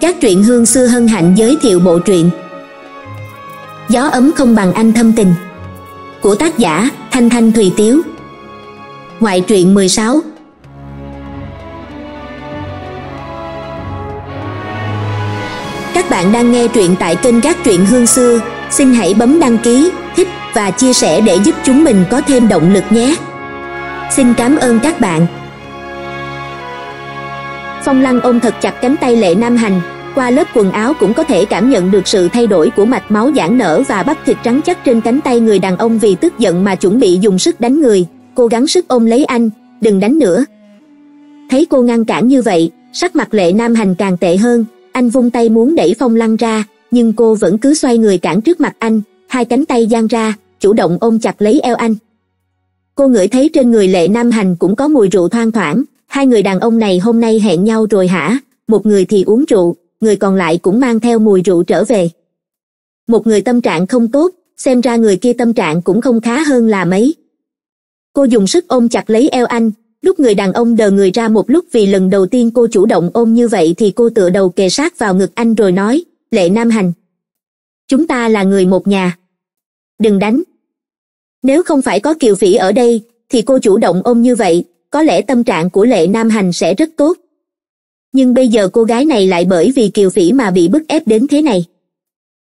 các truyện hương xưa hân hạnh giới thiệu bộ truyện Gió ấm không bằng anh thâm tình của tác giả Thanh Thanh Thùy Tiếu Ngoại truyện 16 Các bạn đang nghe truyện tại kênh các truyện hương xưa xin hãy bấm đăng ký, thích và chia sẻ để giúp chúng mình có thêm động lực nhé. Xin cảm ơn các bạn phong lăng ôm thật chặt cánh tay lệ nam hành qua lớp quần áo cũng có thể cảm nhận được sự thay đổi của mạch máu giãn nở và bắp thịt trắng chắc trên cánh tay người đàn ông vì tức giận mà chuẩn bị dùng sức đánh người cô gắng sức ôm lấy anh đừng đánh nữa thấy cô ngăn cản như vậy sắc mặt lệ nam hành càng tệ hơn anh vung tay muốn đẩy phong lăng ra nhưng cô vẫn cứ xoay người cản trước mặt anh hai cánh tay giang ra chủ động ôm chặt lấy eo anh cô ngửi thấy trên người lệ nam hành cũng có mùi rượu thoang thoảng hai người đàn ông này hôm nay hẹn nhau rồi hả một người thì uống rượu người còn lại cũng mang theo mùi rượu trở về một người tâm trạng không tốt xem ra người kia tâm trạng cũng không khá hơn là mấy cô dùng sức ôm chặt lấy eo anh lúc người đàn ông đờ người ra một lúc vì lần đầu tiên cô chủ động ôm như vậy thì cô tựa đầu kề sát vào ngực anh rồi nói lệ nam hành chúng ta là người một nhà đừng đánh nếu không phải có kiều phỉ ở đây thì cô chủ động ôm như vậy có lẽ tâm trạng của lệ nam hành sẽ rất tốt nhưng bây giờ cô gái này lại bởi vì kiều phỉ mà bị bức ép đến thế này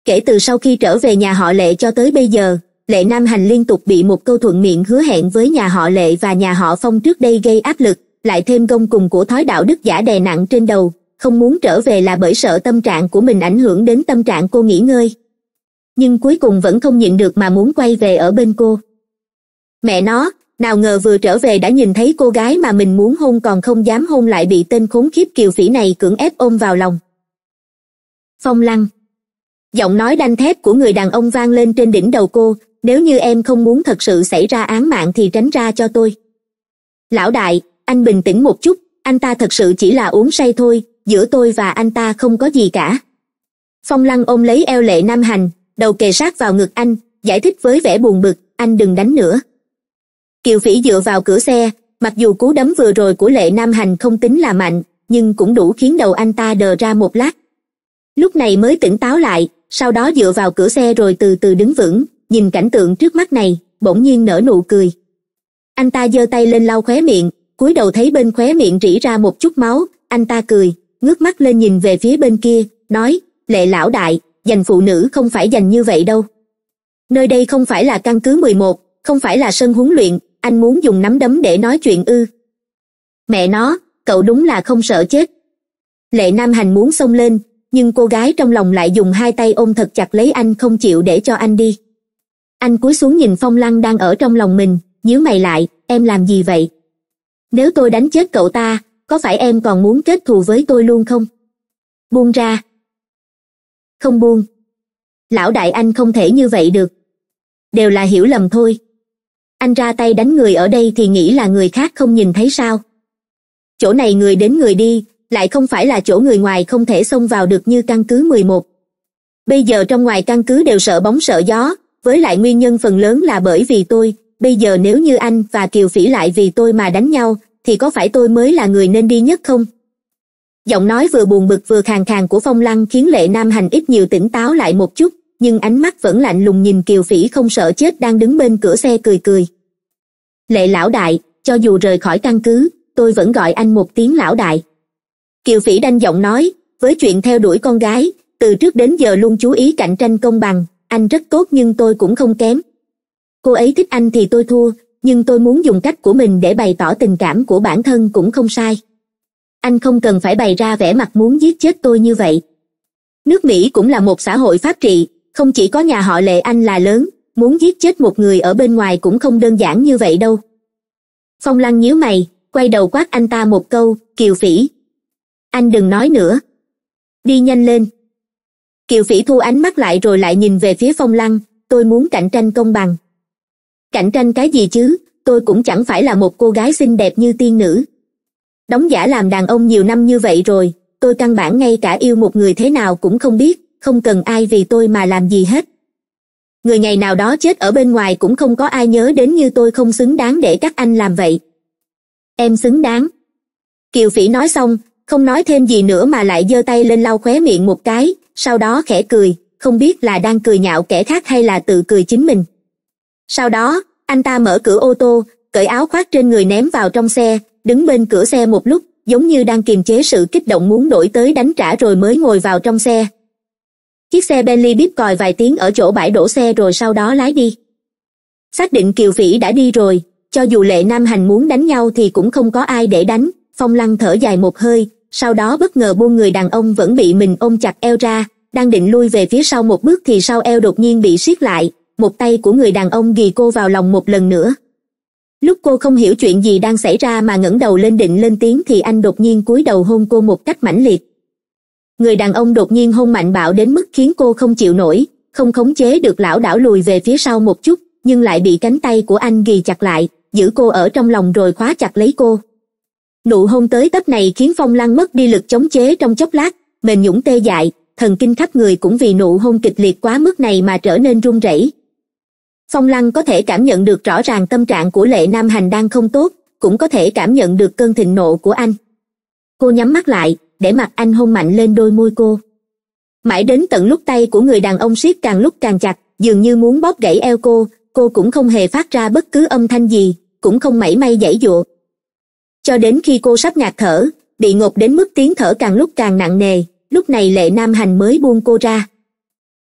kể từ sau khi trở về nhà họ lệ cho tới bây giờ lệ nam hành liên tục bị một câu thuận miệng hứa hẹn với nhà họ lệ và nhà họ phong trước đây gây áp lực lại thêm gông cùng của thói đạo đức giả đè nặng trên đầu không muốn trở về là bởi sợ tâm trạng của mình ảnh hưởng đến tâm trạng cô nghỉ ngơi nhưng cuối cùng vẫn không nhịn được mà muốn quay về ở bên cô mẹ nó nào ngờ vừa trở về đã nhìn thấy cô gái mà mình muốn hôn còn không dám hôn lại bị tên khốn kiếp kiều phỉ này cưỡng ép ôm vào lòng phong lăng giọng nói đanh thép của người đàn ông vang lên trên đỉnh đầu cô nếu như em không muốn thật sự xảy ra án mạng thì tránh ra cho tôi lão đại anh bình tĩnh một chút anh ta thật sự chỉ là uống say thôi giữa tôi và anh ta không có gì cả phong lăng ôm lấy eo lệ nam hành đầu kề sát vào ngực anh giải thích với vẻ buồn bực anh đừng đánh nữa kiều phỉ dựa vào cửa xe mặc dù cú đấm vừa rồi của lệ nam hành không tính là mạnh nhưng cũng đủ khiến đầu anh ta đờ ra một lát lúc này mới tỉnh táo lại sau đó dựa vào cửa xe rồi từ từ đứng vững nhìn cảnh tượng trước mắt này bỗng nhiên nở nụ cười anh ta giơ tay lên lau khóe miệng cúi đầu thấy bên khóe miệng rỉ ra một chút máu anh ta cười ngước mắt lên nhìn về phía bên kia nói lệ lão đại dành phụ nữ không phải dành như vậy đâu nơi đây không phải là căn cứ mười một không phải là sân huấn luyện anh muốn dùng nắm đấm để nói chuyện ư mẹ nó cậu đúng là không sợ chết lệ nam hành muốn xông lên nhưng cô gái trong lòng lại dùng hai tay ôm thật chặt lấy anh không chịu để cho anh đi anh cúi xuống nhìn phong lăng đang ở trong lòng mình nhíu mày lại em làm gì vậy nếu tôi đánh chết cậu ta có phải em còn muốn kết thù với tôi luôn không buông ra không buông lão đại anh không thể như vậy được đều là hiểu lầm thôi anh ra tay đánh người ở đây thì nghĩ là người khác không nhìn thấy sao chỗ này người đến người đi lại không phải là chỗ người ngoài không thể xông vào được như căn cứ mười một bây giờ trong ngoài căn cứ đều sợ bóng sợ gió với lại nguyên nhân phần lớn là bởi vì tôi bây giờ nếu như anh và kiều phỉ lại vì tôi mà đánh nhau thì có phải tôi mới là người nên đi nhất không giọng nói vừa buồn bực vừa khàn khàn của phong lăng khiến lệ nam hành ít nhiều tỉnh táo lại một chút nhưng ánh mắt vẫn lạnh lùng nhìn kiều phỉ không sợ chết đang đứng bên cửa xe cười cười lệ lão đại cho dù rời khỏi căn cứ tôi vẫn gọi anh một tiếng lão đại kiều phỉ đanh giọng nói với chuyện theo đuổi con gái từ trước đến giờ luôn chú ý cạnh tranh công bằng anh rất tốt nhưng tôi cũng không kém cô ấy thích anh thì tôi thua nhưng tôi muốn dùng cách của mình để bày tỏ tình cảm của bản thân cũng không sai anh không cần phải bày ra vẻ mặt muốn giết chết tôi như vậy nước mỹ cũng là một xã hội pháp trị không chỉ có nhà họ lệ anh là lớn muốn giết chết một người ở bên ngoài cũng không đơn giản như vậy đâu phong lăng nhíu mày quay đầu quát anh ta một câu kiều phỉ anh đừng nói nữa đi nhanh lên kiều phỉ thu ánh mắt lại rồi lại nhìn về phía phong lăng tôi muốn cạnh tranh công bằng cạnh tranh cái gì chứ tôi cũng chẳng phải là một cô gái xinh đẹp như tiên nữ đóng giả làm đàn ông nhiều năm như vậy rồi tôi căn bản ngay cả yêu một người thế nào cũng không biết không cần ai vì tôi mà làm gì hết người ngày nào đó chết ở bên ngoài cũng không có ai nhớ đến như tôi không xứng đáng để các anh làm vậy em xứng đáng kiều phỉ nói xong không nói thêm gì nữa mà lại giơ tay lên lau khóe miệng một cái sau đó khẽ cười không biết là đang cười nhạo kẻ khác hay là tự cười chính mình sau đó anh ta mở cửa ô tô cởi áo khoác trên người ném vào trong xe đứng bên cửa xe một lúc giống như đang kiềm chế sự kích động muốn đổi tới đánh trả rồi mới ngồi vào trong xe chiếc xe bentley bíp còi vài tiếng ở chỗ bãi đổ xe rồi sau đó lái đi xác định kiều phỉ đã đi rồi cho dù lệ nam hành muốn đánh nhau thì cũng không có ai để đánh phong lăng thở dài một hơi sau đó bất ngờ buông người đàn ông vẫn bị mình ôm chặt eo ra đang định lui về phía sau một bước thì sau eo đột nhiên bị siết lại một tay của người đàn ông ghì cô vào lòng một lần nữa lúc cô không hiểu chuyện gì đang xảy ra mà ngẩng đầu lên định lên tiếng thì anh đột nhiên cúi đầu hôn cô một cách mãnh liệt người đàn ông đột nhiên hôn mạnh bạo đến mức khiến cô không chịu nổi không khống chế được lão đảo lùi về phía sau một chút nhưng lại bị cánh tay của anh ghì chặt lại giữ cô ở trong lòng rồi khóa chặt lấy cô nụ hôn tới tấp này khiến phong lăng mất đi lực chống chế trong chốc lát mềm nhũng tê dại thần kinh khắp người cũng vì nụ hôn kịch liệt quá mức này mà trở nên run rẩy phong lăng có thể cảm nhận được rõ ràng tâm trạng của lệ nam hành đang không tốt cũng có thể cảm nhận được cơn thịnh nộ của anh cô nhắm mắt lại để mặt anh hôn mạnh lên đôi môi cô mãi đến tận lúc tay của người đàn ông siết càng lúc càng chặt dường như muốn bóp gãy eo cô cô cũng không hề phát ra bất cứ âm thanh gì cũng không mảy may giãy giụa cho đến khi cô sắp ngạt thở bị ngột đến mức tiếng thở càng lúc càng nặng nề lúc này lệ nam hành mới buông cô ra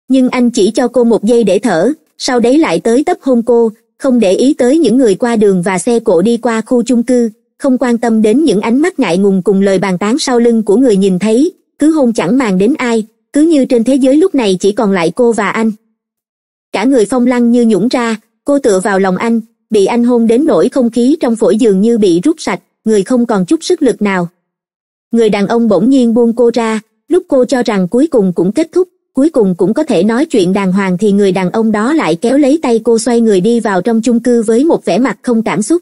nhưng anh chỉ cho cô một giây để thở sau đấy lại tới tấp hôn cô không để ý tới những người qua đường và xe cộ đi qua khu chung cư không quan tâm đến những ánh mắt ngại ngùng cùng lời bàn tán sau lưng của người nhìn thấy cứ hôn chẳng màng đến ai cứ như trên thế giới lúc này chỉ còn lại cô và anh cả người phong lăng như nhũng ra cô tựa vào lòng anh bị anh hôn đến nỗi không khí trong phổi dường như bị rút sạch người không còn chút sức lực nào người đàn ông bỗng nhiên buông cô ra lúc cô cho rằng cuối cùng cũng kết thúc cuối cùng cũng có thể nói chuyện đàng hoàng thì người đàn ông đó lại kéo lấy tay cô xoay người đi vào trong chung cư với một vẻ mặt không cảm xúc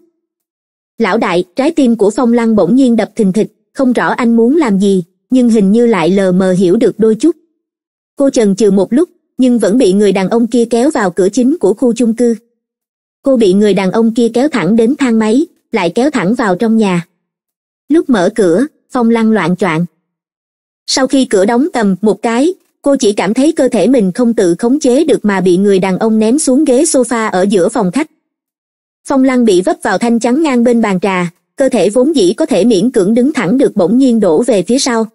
lão đại trái tim của phong lăng bỗng nhiên đập thình thịch không rõ anh muốn làm gì nhưng hình như lại lờ mờ hiểu được đôi chút cô chần chừ một lúc nhưng vẫn bị người đàn ông kia kéo vào cửa chính của khu chung cư cô bị người đàn ông kia kéo thẳng đến thang máy lại kéo thẳng vào trong nhà lúc mở cửa phong lăng loạn choạng sau khi cửa đóng tầm một cái cô chỉ cảm thấy cơ thể mình không tự khống chế được mà bị người đàn ông ném xuống ghế sofa ở giữa phòng khách phong Lan bị vấp vào thanh chắn ngang bên bàn trà cơ thể vốn dĩ có thể miễn cưỡng đứng thẳng được bỗng nhiên đổ về phía sau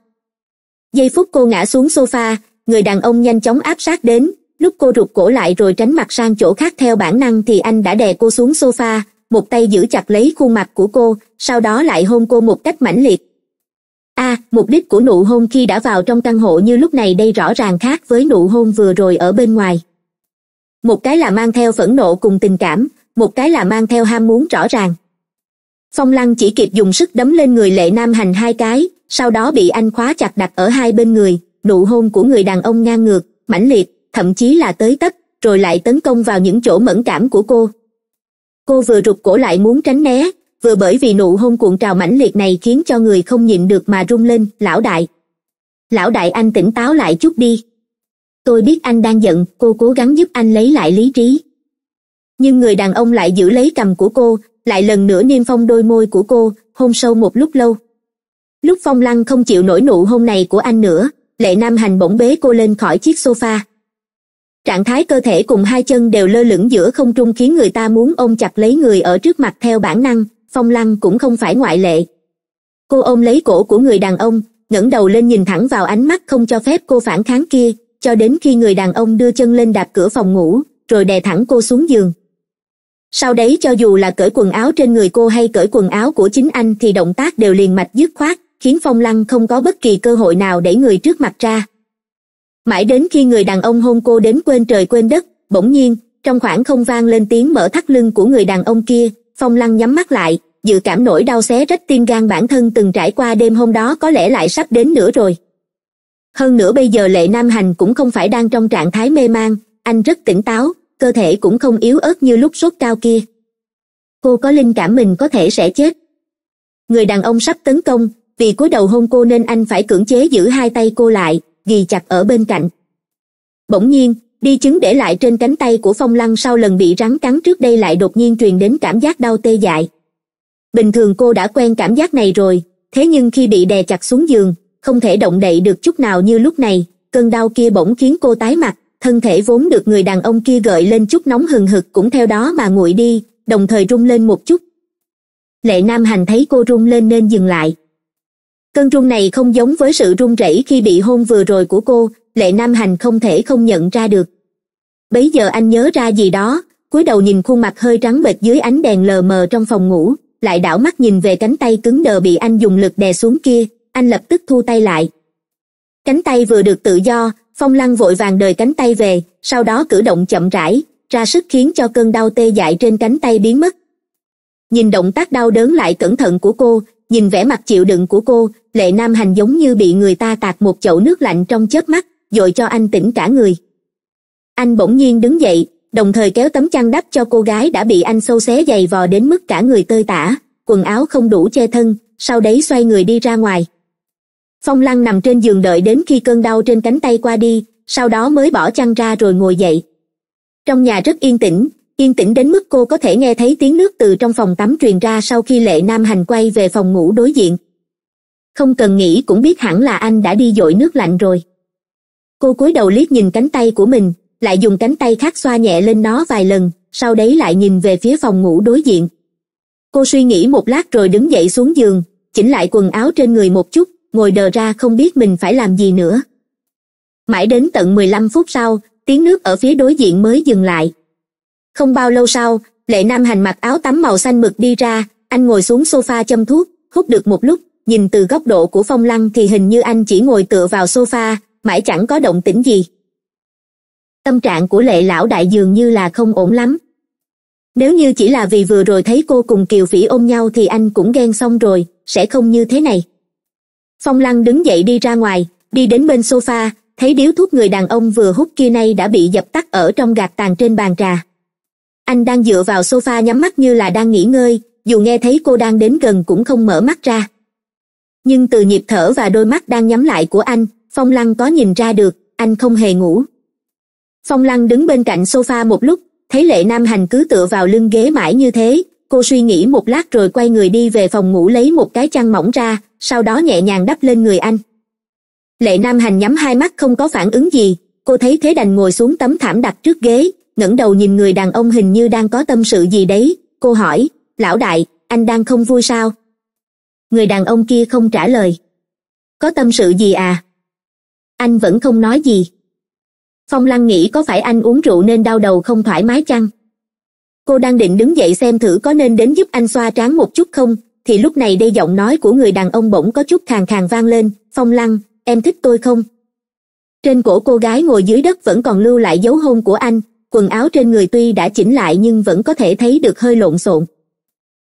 giây phút cô ngã xuống sofa người đàn ông nhanh chóng áp sát đến lúc cô rụt cổ lại rồi tránh mặt sang chỗ khác theo bản năng thì anh đã đè cô xuống sofa một tay giữ chặt lấy khuôn mặt của cô sau đó lại hôn cô một cách mãnh liệt a à, mục đích của nụ hôn khi đã vào trong căn hộ như lúc này đây rõ ràng khác với nụ hôn vừa rồi ở bên ngoài một cái là mang theo phẫn nộ cùng tình cảm một cái là mang theo ham muốn rõ ràng phong lăng chỉ kịp dùng sức đấm lên người lệ nam hành hai cái sau đó bị anh khóa chặt đặt ở hai bên người nụ hôn của người đàn ông ngang ngược mãnh liệt thậm chí là tới tấp rồi lại tấn công vào những chỗ mẫn cảm của cô cô vừa rụt cổ lại muốn tránh né vừa bởi vì nụ hôn cuộn trào mãnh liệt này khiến cho người không nhịn được mà run lên lão đại lão đại anh tỉnh táo lại chút đi tôi biết anh đang giận cô cố gắng giúp anh lấy lại lý trí nhưng người đàn ông lại giữ lấy cầm của cô lại lần nữa niêm phong đôi môi của cô hôn sâu một lúc lâu lúc phong lăng không chịu nổi nụ hôn này của anh nữa lệ nam hành bỗng bế cô lên khỏi chiếc sofa trạng thái cơ thể cùng hai chân đều lơ lửng giữa không trung khiến người ta muốn ôm chặt lấy người ở trước mặt theo bản năng phong lăng cũng không phải ngoại lệ cô ôm lấy cổ của người đàn ông ngẩng đầu lên nhìn thẳng vào ánh mắt không cho phép cô phản kháng kia cho đến khi người đàn ông đưa chân lên đạp cửa phòng ngủ rồi đè thẳng cô xuống giường sau đấy cho dù là cởi quần áo trên người cô hay cởi quần áo của chính anh thì động tác đều liền mạch dứt khoát khiến phong lăng không có bất kỳ cơ hội nào để người trước mặt ra mãi đến khi người đàn ông hôn cô đến quên trời quên đất bỗng nhiên trong khoảng không vang lên tiếng mở thắt lưng của người đàn ông kia phong lăng nhắm mắt lại dự cảm nỗi đau xé rách tim gan bản thân từng trải qua đêm hôm đó có lẽ lại sắp đến nữa rồi hơn nữa bây giờ lệ nam hành cũng không phải đang trong trạng thái mê man anh rất tỉnh táo cơ thể cũng không yếu ớt như lúc sốt cao kia cô có linh cảm mình có thể sẽ chết người đàn ông sắp tấn công vì cúi đầu hôn cô nên anh phải cưỡng chế giữ hai tay cô lại ghì chặt ở bên cạnh bỗng nhiên đi chứng để lại trên cánh tay của phong lăng sau lần bị rắn cắn trước đây lại đột nhiên truyền đến cảm giác đau tê dại bình thường cô đã quen cảm giác này rồi thế nhưng khi bị đè chặt xuống giường không thể động đậy được chút nào như lúc này cơn đau kia bỗng khiến cô tái mặt thân thể vốn được người đàn ông kia gợi lên chút nóng hừng hực cũng theo đó mà nguội đi đồng thời rung lên một chút lệ nam hành thấy cô rung lên nên dừng lại cơn rung này không giống với sự run rẩy khi bị hôn vừa rồi của cô lệ nam hành không thể không nhận ra được bấy giờ anh nhớ ra gì đó cúi đầu nhìn khuôn mặt hơi trắng bệch dưới ánh đèn lờ mờ trong phòng ngủ lại đảo mắt nhìn về cánh tay cứng đờ bị anh dùng lực đè xuống kia anh lập tức thu tay lại cánh tay vừa được tự do phong lăng vội vàng đời cánh tay về sau đó cử động chậm rãi ra sức khiến cho cơn đau tê dại trên cánh tay biến mất nhìn động tác đau đớn lại cẩn thận của cô nhìn vẻ mặt chịu đựng của cô lệ nam hành giống như bị người ta tạt một chậu nước lạnh trong chớp mắt dội cho anh tỉnh cả người anh bỗng nhiên đứng dậy đồng thời kéo tấm chăn đắp cho cô gái đã bị anh sâu xé giày vò đến mức cả người tơi tả quần áo không đủ che thân sau đấy xoay người đi ra ngoài phong lăng nằm trên giường đợi đến khi cơn đau trên cánh tay qua đi sau đó mới bỏ chăn ra rồi ngồi dậy trong nhà rất yên tĩnh yên tĩnh đến mức cô có thể nghe thấy tiếng nước từ trong phòng tắm truyền ra sau khi lệ nam hành quay về phòng ngủ đối diện không cần nghĩ cũng biết hẳn là anh đã đi dội nước lạnh rồi cô cúi đầu liếc nhìn cánh tay của mình lại dùng cánh tay khác xoa nhẹ lên nó vài lần sau đấy lại nhìn về phía phòng ngủ đối diện cô suy nghĩ một lát rồi đứng dậy xuống giường chỉnh lại quần áo trên người một chút ngồi đờ ra không biết mình phải làm gì nữa mãi đến tận 15 phút sau tiếng nước ở phía đối diện mới dừng lại không bao lâu sau lệ nam hành mặc áo tắm màu xanh mực đi ra anh ngồi xuống sofa châm thuốc hút được một lúc nhìn từ góc độ của phong lăng thì hình như anh chỉ ngồi tựa vào sofa mãi chẳng có động tĩnh gì tâm trạng của lệ lão đại dường như là không ổn lắm nếu như chỉ là vì vừa rồi thấy cô cùng kiều phỉ ôm nhau thì anh cũng ghen xong rồi sẽ không như thế này phong lăng đứng dậy đi ra ngoài đi đến bên sofa thấy điếu thuốc người đàn ông vừa hút kia nay đã bị dập tắt ở trong gạt tàn trên bàn trà anh đang dựa vào sofa nhắm mắt như là đang nghỉ ngơi dù nghe thấy cô đang đến gần cũng không mở mắt ra nhưng từ nhịp thở và đôi mắt đang nhắm lại của anh phong lăng có nhìn ra được anh không hề ngủ phong lăng đứng bên cạnh sofa một lúc thấy lệ nam hành cứ tựa vào lưng ghế mãi như thế cô suy nghĩ một lát rồi quay người đi về phòng ngủ lấy một cái chăn mỏng ra sau đó nhẹ nhàng đắp lên người anh lệ nam hành nhắm hai mắt không có phản ứng gì cô thấy thế đành ngồi xuống tấm thảm đặt trước ghế ngẩng đầu nhìn người đàn ông hình như đang có tâm sự gì đấy cô hỏi lão đại anh đang không vui sao người đàn ông kia không trả lời có tâm sự gì à anh vẫn không nói gì phong lăng nghĩ có phải anh uống rượu nên đau đầu không thoải mái chăng cô đang định đứng dậy xem thử có nên đến giúp anh xoa trán một chút không thì lúc này đây giọng nói của người đàn ông bỗng có chút khàn khàn vang lên phong lăng em thích tôi không trên cổ cô gái ngồi dưới đất vẫn còn lưu lại dấu hôn của anh quần áo trên người tuy đã chỉnh lại nhưng vẫn có thể thấy được hơi lộn xộn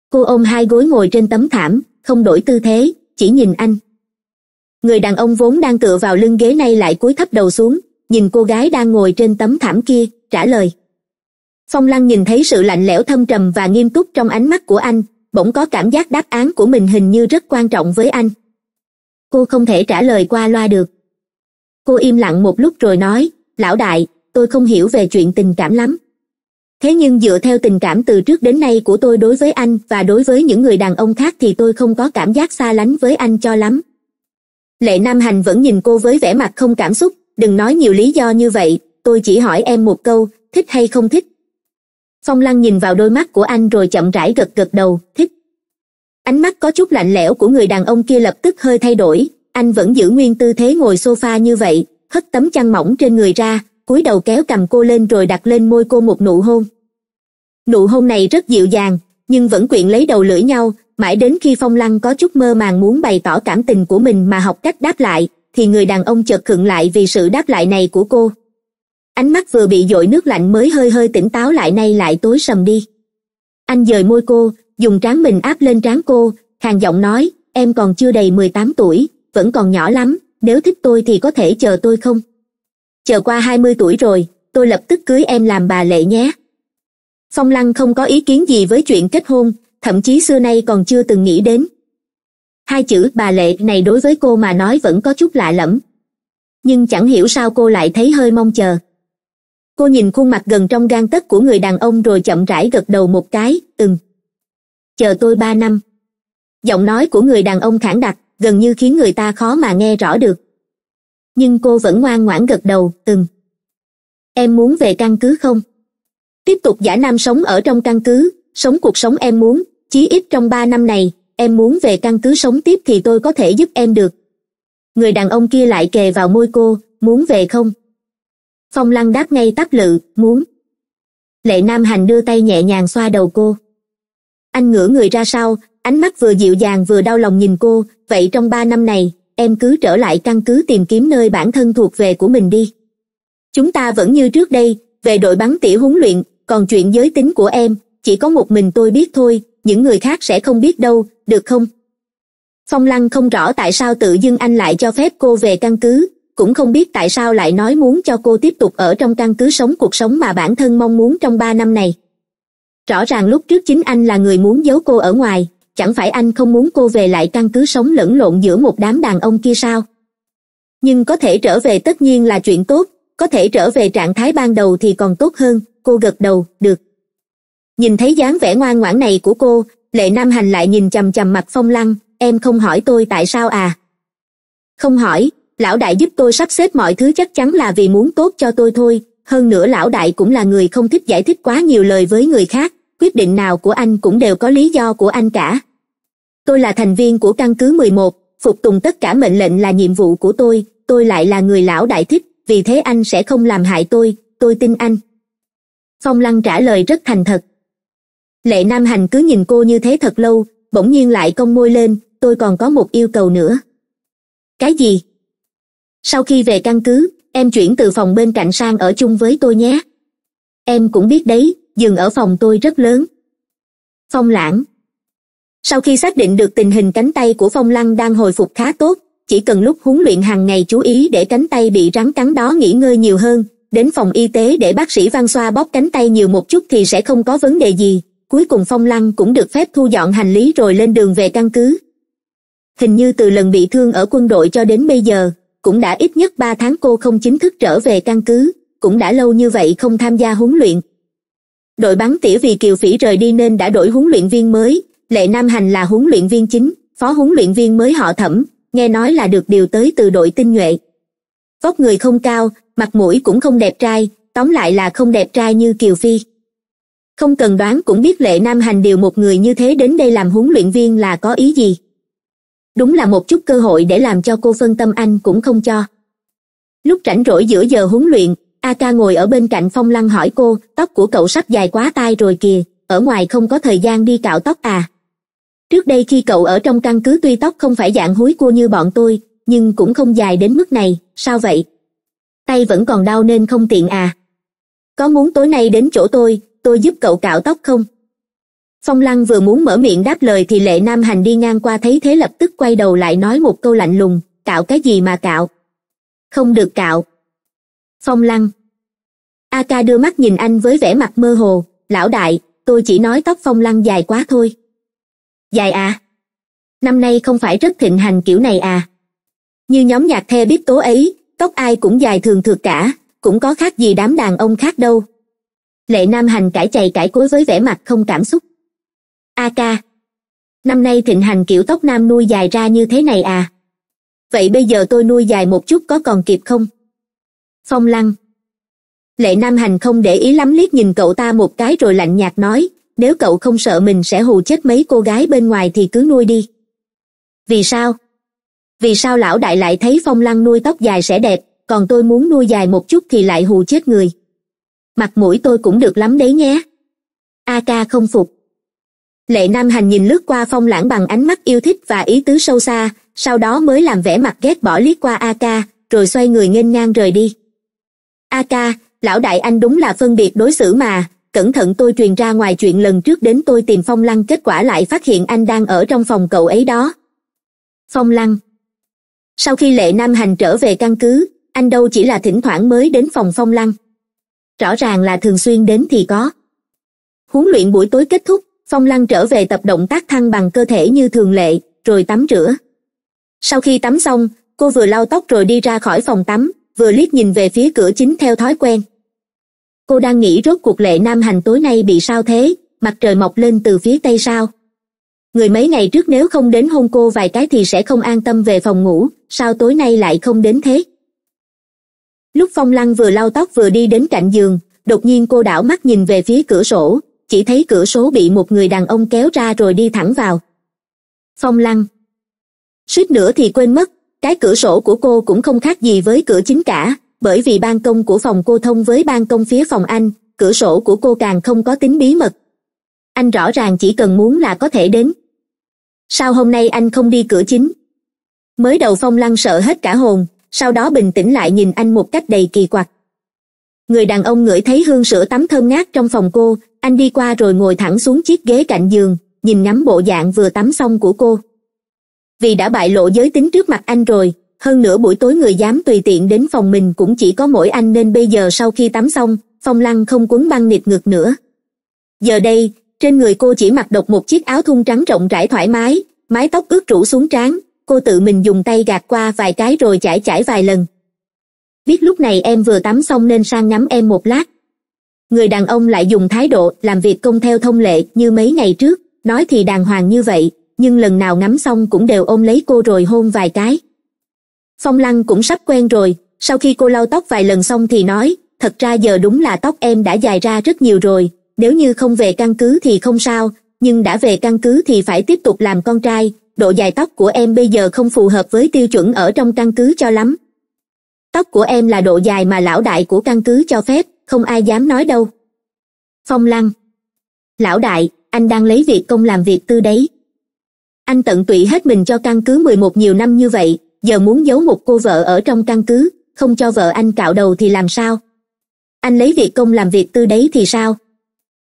cô ôm hai gối ngồi trên tấm thảm không đổi tư thế chỉ nhìn anh người đàn ông vốn đang tựa vào lưng ghế nay lại cúi thấp đầu xuống nhìn cô gái đang ngồi trên tấm thảm kia trả lời phong lăng nhìn thấy sự lạnh lẽo thâm trầm và nghiêm túc trong ánh mắt của anh bỗng có cảm giác đáp án của mình hình như rất quan trọng với anh cô không thể trả lời qua loa được cô im lặng một lúc rồi nói lão đại tôi không hiểu về chuyện tình cảm lắm thế nhưng dựa theo tình cảm từ trước đến nay của tôi đối với anh và đối với những người đàn ông khác thì tôi không có cảm giác xa lánh với anh cho lắm lệ nam hành vẫn nhìn cô với vẻ mặt không cảm xúc đừng nói nhiều lý do như vậy tôi chỉ hỏi em một câu thích hay không thích phong Lan nhìn vào đôi mắt của anh rồi chậm rãi gật gật đầu thích ánh mắt có chút lạnh lẽo của người đàn ông kia lập tức hơi thay đổi anh vẫn giữ nguyên tư thế ngồi sofa như vậy hất tấm chăn mỏng trên người ra cúi đầu kéo cầm cô lên rồi đặt lên môi cô một nụ hôn nụ hôn này rất dịu dàng nhưng vẫn quyện lấy đầu lưỡi nhau mãi đến khi phong lăng có chút mơ màng muốn bày tỏ cảm tình của mình mà học cách đáp lại thì người đàn ông chợt khựng lại vì sự đáp lại này của cô ánh mắt vừa bị dội nước lạnh mới hơi hơi tỉnh táo lại nay lại tối sầm đi anh dời môi cô dùng trán mình áp lên trán cô hàng giọng nói em còn chưa đầy mười tám tuổi vẫn còn nhỏ lắm nếu thích tôi thì có thể chờ tôi không chờ qua hai mươi tuổi rồi tôi lập tức cưới em làm bà lệ nhé phong lăng không có ý kiến gì với chuyện kết hôn thậm chí xưa nay còn chưa từng nghĩ đến hai chữ bà lệ này đối với cô mà nói vẫn có chút lạ lẫm nhưng chẳng hiểu sao cô lại thấy hơi mong chờ cô nhìn khuôn mặt gần trong gan tấc của người đàn ông rồi chậm rãi gật đầu một cái từng chờ tôi ba năm giọng nói của người đàn ông khản đặc gần như khiến người ta khó mà nghe rõ được nhưng cô vẫn ngoan ngoãn gật đầu từng em muốn về căn cứ không tiếp tục giả nam sống ở trong căn cứ sống cuộc sống em muốn chí ít trong ba năm này em muốn về căn cứ sống tiếp thì tôi có thể giúp em được người đàn ông kia lại kề vào môi cô muốn về không phong lăng đáp ngay tắp lự muốn lệ nam hành đưa tay nhẹ nhàng xoa đầu cô anh ngửa người ra sau ánh mắt vừa dịu dàng vừa đau lòng nhìn cô vậy trong ba năm này em cứ trở lại căn cứ tìm kiếm nơi bản thân thuộc về của mình đi chúng ta vẫn như trước đây về đội bắn tỉa huấn luyện còn chuyện giới tính của em chỉ có một mình tôi biết thôi những người khác sẽ không biết đâu được không phong lăng không rõ tại sao tự dưng anh lại cho phép cô về căn cứ cũng không biết tại sao lại nói muốn cho cô tiếp tục ở trong căn cứ sống cuộc sống mà bản thân mong muốn trong ba năm này rõ ràng lúc trước chính anh là người muốn giấu cô ở ngoài chẳng phải anh không muốn cô về lại căn cứ sống lẫn lộn giữa một đám đàn ông kia sao nhưng có thể trở về tất nhiên là chuyện tốt có thể trở về trạng thái ban đầu thì còn tốt hơn cô gật đầu được nhìn thấy dáng vẻ ngoan ngoãn này của cô lệ nam hành lại nhìn chằm chằm mặt phong lăng em không hỏi tôi tại sao à không hỏi lão đại giúp tôi sắp xếp mọi thứ chắc chắn là vì muốn tốt cho tôi thôi hơn nữa lão đại cũng là người không thích giải thích quá nhiều lời với người khác quyết định nào của anh cũng đều có lý do của anh cả tôi là thành viên của căn cứ mười một, phục tùng tất cả mệnh lệnh là nhiệm vụ của tôi tôi lại là người lão đại thích vì thế anh sẽ không làm hại tôi tôi tin anh phong lăng trả lời rất thành thật lệ nam hành cứ nhìn cô như thế thật lâu bỗng nhiên lại cong môi lên tôi còn có một yêu cầu nữa cái gì sau khi về căn cứ em chuyển từ phòng bên cạnh sang ở chung với tôi nhé em cũng biết đấy giường ở phòng tôi rất lớn phong lãng sau khi xác định được tình hình cánh tay của phong lăng đang hồi phục khá tốt chỉ cần lúc huấn luyện hàng ngày chú ý để cánh tay bị rắn cắn đó nghỉ ngơi nhiều hơn đến phòng y tế để bác sĩ văn xoa bóp cánh tay nhiều một chút thì sẽ không có vấn đề gì cuối cùng phong lăng cũng được phép thu dọn hành lý rồi lên đường về căn cứ hình như từ lần bị thương ở quân đội cho đến bây giờ cũng đã ít nhất ba tháng cô không chính thức trở về căn cứ cũng đã lâu như vậy không tham gia huấn luyện đội bắn tỉa vì kiều phỉ rời đi nên đã đổi huấn luyện viên mới lệ nam hành là huấn luyện viên chính phó huấn luyện viên mới họ thẩm nghe nói là được điều tới từ đội tinh nhuệ vóc người không cao mặt mũi cũng không đẹp trai tóm lại là không đẹp trai như kiều phi không cần đoán cũng biết lệ nam hành điều một người như thế đến đây làm huấn luyện viên là có ý gì đúng là một chút cơ hội để làm cho cô phân tâm anh cũng không cho lúc rảnh rỗi giữa giờ huấn luyện a ca ngồi ở bên cạnh phong lăng hỏi cô tóc của cậu sắp dài quá tai rồi kìa ở ngoài không có thời gian đi cạo tóc à trước đây khi cậu ở trong căn cứ tuy tóc không phải dạng húi cua như bọn tôi nhưng cũng không dài đến mức này sao vậy tay vẫn còn đau nên không tiện à có muốn tối nay đến chỗ tôi tôi giúp cậu cạo tóc không phong lăng vừa muốn mở miệng đáp lời thì lệ nam hành đi ngang qua thấy thế lập tức quay đầu lại nói một câu lạnh lùng cạo cái gì mà cạo không được cạo phong lăng a ca đưa mắt nhìn anh với vẻ mặt mơ hồ lão đại tôi chỉ nói tóc phong lăng dài quá thôi dài à năm nay không phải rất thịnh hành kiểu này à như nhóm nhạc the biết tố ấy tóc ai cũng dài thường thượt cả cũng có khác gì đám đàn ông khác đâu lệ nam hành cãi chày cãi cối với vẻ mặt không cảm xúc a ca năm nay thịnh hành kiểu tóc nam nuôi dài ra như thế này à vậy bây giờ tôi nuôi dài một chút có còn kịp không phong lăng lệ nam hành không để ý lắm liếc nhìn cậu ta một cái rồi lạnh nhạt nói nếu cậu không sợ mình sẽ hù chết mấy cô gái bên ngoài thì cứ nuôi đi vì sao vì sao lão đại lại thấy phong lăng nuôi tóc dài sẽ đẹp còn tôi muốn nuôi dài một chút thì lại hù chết người mặt mũi tôi cũng được lắm đấy nhé a ca không phục lệ nam hành nhìn lướt qua phong lãng bằng ánh mắt yêu thích và ý tứ sâu xa sau đó mới làm vẻ mặt ghét bỏ liếc qua a ca rồi xoay người nghênh ngang rời đi a ca lão đại anh đúng là phân biệt đối xử mà cẩn thận tôi truyền ra ngoài chuyện lần trước đến tôi tìm phong lăng kết quả lại phát hiện anh đang ở trong phòng cậu ấy đó phong lăng sau khi lệ nam hành trở về căn cứ anh đâu chỉ là thỉnh thoảng mới đến phòng phong lăng rõ ràng là thường xuyên đến thì có huấn luyện buổi tối kết thúc phong Lan trở về tập động tác thăng bằng cơ thể như thường lệ rồi tắm rửa sau khi tắm xong cô vừa lau tóc rồi đi ra khỏi phòng tắm vừa liếc nhìn về phía cửa chính theo thói quen cô đang nghĩ rốt cuộc lệ nam hành tối nay bị sao thế mặt trời mọc lên từ phía tây sao người mấy ngày trước nếu không đến hôn cô vài cái thì sẽ không an tâm về phòng ngủ sao tối nay lại không đến thế lúc phong lăng vừa lau tóc vừa đi đến cạnh giường đột nhiên cô đảo mắt nhìn về phía cửa sổ chỉ thấy cửa số bị một người đàn ông kéo ra rồi đi thẳng vào phong lăng suýt nữa thì quên mất cái cửa sổ của cô cũng không khác gì với cửa chính cả bởi vì ban công của phòng cô thông với ban công phía phòng anh cửa sổ của cô càng không có tính bí mật anh rõ ràng chỉ cần muốn là có thể đến sao hôm nay anh không đi cửa chính mới đầu phong lăng sợ hết cả hồn sau đó bình tĩnh lại nhìn anh một cách đầy kỳ quặc người đàn ông ngửi thấy hương sữa tắm thơm ngát trong phòng cô anh đi qua rồi ngồi thẳng xuống chiếc ghế cạnh giường nhìn ngắm bộ dạng vừa tắm xong của cô vì đã bại lộ giới tính trước mặt anh rồi hơn nữa buổi tối người dám tùy tiện đến phòng mình cũng chỉ có mỗi anh nên bây giờ sau khi tắm xong phong lăng không quấn băng nịt ngực nữa giờ đây trên người cô chỉ mặc độc một chiếc áo thun trắng rộng rãi thoải mái mái tóc ướt rũ xuống trán cô tự mình dùng tay gạt qua vài cái rồi chải chải vài lần biết lúc này em vừa tắm xong nên sang ngắm em một lát người đàn ông lại dùng thái độ làm việc công theo thông lệ như mấy ngày trước nói thì đàng hoàng như vậy nhưng lần nào ngắm xong cũng đều ôm lấy cô rồi hôn vài cái phong lăng cũng sắp quen rồi sau khi cô lau tóc vài lần xong thì nói thật ra giờ đúng là tóc em đã dài ra rất nhiều rồi nếu như không về căn cứ thì không sao nhưng đã về căn cứ thì phải tiếp tục làm con trai độ dài tóc của em bây giờ không phù hợp với tiêu chuẩn ở trong căn cứ cho lắm tóc của em là độ dài mà lão đại của căn cứ cho phép không ai dám nói đâu phong lăng lão đại anh đang lấy việc công làm việc tư đấy anh tận tụy hết mình cho căn cứ 11 nhiều năm như vậy giờ muốn giấu một cô vợ ở trong căn cứ không cho vợ anh cạo đầu thì làm sao anh lấy việc công làm việc tư đấy thì sao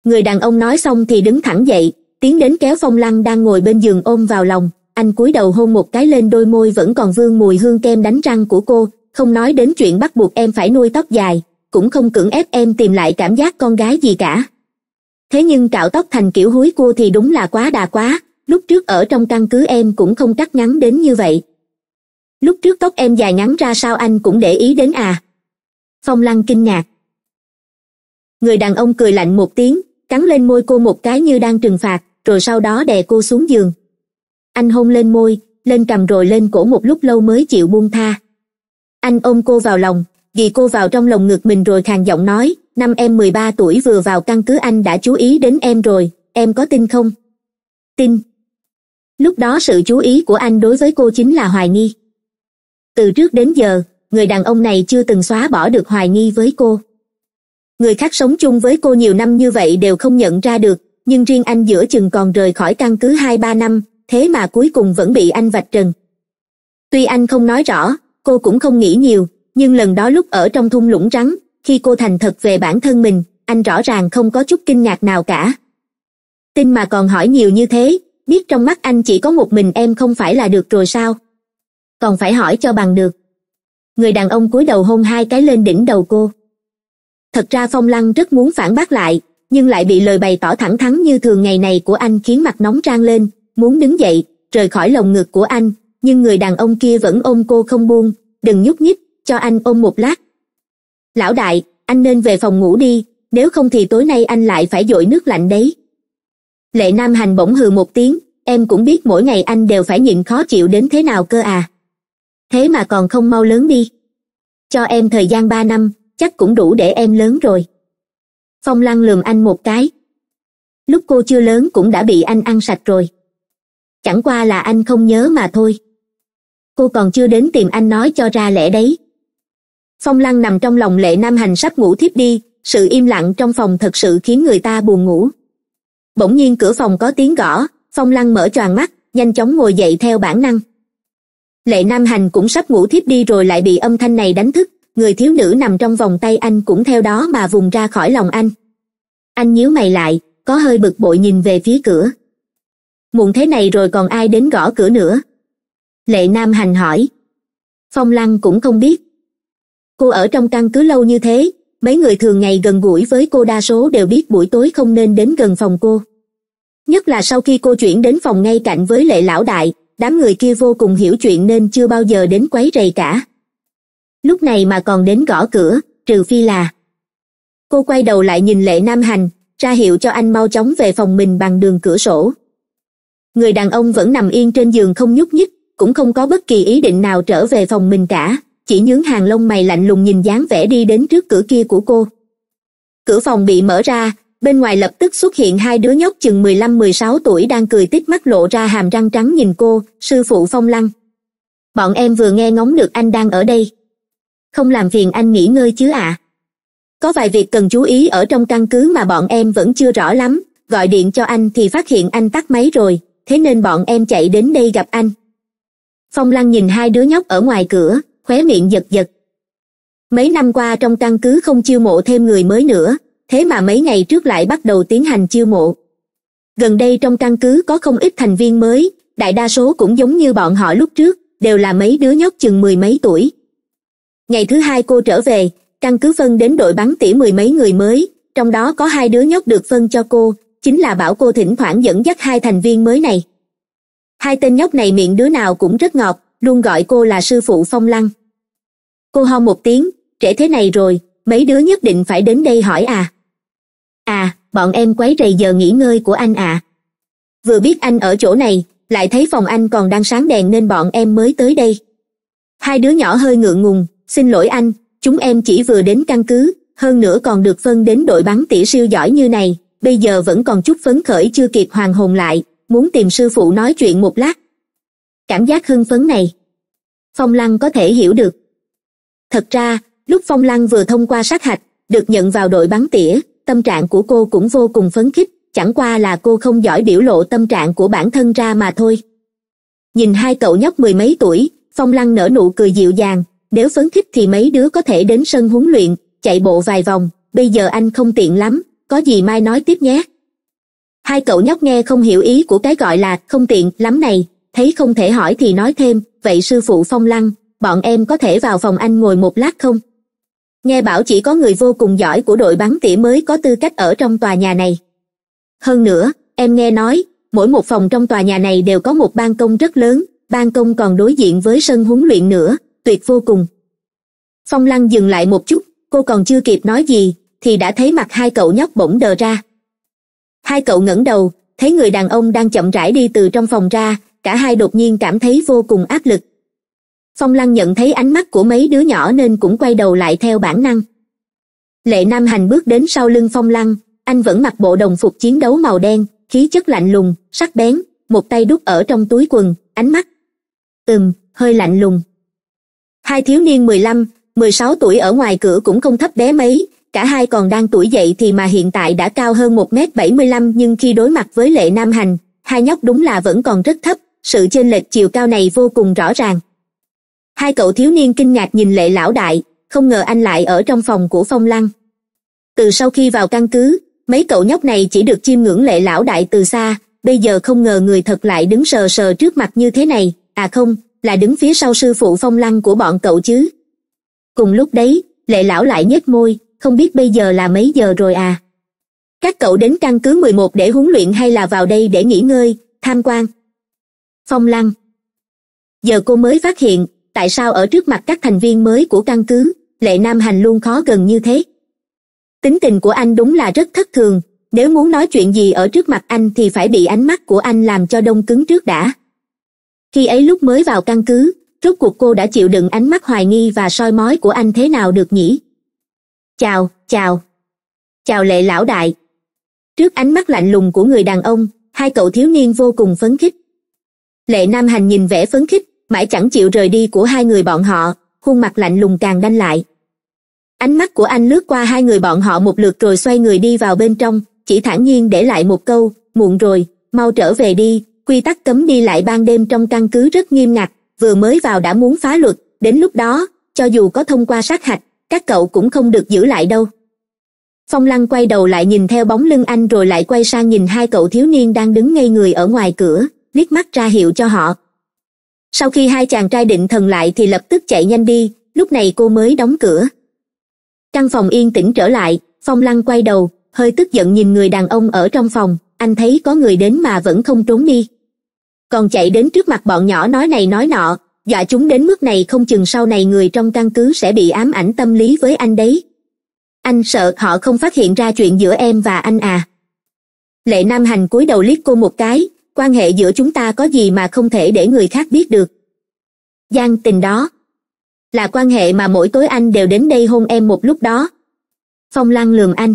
người đàn ông nói xong thì đứng thẳng dậy tiến đến kéo phong lăng đang ngồi bên giường ôm vào lòng anh cúi đầu hôn một cái lên đôi môi vẫn còn vương mùi hương kem đánh răng của cô không nói đến chuyện bắt buộc em phải nuôi tóc dài cũng không cưỡng ép em tìm lại cảm giác con gái gì cả thế nhưng cạo tóc thành kiểu húi cua thì đúng là quá đà quá lúc trước ở trong căn cứ em cũng không cắt ngắn đến như vậy lúc trước tóc em dài ngắn ra sao anh cũng để ý đến à phong lăng kinh ngạc người đàn ông cười lạnh một tiếng cắn lên môi cô một cái như đang trừng phạt rồi sau đó đè cô xuống giường anh hôn lên môi lên cầm rồi lên cổ một lúc lâu mới chịu buông tha anh ôm cô vào lòng ghi cô vào trong lồng ngực mình rồi khàn giọng nói năm em mười ba tuổi vừa vào căn cứ anh đã chú ý đến em rồi em có tin không tin lúc đó sự chú ý của anh đối với cô chính là hoài nghi từ trước đến giờ người đàn ông này chưa từng xóa bỏ được hoài nghi với cô người khác sống chung với cô nhiều năm như vậy đều không nhận ra được nhưng riêng anh giữa chừng còn rời khỏi căn cứ hai ba năm thế mà cuối cùng vẫn bị anh vạch trần tuy anh không nói rõ cô cũng không nghĩ nhiều nhưng lần đó lúc ở trong thung lũng rắn khi cô thành thật về bản thân mình anh rõ ràng không có chút kinh ngạc nào cả tin mà còn hỏi nhiều như thế biết trong mắt anh chỉ có một mình em không phải là được rồi sao còn phải hỏi cho bằng được người đàn ông cúi đầu hôn hai cái lên đỉnh đầu cô thật ra phong lăng rất muốn phản bác lại nhưng lại bị lời bày tỏ thẳng thắn như thường ngày này của anh khiến mặt nóng rang lên muốn đứng dậy rời khỏi lồng ngực của anh nhưng người đàn ông kia vẫn ôm cô không buông đừng nhúc nhích cho anh ôm một lát lão đại anh nên về phòng ngủ đi nếu không thì tối nay anh lại phải dội nước lạnh đấy lệ nam hành bỗng hừ một tiếng em cũng biết mỗi ngày anh đều phải nhịn khó chịu đến thế nào cơ à thế mà còn không mau lớn đi cho em thời gian ba năm chắc cũng đủ để em lớn rồi phong lăng lườm anh một cái lúc cô chưa lớn cũng đã bị anh ăn sạch rồi chẳng qua là anh không nhớ mà thôi cô còn chưa đến tìm anh nói cho ra lẽ đấy phong lăng nằm trong lòng lệ nam hành sắp ngủ thiếp đi sự im lặng trong phòng thật sự khiến người ta buồn ngủ bỗng nhiên cửa phòng có tiếng gõ phong lăng mở choàng mắt nhanh chóng ngồi dậy theo bản năng lệ nam hành cũng sắp ngủ thiếp đi rồi lại bị âm thanh này đánh thức người thiếu nữ nằm trong vòng tay anh cũng theo đó mà vùng ra khỏi lòng anh anh nhíu mày lại có hơi bực bội nhìn về phía cửa muộn thế này rồi còn ai đến gõ cửa nữa lệ nam hành hỏi phong lăng cũng không biết cô ở trong căn cứ lâu như thế mấy người thường ngày gần gũi với cô đa số đều biết buổi tối không nên đến gần phòng cô nhất là sau khi cô chuyển đến phòng ngay cạnh với lệ lão đại đám người kia vô cùng hiểu chuyện nên chưa bao giờ đến quấy rầy cả lúc này mà còn đến gõ cửa trừ phi là cô quay đầu lại nhìn lệ nam hành ra hiệu cho anh mau chóng về phòng mình bằng đường cửa sổ người đàn ông vẫn nằm yên trên giường không nhúc nhích cũng không có bất kỳ ý định nào trở về phòng mình cả chỉ nhướng hàng lông mày lạnh lùng nhìn dáng vẻ đi đến trước cửa kia của cô cửa phòng bị mở ra bên ngoài lập tức xuất hiện hai đứa nhóc chừng mười lăm mười sáu tuổi đang cười tít mắt lộ ra hàm răng trắng nhìn cô sư phụ phong lăng bọn em vừa nghe ngóng được anh đang ở đây không làm phiền anh nghỉ ngơi chứ ạ à. có vài việc cần chú ý ở trong căn cứ mà bọn em vẫn chưa rõ lắm gọi điện cho anh thì phát hiện anh tắt máy rồi thế nên bọn em chạy đến đây gặp anh phong Lan nhìn hai đứa nhóc ở ngoài cửa khóe miệng giật giật mấy năm qua trong căn cứ không chiêu mộ thêm người mới nữa thế mà mấy ngày trước lại bắt đầu tiến hành chiêu mộ gần đây trong căn cứ có không ít thành viên mới đại đa số cũng giống như bọn họ lúc trước đều là mấy đứa nhóc chừng mười mấy tuổi ngày thứ hai cô trở về căn cứ phân đến đội bắn tỉa mười mấy người mới trong đó có hai đứa nhóc được phân cho cô chính là bảo cô thỉnh thoảng dẫn dắt hai thành viên mới này hai tên nhóc này miệng đứa nào cũng rất ngọt luôn gọi cô là sư phụ phong lăng cô ho một tiếng trễ thế này rồi mấy đứa nhất định phải đến đây hỏi à à bọn em quấy rầy giờ nghỉ ngơi của anh à vừa biết anh ở chỗ này lại thấy phòng anh còn đang sáng đèn nên bọn em mới tới đây hai đứa nhỏ hơi ngượng ngùng xin lỗi anh chúng em chỉ vừa đến căn cứ hơn nữa còn được phân đến đội bắn tỉa siêu giỏi như này bây giờ vẫn còn chút phấn khởi chưa kịp hoàn hồn lại muốn tìm sư phụ nói chuyện một lát cảm giác hưng phấn này phong lăng có thể hiểu được thật ra lúc phong lăng vừa thông qua sát hạch được nhận vào đội bắn tỉa tâm trạng của cô cũng vô cùng phấn khích chẳng qua là cô không giỏi biểu lộ tâm trạng của bản thân ra mà thôi nhìn hai cậu nhóc mười mấy tuổi phong lăng nở nụ cười dịu dàng nếu phấn khích thì mấy đứa có thể đến sân huấn luyện chạy bộ vài vòng bây giờ anh không tiện lắm có gì mai nói tiếp nhé hai cậu nhóc nghe không hiểu ý của cái gọi là không tiện lắm này thấy không thể hỏi thì nói thêm vậy sư phụ phong lăng bọn em có thể vào phòng anh ngồi một lát không nghe bảo chỉ có người vô cùng giỏi của đội bắn tỉa mới có tư cách ở trong tòa nhà này hơn nữa em nghe nói mỗi một phòng trong tòa nhà này đều có một ban công rất lớn ban công còn đối diện với sân huấn luyện nữa tuyệt vô cùng phong lăng dừng lại một chút cô còn chưa kịp nói gì thì đã thấy mặt hai cậu nhóc bỗng đờ ra hai cậu ngẩng đầu thấy người đàn ông đang chậm rãi đi từ trong phòng ra cả hai đột nhiên cảm thấy vô cùng áp lực phong lăng nhận thấy ánh mắt của mấy đứa nhỏ nên cũng quay đầu lại theo bản năng lệ nam hành bước đến sau lưng phong lăng anh vẫn mặc bộ đồng phục chiến đấu màu đen khí chất lạnh lùng sắc bén một tay đút ở trong túi quần ánh mắt ừm hơi lạnh lùng hai thiếu niên mười lăm mười sáu tuổi ở ngoài cửa cũng không thấp bé mấy cả hai còn đang tuổi dậy thì mà hiện tại đã cao hơn một m bảy mươi lăm nhưng khi đối mặt với lệ nam hành hai nhóc đúng là vẫn còn rất thấp sự chênh lệch chiều cao này vô cùng rõ ràng hai cậu thiếu niên kinh ngạc nhìn lệ lão đại không ngờ anh lại ở trong phòng của phong lăng từ sau khi vào căn cứ mấy cậu nhóc này chỉ được chiêm ngưỡng lệ lão đại từ xa bây giờ không ngờ người thật lại đứng sờ sờ trước mặt như thế này à không là đứng phía sau sư phụ phong lăng của bọn cậu chứ cùng lúc đấy lệ lão lại nhếch môi không biết bây giờ là mấy giờ rồi à các cậu đến căn cứ mười một để huấn luyện hay là vào đây để nghỉ ngơi tham quan phong lăng giờ cô mới phát hiện tại sao ở trước mặt các thành viên mới của căn cứ lệ nam hành luôn khó gần như thế tính tình của anh đúng là rất thất thường nếu muốn nói chuyện gì ở trước mặt anh thì phải bị ánh mắt của anh làm cho đông cứng trước đã khi ấy lúc mới vào căn cứ rốt cuộc cô đã chịu đựng ánh mắt hoài nghi và soi mói của anh thế nào được nhỉ chào chào chào lệ lão đại trước ánh mắt lạnh lùng của người đàn ông hai cậu thiếu niên vô cùng phấn khích lệ nam hành nhìn vẻ phấn khích mãi chẳng chịu rời đi của hai người bọn họ khuôn mặt lạnh lùng càng đanh lại ánh mắt của anh lướt qua hai người bọn họ một lượt rồi xoay người đi vào bên trong chỉ thản nhiên để lại một câu muộn rồi mau trở về đi quy tắc cấm đi lại ban đêm trong căn cứ rất nghiêm ngặt vừa mới vào đã muốn phá luật đến lúc đó cho dù có thông qua sát hạch các cậu cũng không được giữ lại đâu phong lăng quay đầu lại nhìn theo bóng lưng anh rồi lại quay sang nhìn hai cậu thiếu niên đang đứng ngay người ở ngoài cửa liếc mắt ra hiệu cho họ sau khi hai chàng trai định thần lại thì lập tức chạy nhanh đi lúc này cô mới đóng cửa căn phòng yên tĩnh trở lại phong lăng quay đầu hơi tức giận nhìn người đàn ông ở trong phòng anh thấy có người đến mà vẫn không trốn đi còn chạy đến trước mặt bọn nhỏ nói này nói nọ dọa dạ chúng đến mức này không chừng sau này người trong căn cứ sẽ bị ám ảnh tâm lý với anh đấy anh sợ họ không phát hiện ra chuyện giữa em và anh à lệ nam hành cúi đầu liếc cô một cái quan hệ giữa chúng ta có gì mà không thể để người khác biết được gian tình đó là quan hệ mà mỗi tối anh đều đến đây hôn em một lúc đó phong lăng lườm anh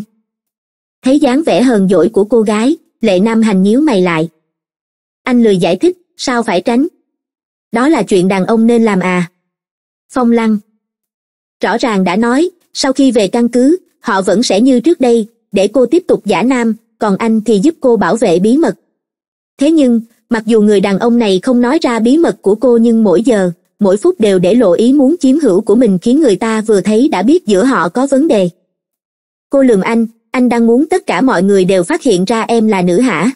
thấy dáng vẻ hờn dỗi của cô gái lệ nam hành nhíu mày lại anh lười giải thích sao phải tránh đó là chuyện đàn ông nên làm à phong lăng rõ ràng đã nói sau khi về căn cứ họ vẫn sẽ như trước đây để cô tiếp tục giả nam còn anh thì giúp cô bảo vệ bí mật thế nhưng mặc dù người đàn ông này không nói ra bí mật của cô nhưng mỗi giờ mỗi phút đều để lộ ý muốn chiếm hữu của mình khiến người ta vừa thấy đã biết giữa họ có vấn đề cô lường anh anh đang muốn tất cả mọi người đều phát hiện ra em là nữ hả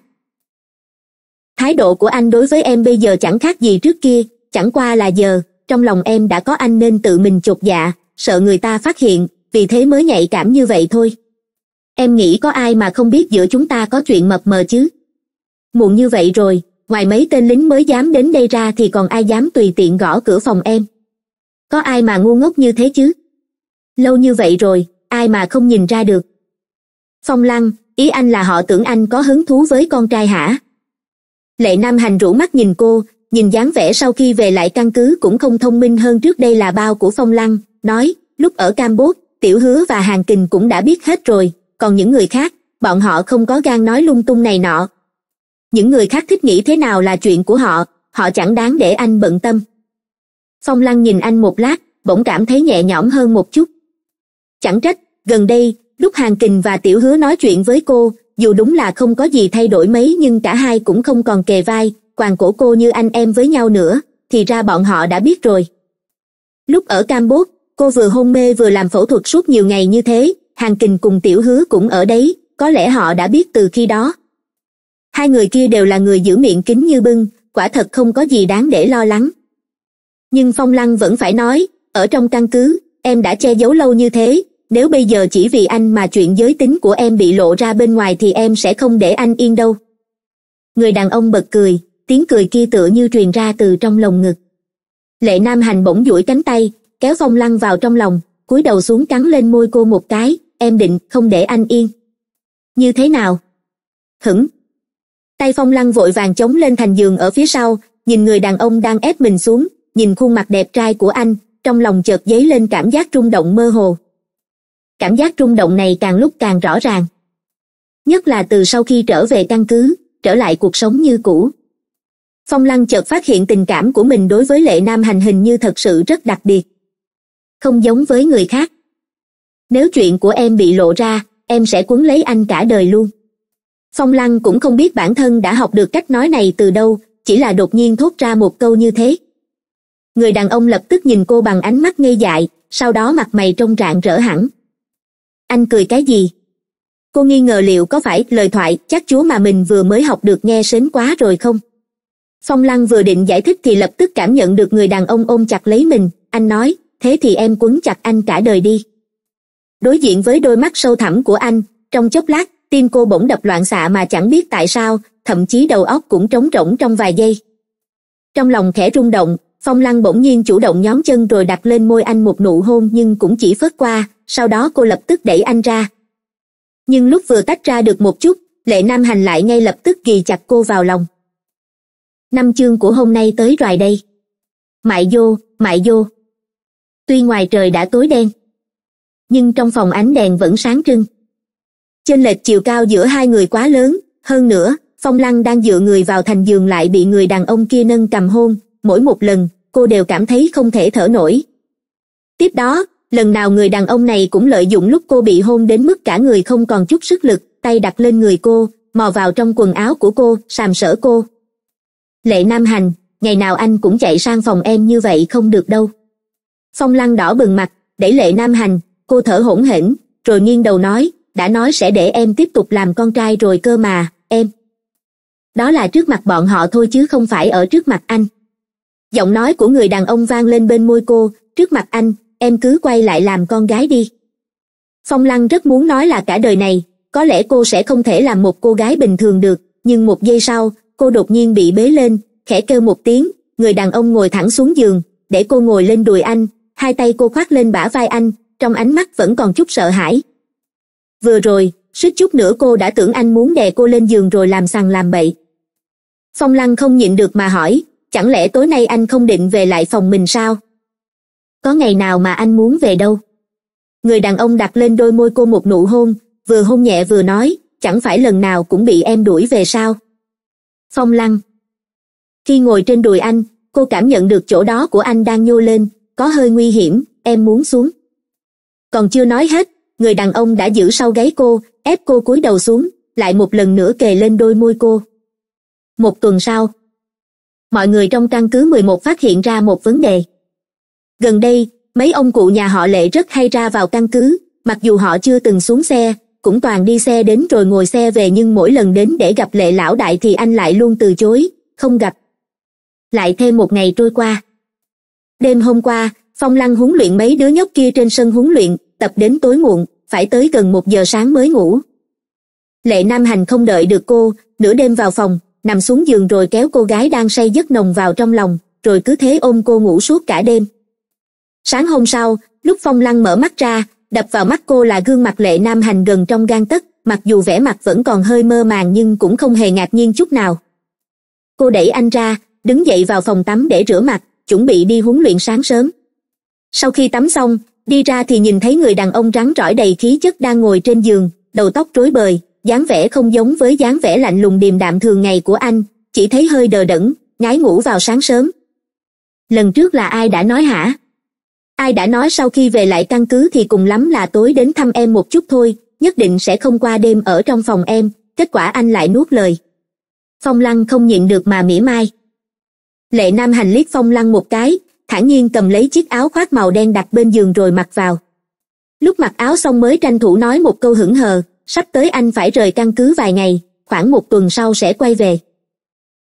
thái độ của anh đối với em bây giờ chẳng khác gì trước kia chẳng qua là giờ trong lòng em đã có anh nên tự mình chột dạ sợ người ta phát hiện vì thế mới nhạy cảm như vậy thôi em nghĩ có ai mà không biết giữa chúng ta có chuyện mập mờ chứ muộn như vậy rồi ngoài mấy tên lính mới dám đến đây ra thì còn ai dám tùy tiện gõ cửa phòng em có ai mà ngu ngốc như thế chứ lâu như vậy rồi ai mà không nhìn ra được phong lăng ý anh là họ tưởng anh có hứng thú với con trai hả lệ nam hành rủ mắt nhìn cô nhìn dáng vẻ sau khi về lại căn cứ cũng không thông minh hơn trước đây là bao của phong lăng nói lúc ở campuchia tiểu hứa và hàng kình cũng đã biết hết rồi còn những người khác bọn họ không có gan nói lung tung này nọ những người khác thích nghĩ thế nào là chuyện của họ họ chẳng đáng để anh bận tâm phong lăng nhìn anh một lát bỗng cảm thấy nhẹ nhõm hơn một chút chẳng trách gần đây lúc hàng kình và tiểu hứa nói chuyện với cô dù đúng là không có gì thay đổi mấy nhưng cả hai cũng không còn kề vai quàng cổ cô như anh em với nhau nữa thì ra bọn họ đã biết rồi lúc ở campuchia cô vừa hôn mê vừa làm phẫu thuật suốt nhiều ngày như thế hàng kình cùng tiểu hứa cũng ở đấy có lẽ họ đã biết từ khi đó hai người kia đều là người giữ miệng kín như bưng quả thật không có gì đáng để lo lắng nhưng phong lăng vẫn phải nói ở trong căn cứ em đã che giấu lâu như thế nếu bây giờ chỉ vì anh mà chuyện giới tính của em bị lộ ra bên ngoài thì em sẽ không để anh yên đâu người đàn ông bật cười tiếng cười kia tựa như truyền ra từ trong lồng ngực lệ nam hành bỗng duỗi cánh tay kéo phong lăng vào trong lòng cúi đầu xuống cắn lên môi cô một cái em định không để anh yên như thế nào hửng tay phong lăng vội vàng chống lên thành giường ở phía sau nhìn người đàn ông đang ép mình xuống nhìn khuôn mặt đẹp trai của anh trong lòng chợt dấy lên cảm giác rung động mơ hồ cảm giác rung động này càng lúc càng rõ ràng nhất là từ sau khi trở về căn cứ trở lại cuộc sống như cũ phong lăng chợt phát hiện tình cảm của mình đối với lệ nam hành hình như thật sự rất đặc biệt không giống với người khác nếu chuyện của em bị lộ ra em sẽ quấn lấy anh cả đời luôn phong lăng cũng không biết bản thân đã học được cách nói này từ đâu chỉ là đột nhiên thốt ra một câu như thế người đàn ông lập tức nhìn cô bằng ánh mắt ngây dại sau đó mặt mày trông rạng rỡ hẳn anh cười cái gì cô nghi ngờ liệu có phải lời thoại chắc chúa mà mình vừa mới học được nghe sến quá rồi không phong lăng vừa định giải thích thì lập tức cảm nhận được người đàn ông ôm chặt lấy mình anh nói thế thì em quấn chặt anh cả đời đi đối diện với đôi mắt sâu thẳm của anh trong chốc lát tim cô bỗng đập loạn xạ mà chẳng biết tại sao thậm chí đầu óc cũng trống rỗng trong vài giây trong lòng khẽ rung động phong lăng bỗng nhiên chủ động nhóm chân rồi đặt lên môi anh một nụ hôn nhưng cũng chỉ phớt qua sau đó cô lập tức đẩy anh ra nhưng lúc vừa tách ra được một chút lệ nam hành lại ngay lập tức ghi chặt cô vào lòng năm chương của hôm nay tới rồi đây mại vô mại vô tuy ngoài trời đã tối đen nhưng trong phòng ánh đèn vẫn sáng trưng trên lệch chiều cao giữa hai người quá lớn hơn nữa phong lăng đang dựa người vào thành giường lại bị người đàn ông kia nâng cầm hôn mỗi một lần cô đều cảm thấy không thể thở nổi tiếp đó lần nào người đàn ông này cũng lợi dụng lúc cô bị hôn đến mức cả người không còn chút sức lực tay đặt lên người cô mò vào trong quần áo của cô sàm sỡ cô lệ nam hành ngày nào anh cũng chạy sang phòng em như vậy không được đâu phong lăng đỏ bừng mặt đẩy lệ nam hành cô thở hổn hển rồi nghiêng đầu nói đã nói sẽ để em tiếp tục làm con trai rồi cơ mà em đó là trước mặt bọn họ thôi chứ không phải ở trước mặt anh giọng nói của người đàn ông vang lên bên môi cô trước mặt anh em cứ quay lại làm con gái đi phong lăng rất muốn nói là cả đời này có lẽ cô sẽ không thể làm một cô gái bình thường được nhưng một giây sau cô đột nhiên bị bế lên khẽ kêu một tiếng người đàn ông ngồi thẳng xuống giường để cô ngồi lên đùi anh hai tay cô khoác lên bả vai anh trong ánh mắt vẫn còn chút sợ hãi vừa rồi suýt chút nữa cô đã tưởng anh muốn đè cô lên giường rồi làm sằng làm bậy phong lăng không nhịn được mà hỏi chẳng lẽ tối nay anh không định về lại phòng mình sao có ngày nào mà anh muốn về đâu người đàn ông đặt lên đôi môi cô một nụ hôn vừa hôn nhẹ vừa nói chẳng phải lần nào cũng bị em đuổi về sao phong lăng khi ngồi trên đùi anh cô cảm nhận được chỗ đó của anh đang nhô lên có hơi nguy hiểm em muốn xuống còn chưa nói hết người đàn ông đã giữ sau gáy cô ép cô cúi đầu xuống lại một lần nữa kề lên đôi môi cô một tuần sau mọi người trong căn cứ 11 phát hiện ra một vấn đề gần đây mấy ông cụ nhà họ lệ rất hay ra vào căn cứ mặc dù họ chưa từng xuống xe cũng toàn đi xe đến rồi ngồi xe về nhưng mỗi lần đến để gặp lệ lão đại thì anh lại luôn từ chối không gặp lại thêm một ngày trôi qua đêm hôm qua phong lăng huấn luyện mấy đứa nhóc kia trên sân huấn luyện tập đến tối muộn phải tới gần một giờ sáng mới ngủ lệ nam hành không đợi được cô nửa đêm vào phòng nằm xuống giường rồi kéo cô gái đang say giấc nồng vào trong lòng rồi cứ thế ôm cô ngủ suốt cả đêm sáng hôm sau lúc phong lăng mở mắt ra đập vào mắt cô là gương mặt lệ nam hành gần trong gan tất. mặc dù vẻ mặt vẫn còn hơi mơ màng nhưng cũng không hề ngạc nhiên chút nào cô đẩy anh ra đứng dậy vào phòng tắm để rửa mặt chuẩn bị đi huấn luyện sáng sớm sau khi tắm xong đi ra thì nhìn thấy người đàn ông rắn rỏi đầy khí chất đang ngồi trên giường đầu tóc rối bời dáng vẻ không giống với dáng vẻ lạnh lùng điềm đạm thường ngày của anh chỉ thấy hơi đờ đẫn ngái ngủ vào sáng sớm lần trước là ai đã nói hả ai đã nói sau khi về lại căn cứ thì cùng lắm là tối đến thăm em một chút thôi nhất định sẽ không qua đêm ở trong phòng em kết quả anh lại nuốt lời phong lăng không nhịn được mà mỉa mai lệ nam hành liếc phong lăng một cái thản nhiên cầm lấy chiếc áo khoác màu đen đặt bên giường rồi mặc vào lúc mặc áo xong mới tranh thủ nói một câu hững hờ sắp tới anh phải rời căn cứ vài ngày khoảng một tuần sau sẽ quay về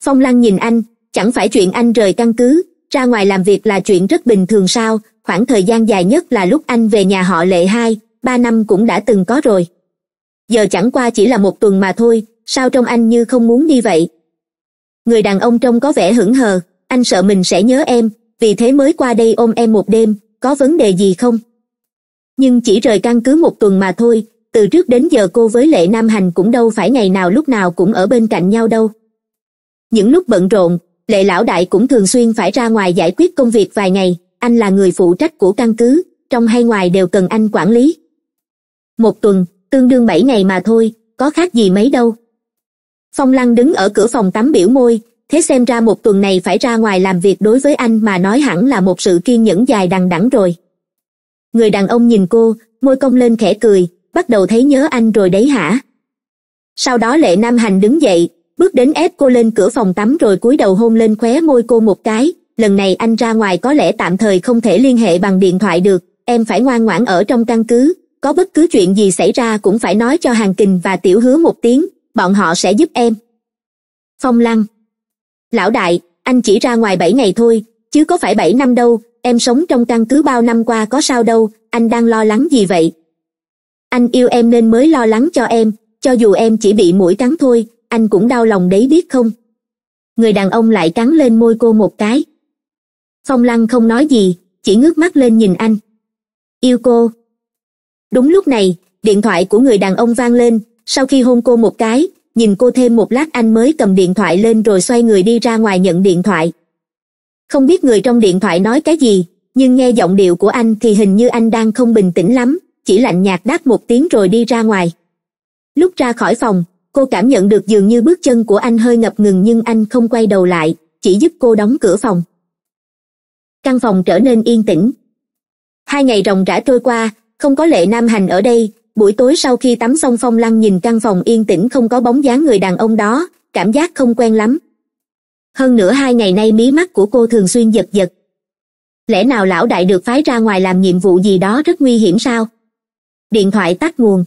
phong lăng nhìn anh chẳng phải chuyện anh rời căn cứ ra ngoài làm việc là chuyện rất bình thường sao khoảng thời gian dài nhất là lúc anh về nhà họ lệ hai ba năm cũng đã từng có rồi giờ chẳng qua chỉ là một tuần mà thôi sao trông anh như không muốn đi vậy người đàn ông trông có vẻ hững hờ anh sợ mình sẽ nhớ em vì thế mới qua đây ôm em một đêm có vấn đề gì không nhưng chỉ rời căn cứ một tuần mà thôi từ trước đến giờ cô với lệ nam hành cũng đâu phải ngày nào lúc nào cũng ở bên cạnh nhau đâu những lúc bận rộn lệ lão đại cũng thường xuyên phải ra ngoài giải quyết công việc vài ngày anh là người phụ trách của căn cứ trong hay ngoài đều cần anh quản lý một tuần tương đương bảy ngày mà thôi có khác gì mấy đâu phong lăng đứng ở cửa phòng tắm biểu môi thế xem ra một tuần này phải ra ngoài làm việc đối với anh mà nói hẳn là một sự kiên nhẫn dài đằng đẵng rồi người đàn ông nhìn cô môi cong lên khẽ cười bắt đầu thấy nhớ anh rồi đấy hả sau đó lệ nam hành đứng dậy bước đến ép cô lên cửa phòng tắm rồi cúi đầu hôn lên khóe môi cô một cái lần này anh ra ngoài có lẽ tạm thời không thể liên hệ bằng điện thoại được em phải ngoan ngoãn ở trong căn cứ có bất cứ chuyện gì xảy ra cũng phải nói cho hàng kình và tiểu hứa một tiếng bọn họ sẽ giúp em phong lăng lão đại anh chỉ ra ngoài bảy ngày thôi chứ có phải bảy năm đâu em sống trong căn cứ bao năm qua có sao đâu anh đang lo lắng gì vậy anh yêu em nên mới lo lắng cho em cho dù em chỉ bị mũi cắn thôi anh cũng đau lòng đấy biết không người đàn ông lại cắn lên môi cô một cái phong lăng không nói gì chỉ ngước mắt lên nhìn anh yêu cô đúng lúc này điện thoại của người đàn ông vang lên sau khi hôn cô một cái nhìn cô thêm một lát anh mới cầm điện thoại lên rồi xoay người đi ra ngoài nhận điện thoại không biết người trong điện thoại nói cái gì nhưng nghe giọng điệu của anh thì hình như anh đang không bình tĩnh lắm chỉ lạnh nhạt đáp một tiếng rồi đi ra ngoài lúc ra khỏi phòng cô cảm nhận được dường như bước chân của anh hơi ngập ngừng nhưng anh không quay đầu lại chỉ giúp cô đóng cửa phòng căn phòng trở nên yên tĩnh hai ngày ròng rã trôi qua không có lệ nam hành ở đây buổi tối sau khi tắm xong phong lăng nhìn căn phòng yên tĩnh không có bóng dáng người đàn ông đó cảm giác không quen lắm hơn nữa hai ngày nay mí mắt của cô thường xuyên giật giật lẽ nào lão đại được phái ra ngoài làm nhiệm vụ gì đó rất nguy hiểm sao điện thoại tắt nguồn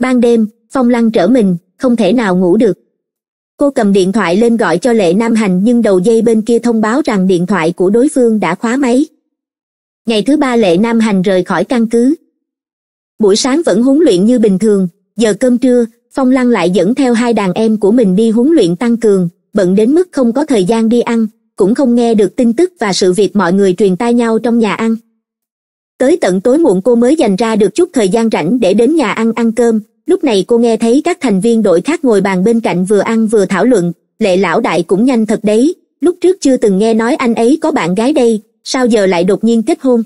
ban đêm phong lăng trở mình không thể nào ngủ được cô cầm điện thoại lên gọi cho lệ nam hành nhưng đầu dây bên kia thông báo rằng điện thoại của đối phương đã khóa máy ngày thứ ba lệ nam hành rời khỏi căn cứ buổi sáng vẫn huấn luyện như bình thường giờ cơm trưa phong lăng lại dẫn theo hai đàn em của mình đi huấn luyện tăng cường bận đến mức không có thời gian đi ăn cũng không nghe được tin tức và sự việc mọi người truyền tai nhau trong nhà ăn tới tận tối muộn cô mới dành ra được chút thời gian rảnh để đến nhà ăn ăn cơm lúc này cô nghe thấy các thành viên đội khác ngồi bàn bên cạnh vừa ăn vừa thảo luận lệ lão đại cũng nhanh thật đấy lúc trước chưa từng nghe nói anh ấy có bạn gái đây sao giờ lại đột nhiên kết hôn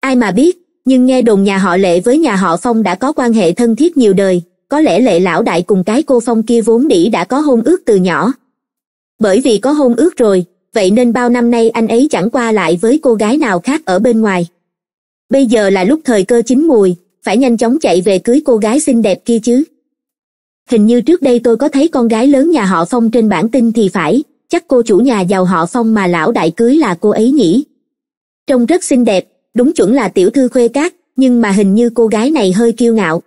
ai mà biết nhưng nghe đồn nhà họ lệ với nhà họ phong đã có quan hệ thân thiết nhiều đời có lẽ lệ lão đại cùng cái cô phong kia vốn đỉ đã có hôn ước từ nhỏ bởi vì có hôn ước rồi vậy nên bao năm nay anh ấy chẳng qua lại với cô gái nào khác ở bên ngoài bây giờ là lúc thời cơ chín mùi phải nhanh chóng chạy về cưới cô gái xinh đẹp kia chứ hình như trước đây tôi có thấy con gái lớn nhà họ phong trên bản tin thì phải chắc cô chủ nhà giàu họ phong mà lão đại cưới là cô ấy nhỉ trông rất xinh đẹp đúng chuẩn là tiểu thư khuê cát nhưng mà hình như cô gái này hơi kiêu ngạo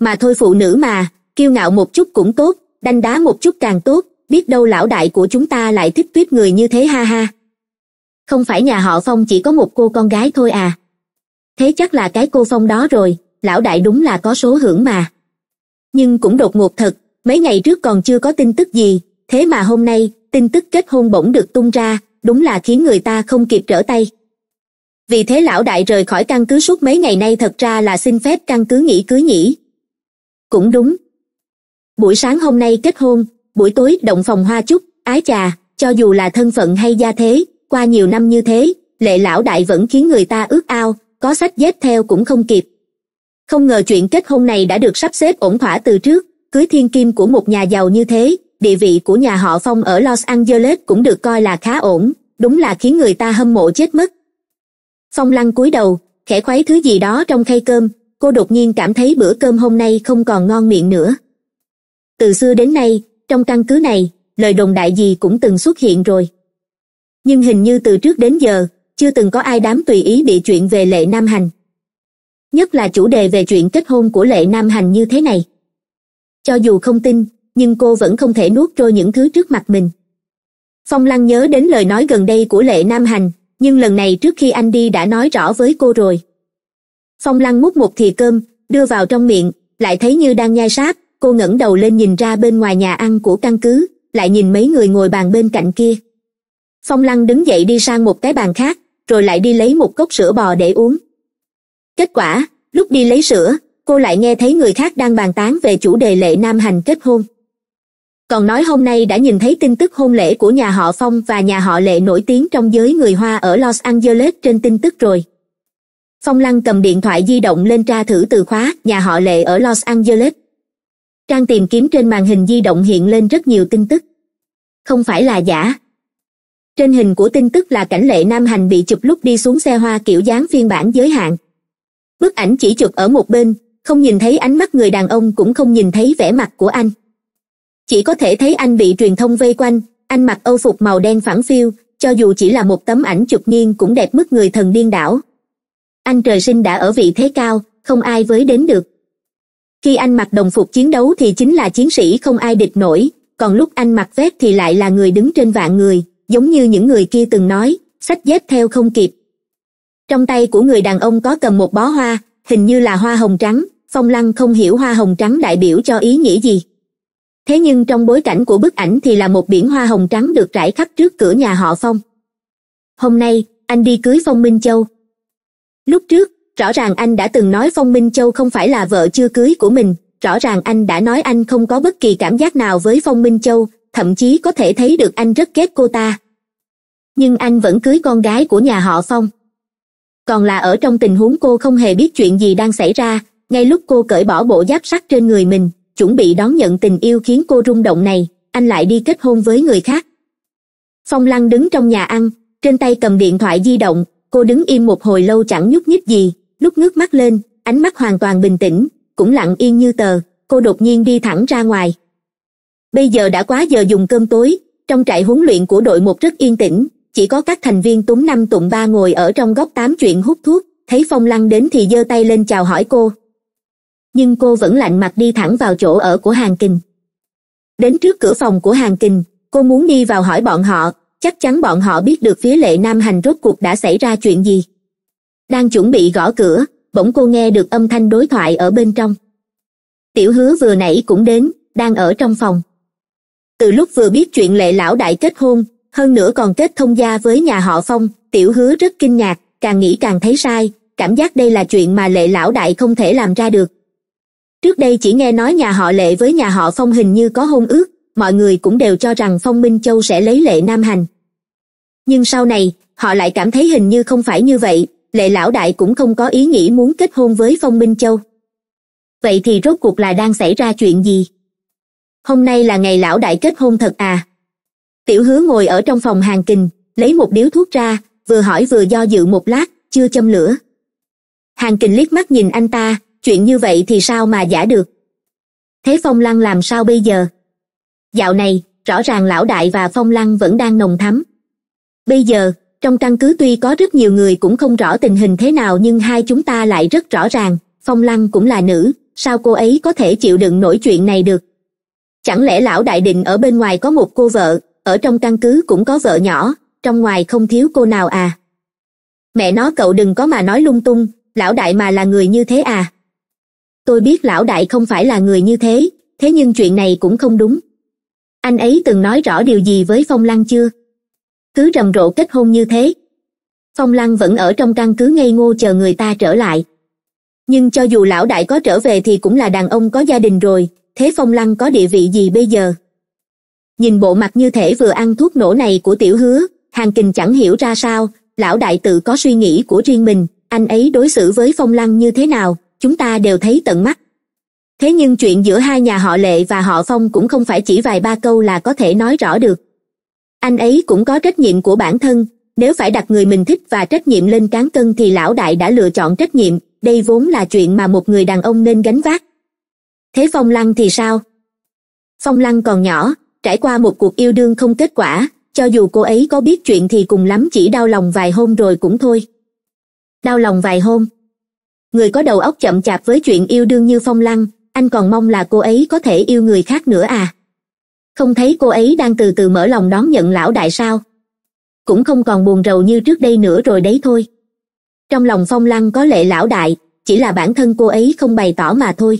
mà thôi phụ nữ mà kiêu ngạo một chút cũng tốt đanh đá một chút càng tốt biết đâu lão đại của chúng ta lại thích tuyết người như thế ha ha không phải nhà họ phong chỉ có một cô con gái thôi à thế chắc là cái cô phong đó rồi lão đại đúng là có số hưởng mà nhưng cũng đột ngột thật mấy ngày trước còn chưa có tin tức gì thế mà hôm nay tin tức kết hôn bỗng được tung ra đúng là khiến người ta không kịp trở tay vì thế lão đại rời khỏi căn cứ suốt mấy ngày nay thật ra là xin phép căn cứ nghỉ cưới nhỉ cũng đúng buổi sáng hôm nay kết hôn buổi tối động phòng hoa chúc ái chà cho dù là thân phận hay gia thế qua nhiều năm như thế lệ lão đại vẫn khiến người ta ước ao có sách dép theo cũng không kịp không ngờ chuyện kết hôn này đã được sắp xếp ổn thỏa từ trước cưới thiên kim của một nhà giàu như thế địa vị của nhà họ phong ở los angeles cũng được coi là khá ổn đúng là khiến người ta hâm mộ chết mất phong lăng cúi đầu khẽ khuấy thứ gì đó trong khay cơm cô đột nhiên cảm thấy bữa cơm hôm nay không còn ngon miệng nữa từ xưa đến nay trong căn cứ này lời đồn đại gì cũng từng xuất hiện rồi nhưng hình như từ trước đến giờ chưa từng có ai đám tùy ý bị chuyện về lệ nam hành nhất là chủ đề về chuyện kết hôn của lệ nam hành như thế này cho dù không tin nhưng cô vẫn không thể nuốt trôi những thứ trước mặt mình phong lăng nhớ đến lời nói gần đây của lệ nam hành nhưng lần này trước khi anh đi đã nói rõ với cô rồi phong lăng múc một thìa cơm đưa vào trong miệng lại thấy như đang nhai sáp cô ngẩng đầu lên nhìn ra bên ngoài nhà ăn của căn cứ lại nhìn mấy người ngồi bàn bên cạnh kia phong lăng đứng dậy đi sang một cái bàn khác rồi lại đi lấy một cốc sữa bò để uống kết quả lúc đi lấy sữa cô lại nghe thấy người khác đang bàn tán về chủ đề lệ nam hành kết hôn còn nói hôm nay đã nhìn thấy tin tức hôn lễ của nhà họ phong và nhà họ lệ nổi tiếng trong giới người hoa ở los angeles trên tin tức rồi phong lăng cầm điện thoại di động lên tra thử từ khóa nhà họ lệ ở los angeles trang tìm kiếm trên màn hình di động hiện lên rất nhiều tin tức không phải là giả trên hình của tin tức là cảnh lệ nam hành bị chụp lúc đi xuống xe hoa kiểu dáng phiên bản giới hạn bức ảnh chỉ chụp ở một bên không nhìn thấy ánh mắt người đàn ông cũng không nhìn thấy vẻ mặt của anh chỉ có thể thấy anh bị truyền thông vây quanh anh mặc âu phục màu đen phẳng phiu cho dù chỉ là một tấm ảnh chụp nghiêng cũng đẹp mức người thần điên đảo anh trời sinh đã ở vị thế cao không ai với đến được khi anh mặc đồng phục chiến đấu thì chính là chiến sĩ không ai địch nổi còn lúc anh mặc vest thì lại là người đứng trên vạn người giống như những người kia từng nói sách dép theo không kịp trong tay của người đàn ông có cầm một bó hoa hình như là hoa hồng trắng phong lăng không hiểu hoa hồng trắng đại biểu cho ý nghĩa gì thế nhưng trong bối cảnh của bức ảnh thì là một biển hoa hồng trắng được trải khắp trước cửa nhà họ phong hôm nay anh đi cưới phong minh châu lúc trước rõ ràng anh đã từng nói phong minh châu không phải là vợ chưa cưới của mình rõ ràng anh đã nói anh không có bất kỳ cảm giác nào với phong minh châu thậm chí có thể thấy được anh rất ghét cô ta nhưng anh vẫn cưới con gái của nhà họ phong còn là ở trong tình huống cô không hề biết chuyện gì đang xảy ra ngay lúc cô cởi bỏ bộ giáp sắt trên người mình chuẩn bị đón nhận tình yêu khiến cô rung động này anh lại đi kết hôn với người khác phong lăng đứng trong nhà ăn trên tay cầm điện thoại di động cô đứng im một hồi lâu chẳng nhúc nhích gì lúc ngước mắt lên ánh mắt hoàn toàn bình tĩnh cũng lặng yên như tờ cô đột nhiên đi thẳng ra ngoài bây giờ đã quá giờ dùng cơm tối trong trại huấn luyện của đội một rất yên tĩnh chỉ có các thành viên túng năm tụng ba ngồi ở trong góc tám chuyện hút thuốc thấy phong lăng đến thì giơ tay lên chào hỏi cô nhưng cô vẫn lạnh mặt đi thẳng vào chỗ ở của hàng kình đến trước cửa phòng của hàng kình cô muốn đi vào hỏi bọn họ chắc chắn bọn họ biết được phía lệ nam hành rốt cuộc đã xảy ra chuyện gì đang chuẩn bị gõ cửa bỗng cô nghe được âm thanh đối thoại ở bên trong tiểu hứa vừa nãy cũng đến đang ở trong phòng từ lúc vừa biết chuyện lệ lão đại kết hôn hơn nữa còn kết thông gia với nhà họ phong tiểu hứa rất kinh ngạc càng nghĩ càng thấy sai cảm giác đây là chuyện mà lệ lão đại không thể làm ra được trước đây chỉ nghe nói nhà họ lệ với nhà họ phong hình như có hôn ước mọi người cũng đều cho rằng phong minh châu sẽ lấy lệ nam hành nhưng sau này họ lại cảm thấy hình như không phải như vậy lệ lão đại cũng không có ý nghĩ muốn kết hôn với phong minh châu vậy thì rốt cuộc là đang xảy ra chuyện gì hôm nay là ngày lão đại kết hôn thật à tiểu hứa ngồi ở trong phòng hàng kình lấy một điếu thuốc ra vừa hỏi vừa do dự một lát chưa châm lửa hàng kình liếc mắt nhìn anh ta chuyện như vậy thì sao mà giả được thế phong lăng làm sao bây giờ dạo này rõ ràng lão đại và phong lăng vẫn đang nồng thắm bây giờ trong căn cứ tuy có rất nhiều người cũng không rõ tình hình thế nào nhưng hai chúng ta lại rất rõ ràng phong lăng cũng là nữ sao cô ấy có thể chịu đựng nổi chuyện này được chẳng lẽ lão đại định ở bên ngoài có một cô vợ ở trong căn cứ cũng có vợ nhỏ trong ngoài không thiếu cô nào à mẹ nó cậu đừng có mà nói lung tung lão đại mà là người như thế à tôi biết lão đại không phải là người như thế thế nhưng chuyện này cũng không đúng anh ấy từng nói rõ điều gì với phong lăng chưa cứ rầm rộ kết hôn như thế phong lăng vẫn ở trong căn cứ ngây ngô chờ người ta trở lại nhưng cho dù lão đại có trở về thì cũng là đàn ông có gia đình rồi thế phong lăng có địa vị gì bây giờ nhìn bộ mặt như thể vừa ăn thuốc nổ này của tiểu hứa hàng kình chẳng hiểu ra sao lão đại tự có suy nghĩ của riêng mình anh ấy đối xử với phong lăng như thế nào chúng ta đều thấy tận mắt thế nhưng chuyện giữa hai nhà họ lệ và họ phong cũng không phải chỉ vài ba câu là có thể nói rõ được anh ấy cũng có trách nhiệm của bản thân nếu phải đặt người mình thích và trách nhiệm lên cán cân thì lão đại đã lựa chọn trách nhiệm đây vốn là chuyện mà một người đàn ông nên gánh vác thế phong lăng thì sao phong lăng còn nhỏ trải qua một cuộc yêu đương không kết quả cho dù cô ấy có biết chuyện thì cùng lắm chỉ đau lòng vài hôm rồi cũng thôi đau lòng vài hôm người có đầu óc chậm chạp với chuyện yêu đương như phong lăng anh còn mong là cô ấy có thể yêu người khác nữa à không thấy cô ấy đang từ từ mở lòng đón nhận lão đại sao cũng không còn buồn rầu như trước đây nữa rồi đấy thôi trong lòng phong lăng có lệ lão đại chỉ là bản thân cô ấy không bày tỏ mà thôi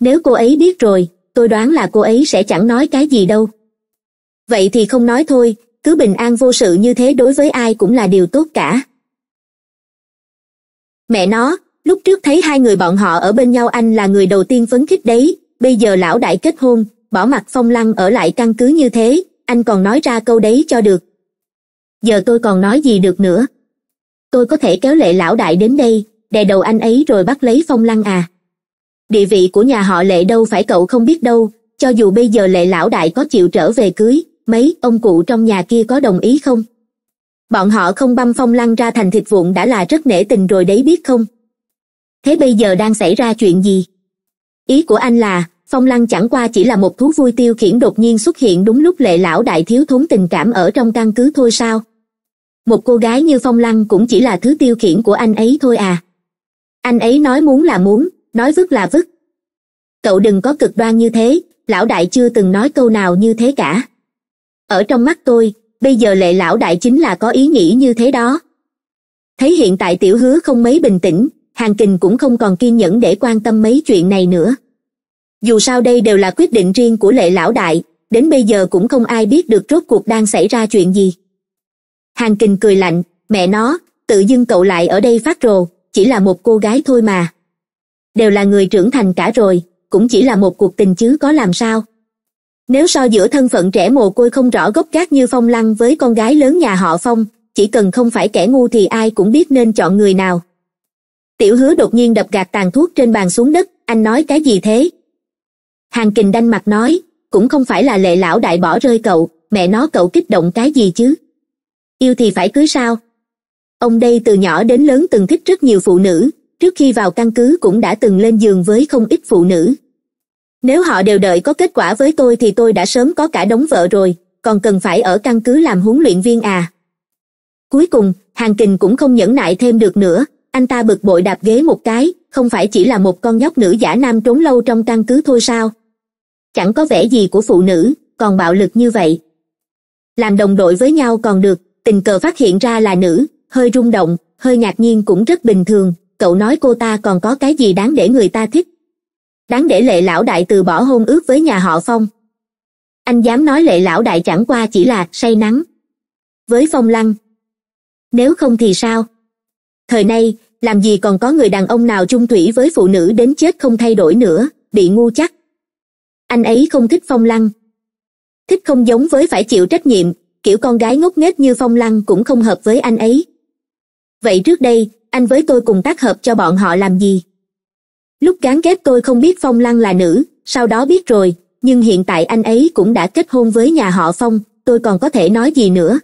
nếu cô ấy biết rồi tôi đoán là cô ấy sẽ chẳng nói cái gì đâu vậy thì không nói thôi cứ bình an vô sự như thế đối với ai cũng là điều tốt cả mẹ nó lúc trước thấy hai người bọn họ ở bên nhau anh là người đầu tiên phấn khích đấy bây giờ lão đại kết hôn bỏ mặt phong lăng ở lại căn cứ như thế anh còn nói ra câu đấy cho được giờ tôi còn nói gì được nữa tôi có thể kéo lệ lão đại đến đây đè đầu anh ấy rồi bắt lấy phong lăng à địa vị của nhà họ lệ đâu phải cậu không biết đâu cho dù bây giờ lệ lão đại có chịu trở về cưới mấy ông cụ trong nhà kia có đồng ý không bọn họ không băm phong lăng ra thành thịt vụn đã là rất nể tình rồi đấy biết không thế bây giờ đang xảy ra chuyện gì ý của anh là phong lăng chẳng qua chỉ là một thú vui tiêu khiển đột nhiên xuất hiện đúng lúc lệ lão đại thiếu thốn tình cảm ở trong căn cứ thôi sao một cô gái như phong lăng cũng chỉ là thứ tiêu khiển của anh ấy thôi à anh ấy nói muốn là muốn nói vứt là vứt cậu đừng có cực đoan như thế lão đại chưa từng nói câu nào như thế cả ở trong mắt tôi bây giờ lệ lão đại chính là có ý nghĩ như thế đó thấy hiện tại tiểu hứa không mấy bình tĩnh hàng kình cũng không còn kiên nhẫn để quan tâm mấy chuyện này nữa dù sao đây đều là quyết định riêng của lệ lão đại đến bây giờ cũng không ai biết được rốt cuộc đang xảy ra chuyện gì hàng kình cười lạnh mẹ nó tự dưng cậu lại ở đây phát rồ chỉ là một cô gái thôi mà đều là người trưởng thành cả rồi cũng chỉ là một cuộc tình chứ có làm sao nếu so giữa thân phận trẻ mồ côi không rõ gốc gác như phong lăng với con gái lớn nhà họ phong chỉ cần không phải kẻ ngu thì ai cũng biết nên chọn người nào tiểu hứa đột nhiên đập gạt tàn thuốc trên bàn xuống đất anh nói cái gì thế hàng kình đanh mặt nói cũng không phải là lệ lão đại bỏ rơi cậu mẹ nó cậu kích động cái gì chứ yêu thì phải cưới sao ông đây từ nhỏ đến lớn từng thích rất nhiều phụ nữ trước khi vào căn cứ cũng đã từng lên giường với không ít phụ nữ nếu họ đều đợi có kết quả với tôi thì tôi đã sớm có cả đống vợ rồi còn cần phải ở căn cứ làm huấn luyện viên à cuối cùng hàng kình cũng không nhẫn nại thêm được nữa anh ta bực bội đạp ghế một cái không phải chỉ là một con nhóc nữ giả nam trốn lâu trong căn cứ thôi sao chẳng có vẻ gì của phụ nữ còn bạo lực như vậy làm đồng đội với nhau còn được tình cờ phát hiện ra là nữ hơi rung động hơi ngạc nhiên cũng rất bình thường cậu nói cô ta còn có cái gì đáng để người ta thích đáng để lệ lão đại từ bỏ hôn ước với nhà họ phong anh dám nói lệ lão đại chẳng qua chỉ là say nắng với phong lăng nếu không thì sao thời nay làm gì còn có người đàn ông nào chung thủy với phụ nữ đến chết không thay đổi nữa bị ngu chắc anh ấy không thích phong lăng thích không giống với phải chịu trách nhiệm kiểu con gái ngốc nghếch như phong lăng cũng không hợp với anh ấy vậy trước đây anh với tôi cùng tác hợp cho bọn họ làm gì lúc gán ghép tôi không biết phong lăng là nữ sau đó biết rồi nhưng hiện tại anh ấy cũng đã kết hôn với nhà họ phong tôi còn có thể nói gì nữa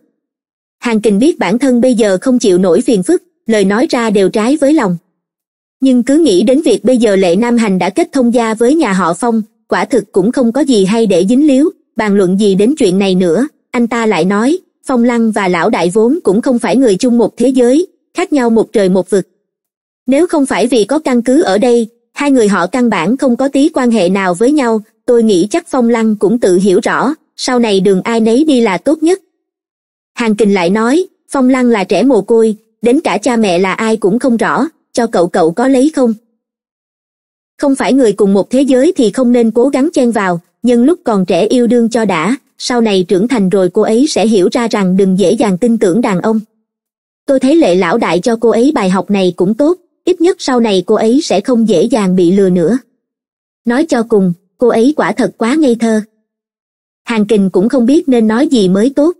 hàn kình biết bản thân bây giờ không chịu nổi phiền phức lời nói ra đều trái với lòng nhưng cứ nghĩ đến việc bây giờ lệ nam hành đã kết thông gia với nhà họ phong quả thực cũng không có gì hay để dính líu bàn luận gì đến chuyện này nữa anh ta lại nói phong lăng và lão đại vốn cũng không phải người chung một thế giới khác nhau một trời một vực nếu không phải vì có căn cứ ở đây hai người họ căn bản không có tí quan hệ nào với nhau tôi nghĩ chắc phong lăng cũng tự hiểu rõ sau này đường ai nấy đi là tốt nhất hàng kình lại nói phong lăng là trẻ mồ côi đến cả cha mẹ là ai cũng không rõ cho cậu cậu có lấy không không phải người cùng một thế giới thì không nên cố gắng chen vào nhưng lúc còn trẻ yêu đương cho đã sau này trưởng thành rồi cô ấy sẽ hiểu ra rằng đừng dễ dàng tin tưởng đàn ông tôi thấy lệ lão đại cho cô ấy bài học này cũng tốt ít nhất sau này cô ấy sẽ không dễ dàng bị lừa nữa nói cho cùng cô ấy quả thật quá ngây thơ hàng kình cũng không biết nên nói gì mới tốt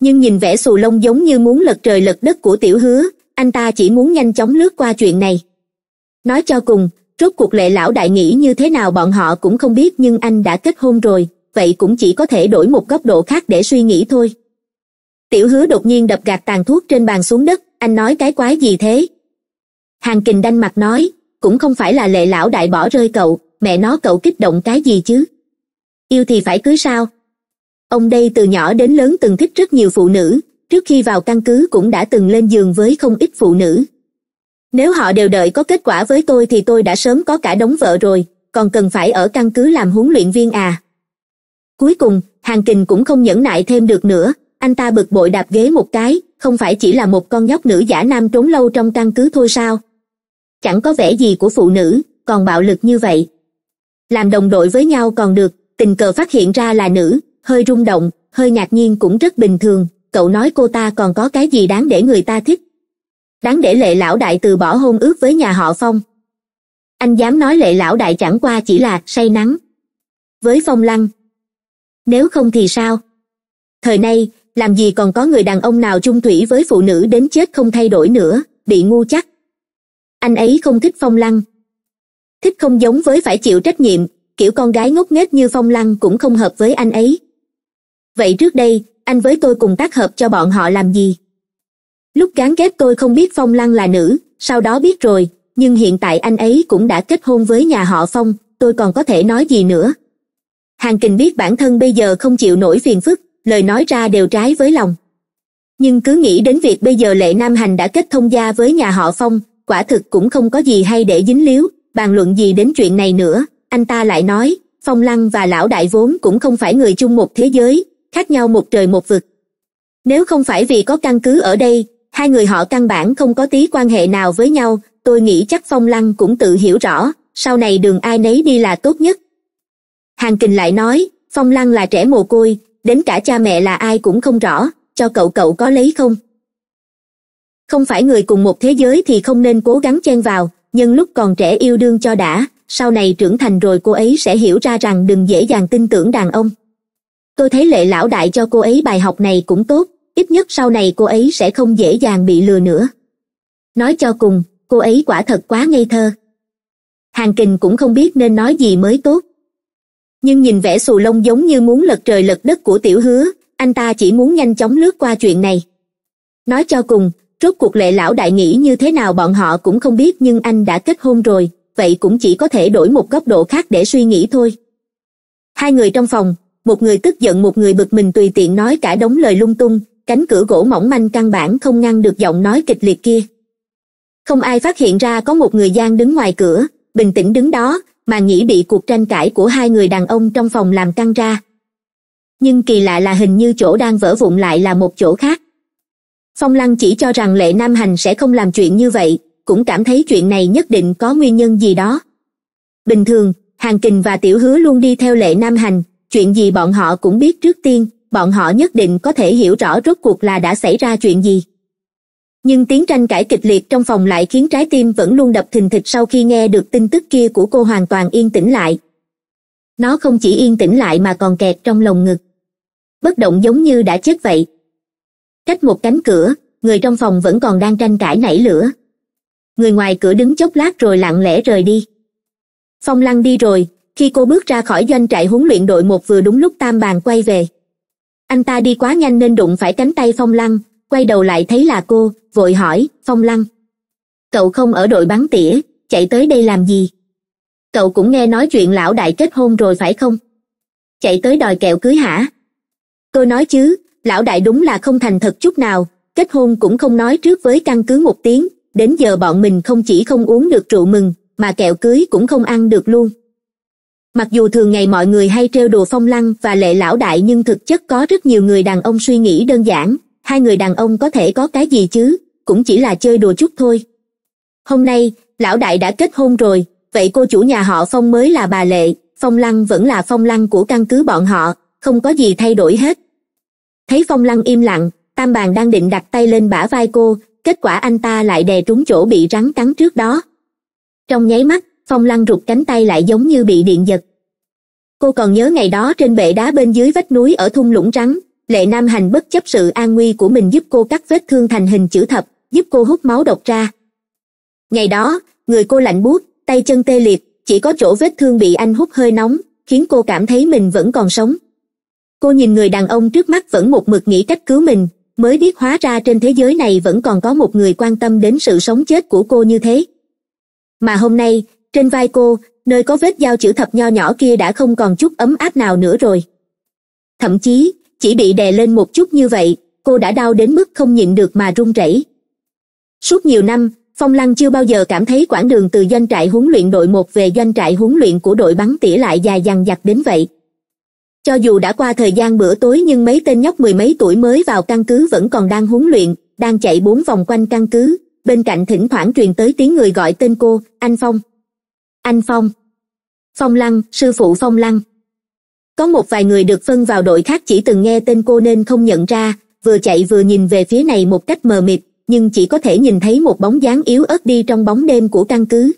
nhưng nhìn vẻ xù lông giống như muốn lật trời lật đất của tiểu hứa anh ta chỉ muốn nhanh chóng lướt qua chuyện này nói cho cùng rốt cuộc lệ lão đại nghĩ như thế nào bọn họ cũng không biết nhưng anh đã kết hôn rồi vậy cũng chỉ có thể đổi một góc độ khác để suy nghĩ thôi tiểu hứa đột nhiên đập gạt tàn thuốc trên bàn xuống đất anh nói cái quái gì thế hàng kình đanh mặt nói cũng không phải là lệ lão đại bỏ rơi cậu mẹ nó cậu kích động cái gì chứ yêu thì phải cưới sao ông đây từ nhỏ đến lớn từng thích rất nhiều phụ nữ trước khi vào căn cứ cũng đã từng lên giường với không ít phụ nữ nếu họ đều đợi có kết quả với tôi thì tôi đã sớm có cả đống vợ rồi còn cần phải ở căn cứ làm huấn luyện viên à cuối cùng hàng kình cũng không nhẫn nại thêm được nữa anh ta bực bội đạp ghế một cái không phải chỉ là một con nhóc nữ giả nam trốn lâu trong căn cứ thôi sao chẳng có vẻ gì của phụ nữ còn bạo lực như vậy làm đồng đội với nhau còn được tình cờ phát hiện ra là nữ hơi rung động hơi ngạc nhiên cũng rất bình thường cậu nói cô ta còn có cái gì đáng để người ta thích đáng để lệ lão đại từ bỏ hôn ước với nhà họ phong anh dám nói lệ lão đại chẳng qua chỉ là say nắng với phong lăng nếu không thì sao thời nay làm gì còn có người đàn ông nào chung thủy với phụ nữ đến chết không thay đổi nữa bị ngu chắc anh ấy không thích phong lăng thích không giống với phải chịu trách nhiệm kiểu con gái ngốc nghếch như phong lăng cũng không hợp với anh ấy vậy trước đây anh với tôi cùng tác hợp cho bọn họ làm gì lúc gán ghép tôi không biết phong lăng là nữ sau đó biết rồi nhưng hiện tại anh ấy cũng đã kết hôn với nhà họ phong tôi còn có thể nói gì nữa hàn kình biết bản thân bây giờ không chịu nổi phiền phức lời nói ra đều trái với lòng nhưng cứ nghĩ đến việc bây giờ lệ nam hành đã kết thông gia với nhà họ phong quả thực cũng không có gì hay để dính líu bàn luận gì đến chuyện này nữa anh ta lại nói phong lăng và lão đại vốn cũng không phải người chung một thế giới khác nhau một trời một vực nếu không phải vì có căn cứ ở đây hai người họ căn bản không có tí quan hệ nào với nhau tôi nghĩ chắc phong lăng cũng tự hiểu rõ sau này đường ai nấy đi là tốt nhất hàn kình lại nói phong lăng là trẻ mồ côi đến cả cha mẹ là ai cũng không rõ cho cậu cậu có lấy không không phải người cùng một thế giới thì không nên cố gắng chen vào nhưng lúc còn trẻ yêu đương cho đã sau này trưởng thành rồi cô ấy sẽ hiểu ra rằng đừng dễ dàng tin tưởng đàn ông tôi thấy lệ lão đại cho cô ấy bài học này cũng tốt ít nhất sau này cô ấy sẽ không dễ dàng bị lừa nữa nói cho cùng cô ấy quả thật quá ngây thơ hàng kình cũng không biết nên nói gì mới tốt nhưng nhìn vẻ xù lông giống như muốn lật trời lật đất của tiểu hứa anh ta chỉ muốn nhanh chóng lướt qua chuyện này nói cho cùng rốt cuộc lệ lão đại nghĩ như thế nào bọn họ cũng không biết nhưng anh đã kết hôn rồi vậy cũng chỉ có thể đổi một góc độ khác để suy nghĩ thôi hai người trong phòng một người tức giận một người bực mình tùy tiện nói cả đống lời lung tung cánh cửa gỗ mỏng manh căn bản không ngăn được giọng nói kịch liệt kia không ai phát hiện ra có một người gian đứng ngoài cửa bình tĩnh đứng đó mà nghĩ bị cuộc tranh cãi của hai người đàn ông trong phòng làm căng ra nhưng kỳ lạ là hình như chỗ đang vỡ vụn lại là một chỗ khác phong lăng chỉ cho rằng lệ nam hành sẽ không làm chuyện như vậy cũng cảm thấy chuyện này nhất định có nguyên nhân gì đó bình thường hàng kình và tiểu hứa luôn đi theo lệ nam hành chuyện gì bọn họ cũng biết trước tiên bọn họ nhất định có thể hiểu rõ rốt cuộc là đã xảy ra chuyện gì nhưng tiếng tranh cãi kịch liệt trong phòng lại khiến trái tim vẫn luôn đập thình thịch sau khi nghe được tin tức kia của cô hoàn toàn yên tĩnh lại nó không chỉ yên tĩnh lại mà còn kẹt trong lồng ngực bất động giống như đã chết vậy cách một cánh cửa người trong phòng vẫn còn đang tranh cãi nảy lửa người ngoài cửa đứng chốc lát rồi lặng lẽ rời đi phong lăng đi rồi khi cô bước ra khỏi doanh trại huấn luyện đội một vừa đúng lúc tam bàn quay về anh ta đi quá nhanh nên đụng phải cánh tay phong lăng quay đầu lại thấy là cô vội hỏi phong lăng cậu không ở đội bắn tỉa chạy tới đây làm gì cậu cũng nghe nói chuyện lão đại kết hôn rồi phải không chạy tới đòi kẹo cưới hả cô nói chứ lão đại đúng là không thành thật chút nào kết hôn cũng không nói trước với căn cứ một tiếng đến giờ bọn mình không chỉ không uống được rượu mừng mà kẹo cưới cũng không ăn được luôn mặc dù thường ngày mọi người hay trêu đùa phong lăng và lệ lão đại nhưng thực chất có rất nhiều người đàn ông suy nghĩ đơn giản hai người đàn ông có thể có cái gì chứ cũng chỉ là chơi đùa chút thôi hôm nay lão đại đã kết hôn rồi vậy cô chủ nhà họ phong mới là bà lệ phong lăng vẫn là phong lăng của căn cứ bọn họ không có gì thay đổi hết thấy phong lăng im lặng tam bàn đang định đặt tay lên bả vai cô kết quả anh ta lại đè trúng chỗ bị rắn cắn trước đó trong nháy mắt phong lăng rụt cánh tay lại giống như bị điện giật cô còn nhớ ngày đó trên bệ đá bên dưới vách núi ở thung lũng rắn lệ nam hành bất chấp sự an nguy của mình giúp cô cắt vết thương thành hình chữ thập giúp cô hút máu độc ra ngày đó người cô lạnh buốt tay chân tê liệt chỉ có chỗ vết thương bị anh hút hơi nóng khiến cô cảm thấy mình vẫn còn sống cô nhìn người đàn ông trước mắt vẫn một mực nghĩ cách cứu mình mới biết hóa ra trên thế giới này vẫn còn có một người quan tâm đến sự sống chết của cô như thế mà hôm nay trên vai cô nơi có vết dao chữ thập nho nhỏ kia đã không còn chút ấm áp nào nữa rồi thậm chí chỉ bị đè lên một chút như vậy cô đã đau đến mức không nhịn được mà run rẩy suốt nhiều năm phong lăng chưa bao giờ cảm thấy quãng đường từ doanh trại huấn luyện đội một về doanh trại huấn luyện của đội bắn tỉa lại dài dằng dặc đến vậy cho dù đã qua thời gian bữa tối nhưng mấy tên nhóc mười mấy tuổi mới vào căn cứ vẫn còn đang huấn luyện đang chạy bốn vòng quanh căn cứ bên cạnh thỉnh thoảng truyền tới tiếng người gọi tên cô anh phong anh phong phong lăng sư phụ phong lăng có một vài người được phân vào đội khác chỉ từng nghe tên cô nên không nhận ra vừa chạy vừa nhìn về phía này một cách mờ mịt nhưng chỉ có thể nhìn thấy một bóng dáng yếu ớt đi trong bóng đêm của căn cứ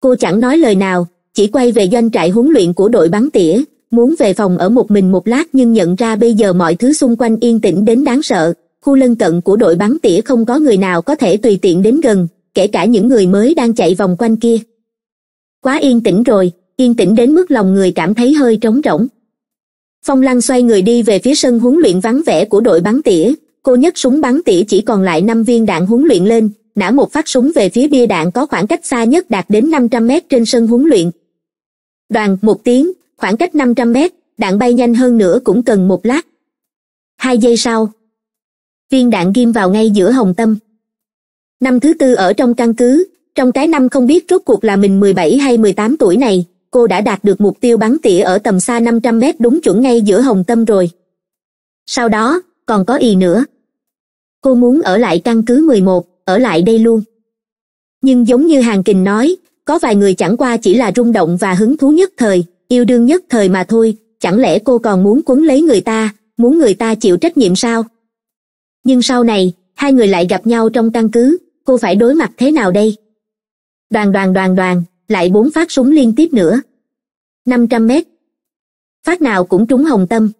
cô chẳng nói lời nào chỉ quay về doanh trại huấn luyện của đội bắn tỉa muốn về phòng ở một mình một lát nhưng nhận ra bây giờ mọi thứ xung quanh yên tĩnh đến đáng sợ khu lân cận của đội bắn tỉa không có người nào có thể tùy tiện đến gần kể cả những người mới đang chạy vòng quanh kia quá yên tĩnh rồi yên tĩnh đến mức lòng người cảm thấy hơi trống rỗng phong Lan xoay người đi về phía sân huấn luyện vắng vẻ của đội bắn tỉa cô nhấc súng bắn tỉa chỉ còn lại năm viên đạn huấn luyện lên nã một phát súng về phía bia đạn có khoảng cách xa nhất đạt đến năm trăm mét trên sân huấn luyện đoàn một tiếng khoảng cách năm trăm mét đạn bay nhanh hơn nữa cũng cần một lát hai giây sau viên đạn ghim vào ngay giữa hồng tâm năm thứ tư ở trong căn cứ trong cái năm không biết rốt cuộc là mình mười bảy hay mười tám tuổi này cô đã đạt được mục tiêu bắn tỉa ở tầm xa 500 mét đúng chuẩn ngay giữa hồng tâm rồi. Sau đó, còn có ý nữa. Cô muốn ở lại căn cứ 11, ở lại đây luôn. Nhưng giống như Hàng Kình nói, có vài người chẳng qua chỉ là rung động và hứng thú nhất thời, yêu đương nhất thời mà thôi, chẳng lẽ cô còn muốn cuốn lấy người ta, muốn người ta chịu trách nhiệm sao? Nhưng sau này, hai người lại gặp nhau trong căn cứ, cô phải đối mặt thế nào đây? Đoàn đoàn đoàn đoàn, lại bốn phát súng liên tiếp nữa năm trăm mét phát nào cũng trúng hồng tâm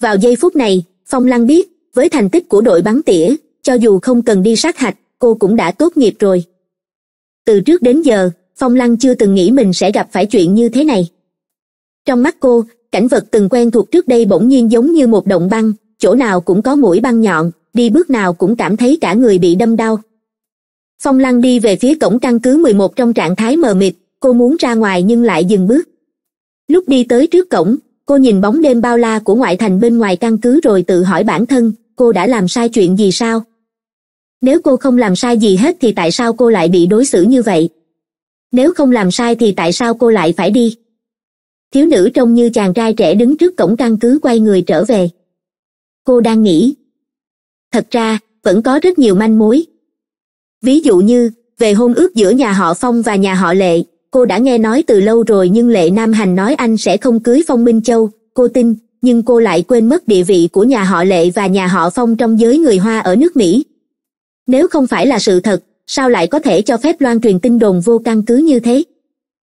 vào giây phút này phong lan biết với thành tích của đội bắn tỉa cho dù không cần đi sát hạch cô cũng đã tốt nghiệp rồi từ trước đến giờ phong lan chưa từng nghĩ mình sẽ gặp phải chuyện như thế này trong mắt cô cảnh vật từng quen thuộc trước đây bỗng nhiên giống như một động băng chỗ nào cũng có mũi băng nhọn đi bước nào cũng cảm thấy cả người bị đâm đau phong Lan đi về phía cổng căn cứ mười một trong trạng thái mờ mịt cô muốn ra ngoài nhưng lại dừng bước lúc đi tới trước cổng cô nhìn bóng đêm bao la của ngoại thành bên ngoài căn cứ rồi tự hỏi bản thân cô đã làm sai chuyện gì sao nếu cô không làm sai gì hết thì tại sao cô lại bị đối xử như vậy nếu không làm sai thì tại sao cô lại phải đi thiếu nữ trông như chàng trai trẻ đứng trước cổng căn cứ quay người trở về cô đang nghĩ thật ra vẫn có rất nhiều manh mối ví dụ như về hôn ước giữa nhà họ phong và nhà họ lệ cô đã nghe nói từ lâu rồi nhưng lệ nam hành nói anh sẽ không cưới phong minh châu cô tin nhưng cô lại quên mất địa vị của nhà họ lệ và nhà họ phong trong giới người hoa ở nước mỹ nếu không phải là sự thật sao lại có thể cho phép loan truyền tin đồn vô căn cứ như thế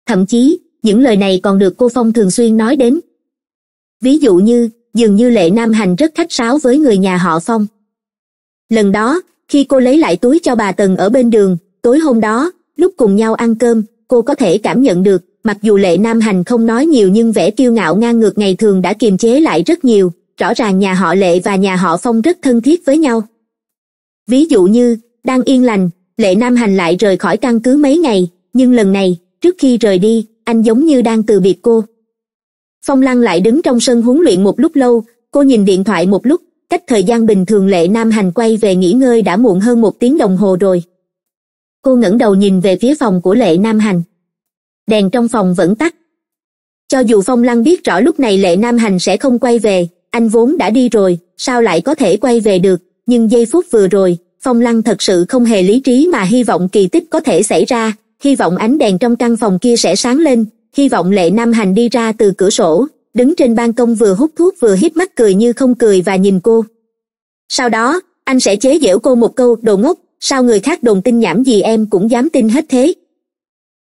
thậm chí những lời này còn được cô phong thường xuyên nói đến ví dụ như dường như lệ nam hành rất khách sáo với người nhà họ phong lần đó khi cô lấy lại túi cho bà tần ở bên đường tối hôm đó lúc cùng nhau ăn cơm cô có thể cảm nhận được mặc dù lệ nam hành không nói nhiều nhưng vẻ kiêu ngạo ngang ngược ngày thường đã kiềm chế lại rất nhiều rõ ràng nhà họ lệ và nhà họ phong rất thân thiết với nhau ví dụ như đang yên lành lệ nam hành lại rời khỏi căn cứ mấy ngày nhưng lần này trước khi rời đi anh giống như đang từ biệt cô phong lăng lại đứng trong sân huấn luyện một lúc lâu cô nhìn điện thoại một lúc cách thời gian bình thường lệ nam hành quay về nghỉ ngơi đã muộn hơn một tiếng đồng hồ rồi cô ngẩng đầu nhìn về phía phòng của lệ nam hành đèn trong phòng vẫn tắt cho dù phong lăng biết rõ lúc này lệ nam hành sẽ không quay về anh vốn đã đi rồi sao lại có thể quay về được nhưng giây phút vừa rồi phong lăng thật sự không hề lý trí mà hy vọng kỳ tích có thể xảy ra hy vọng ánh đèn trong căn phòng kia sẽ sáng lên hy vọng lệ nam hành đi ra từ cửa sổ đứng trên ban công vừa hút thuốc vừa hít mắt cười như không cười và nhìn cô sau đó anh sẽ chế giễu cô một câu đồ ngốc sao người khác đồn tin nhảm gì em cũng dám tin hết thế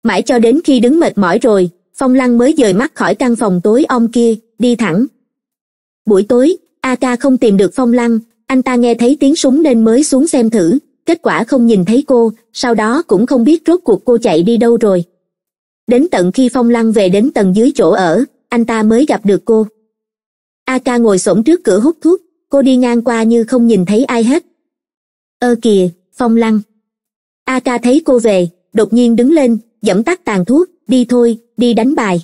mãi cho đến khi đứng mệt mỏi rồi phong lăng mới rời mắt khỏi căn phòng tối om kia đi thẳng buổi tối a ca không tìm được phong lăng anh ta nghe thấy tiếng súng nên mới xuống xem thử kết quả không nhìn thấy cô sau đó cũng không biết rốt cuộc cô chạy đi đâu rồi đến tận khi phong lăng về đến tầng dưới chỗ ở anh ta mới gặp được cô a ca ngồi xổm trước cửa hút thuốc cô đi ngang qua như không nhìn thấy ai hết ơ kìa phong lăng a ca thấy cô về đột nhiên đứng lên dẫm tắt tàn thuốc đi thôi đi đánh bài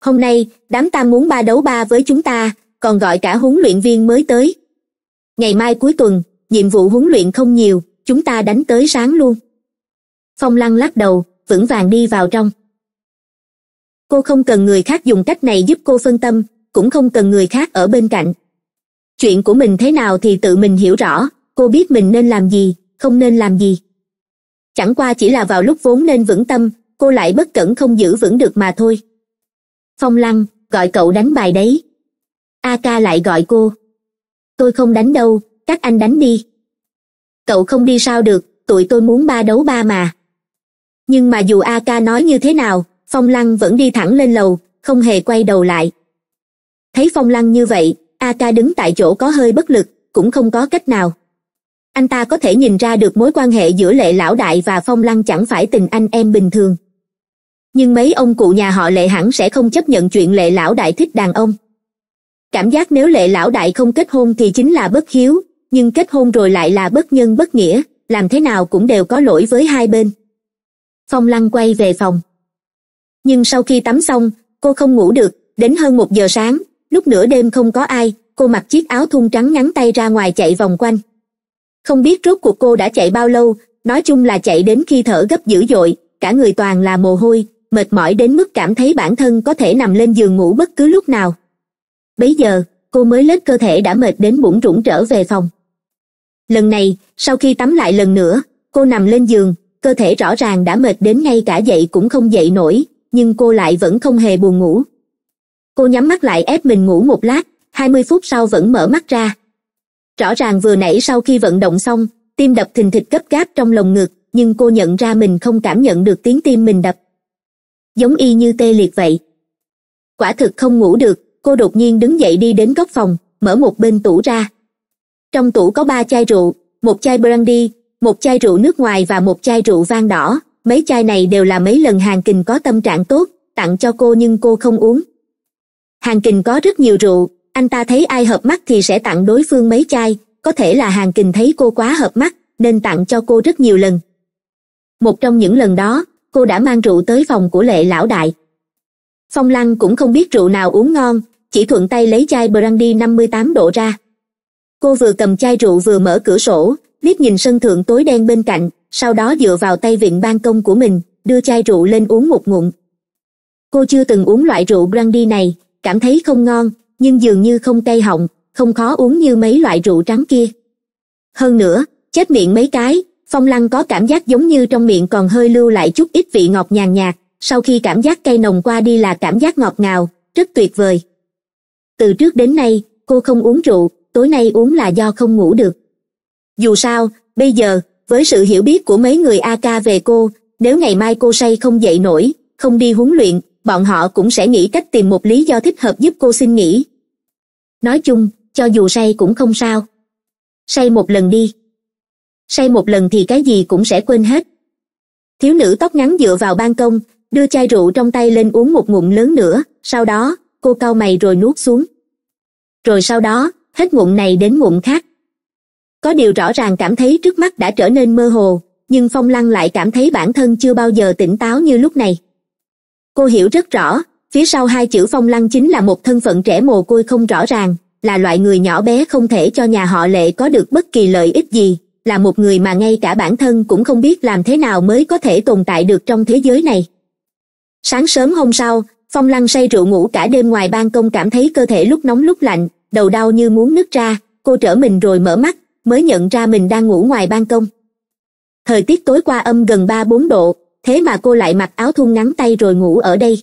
hôm nay đám ta muốn ba đấu ba với chúng ta còn gọi cả huấn luyện viên mới tới ngày mai cuối tuần nhiệm vụ huấn luyện không nhiều chúng ta đánh tới sáng luôn phong lăng lắc đầu vững vàng đi vào trong cô không cần người khác dùng cách này giúp cô phân tâm cũng không cần người khác ở bên cạnh chuyện của mình thế nào thì tự mình hiểu rõ cô biết mình nên làm gì không nên làm gì chẳng qua chỉ là vào lúc vốn nên vững tâm cô lại bất cẩn không giữ vững được mà thôi phong lăng gọi cậu đánh bài đấy a ca lại gọi cô tôi không đánh đâu các anh đánh đi cậu không đi sao được tụi tôi muốn ba đấu ba mà nhưng mà dù a ca nói như thế nào phong lăng vẫn đi thẳng lên lầu không hề quay đầu lại thấy phong lăng như vậy a ca đứng tại chỗ có hơi bất lực cũng không có cách nào anh ta có thể nhìn ra được mối quan hệ giữa lệ lão đại và phong lăng chẳng phải tình anh em bình thường nhưng mấy ông cụ nhà họ lệ hẳn sẽ không chấp nhận chuyện lệ lão đại thích đàn ông cảm giác nếu lệ lão đại không kết hôn thì chính là bất hiếu nhưng kết hôn rồi lại là bất nhân bất nghĩa làm thế nào cũng đều có lỗi với hai bên phong lăng quay về phòng nhưng sau khi tắm xong cô không ngủ được đến hơn một giờ sáng lúc nửa đêm không có ai cô mặc chiếc áo thun trắng ngắn tay ra ngoài chạy vòng quanh không biết rốt cuộc cô đã chạy bao lâu nói chung là chạy đến khi thở gấp dữ dội cả người toàn là mồ hôi mệt mỏi đến mức cảm thấy bản thân có thể nằm lên giường ngủ bất cứ lúc nào bấy giờ cô mới lết cơ thể đã mệt đến bủn rủn trở về phòng lần này sau khi tắm lại lần nữa cô nằm lên giường cơ thể rõ ràng đã mệt đến ngay cả dậy cũng không dậy nổi nhưng cô lại vẫn không hề buồn ngủ cô nhắm mắt lại ép mình ngủ một lát hai mươi phút sau vẫn mở mắt ra rõ ràng vừa nãy sau khi vận động xong tim đập thình thịch gấp gáp trong lồng ngực nhưng cô nhận ra mình không cảm nhận được tiếng tim mình đập giống y như tê liệt vậy quả thực không ngủ được cô đột nhiên đứng dậy đi đến góc phòng mở một bên tủ ra trong tủ có ba chai rượu một chai brandy một chai rượu nước ngoài và một chai rượu vang đỏ mấy chai này đều là mấy lần hàng kình có tâm trạng tốt tặng cho cô nhưng cô không uống hàng kình có rất nhiều rượu anh ta thấy ai hợp mắt thì sẽ tặng đối phương mấy chai có thể là hàng kình thấy cô quá hợp mắt nên tặng cho cô rất nhiều lần một trong những lần đó cô đã mang rượu tới phòng của lệ lão đại phong lăng cũng không biết rượu nào uống ngon chỉ thuận tay lấy chai brandy 58 độ ra cô vừa cầm chai rượu vừa mở cửa sổ liếc nhìn sân thượng tối đen bên cạnh sau đó dựa vào tay vịn ban công của mình đưa chai rượu lên uống một ngụm cô chưa từng uống loại rượu brandy này cảm thấy không ngon nhưng dường như không cay họng không khó uống như mấy loại rượu trắng kia hơn nữa chết miệng mấy cái phong lăng có cảm giác giống như trong miệng còn hơi lưu lại chút ít vị ngọt nhàn nhạt sau khi cảm giác cay nồng qua đi là cảm giác ngọt ngào rất tuyệt vời từ trước đến nay cô không uống rượu tối nay uống là do không ngủ được dù sao bây giờ với sự hiểu biết của mấy người a ca về cô nếu ngày mai cô say không dậy nổi không đi huấn luyện bọn họ cũng sẽ nghĩ cách tìm một lý do thích hợp giúp cô xin nghỉ nói chung cho dù say cũng không sao say một lần đi say một lần thì cái gì cũng sẽ quên hết thiếu nữ tóc ngắn dựa vào ban công đưa chai rượu trong tay lên uống một ngụm lớn nữa sau đó cô cau mày rồi nuốt xuống rồi sau đó hết ngụm này đến ngụm khác có điều rõ ràng cảm thấy trước mắt đã trở nên mơ hồ nhưng phong lăng lại cảm thấy bản thân chưa bao giờ tỉnh táo như lúc này cô hiểu rất rõ phía sau hai chữ phong lăng chính là một thân phận trẻ mồ côi không rõ ràng là loại người nhỏ bé không thể cho nhà họ lệ có được bất kỳ lợi ích gì là một người mà ngay cả bản thân cũng không biết làm thế nào mới có thể tồn tại được trong thế giới này sáng sớm hôm sau phong lăng say rượu ngủ cả đêm ngoài ban công cảm thấy cơ thể lúc nóng lúc lạnh đầu đau như muốn nứt ra cô trở mình rồi mở mắt mới nhận ra mình đang ngủ ngoài ban công thời tiết tối qua âm gần ba bốn độ thế mà cô lại mặc áo thun ngắn tay rồi ngủ ở đây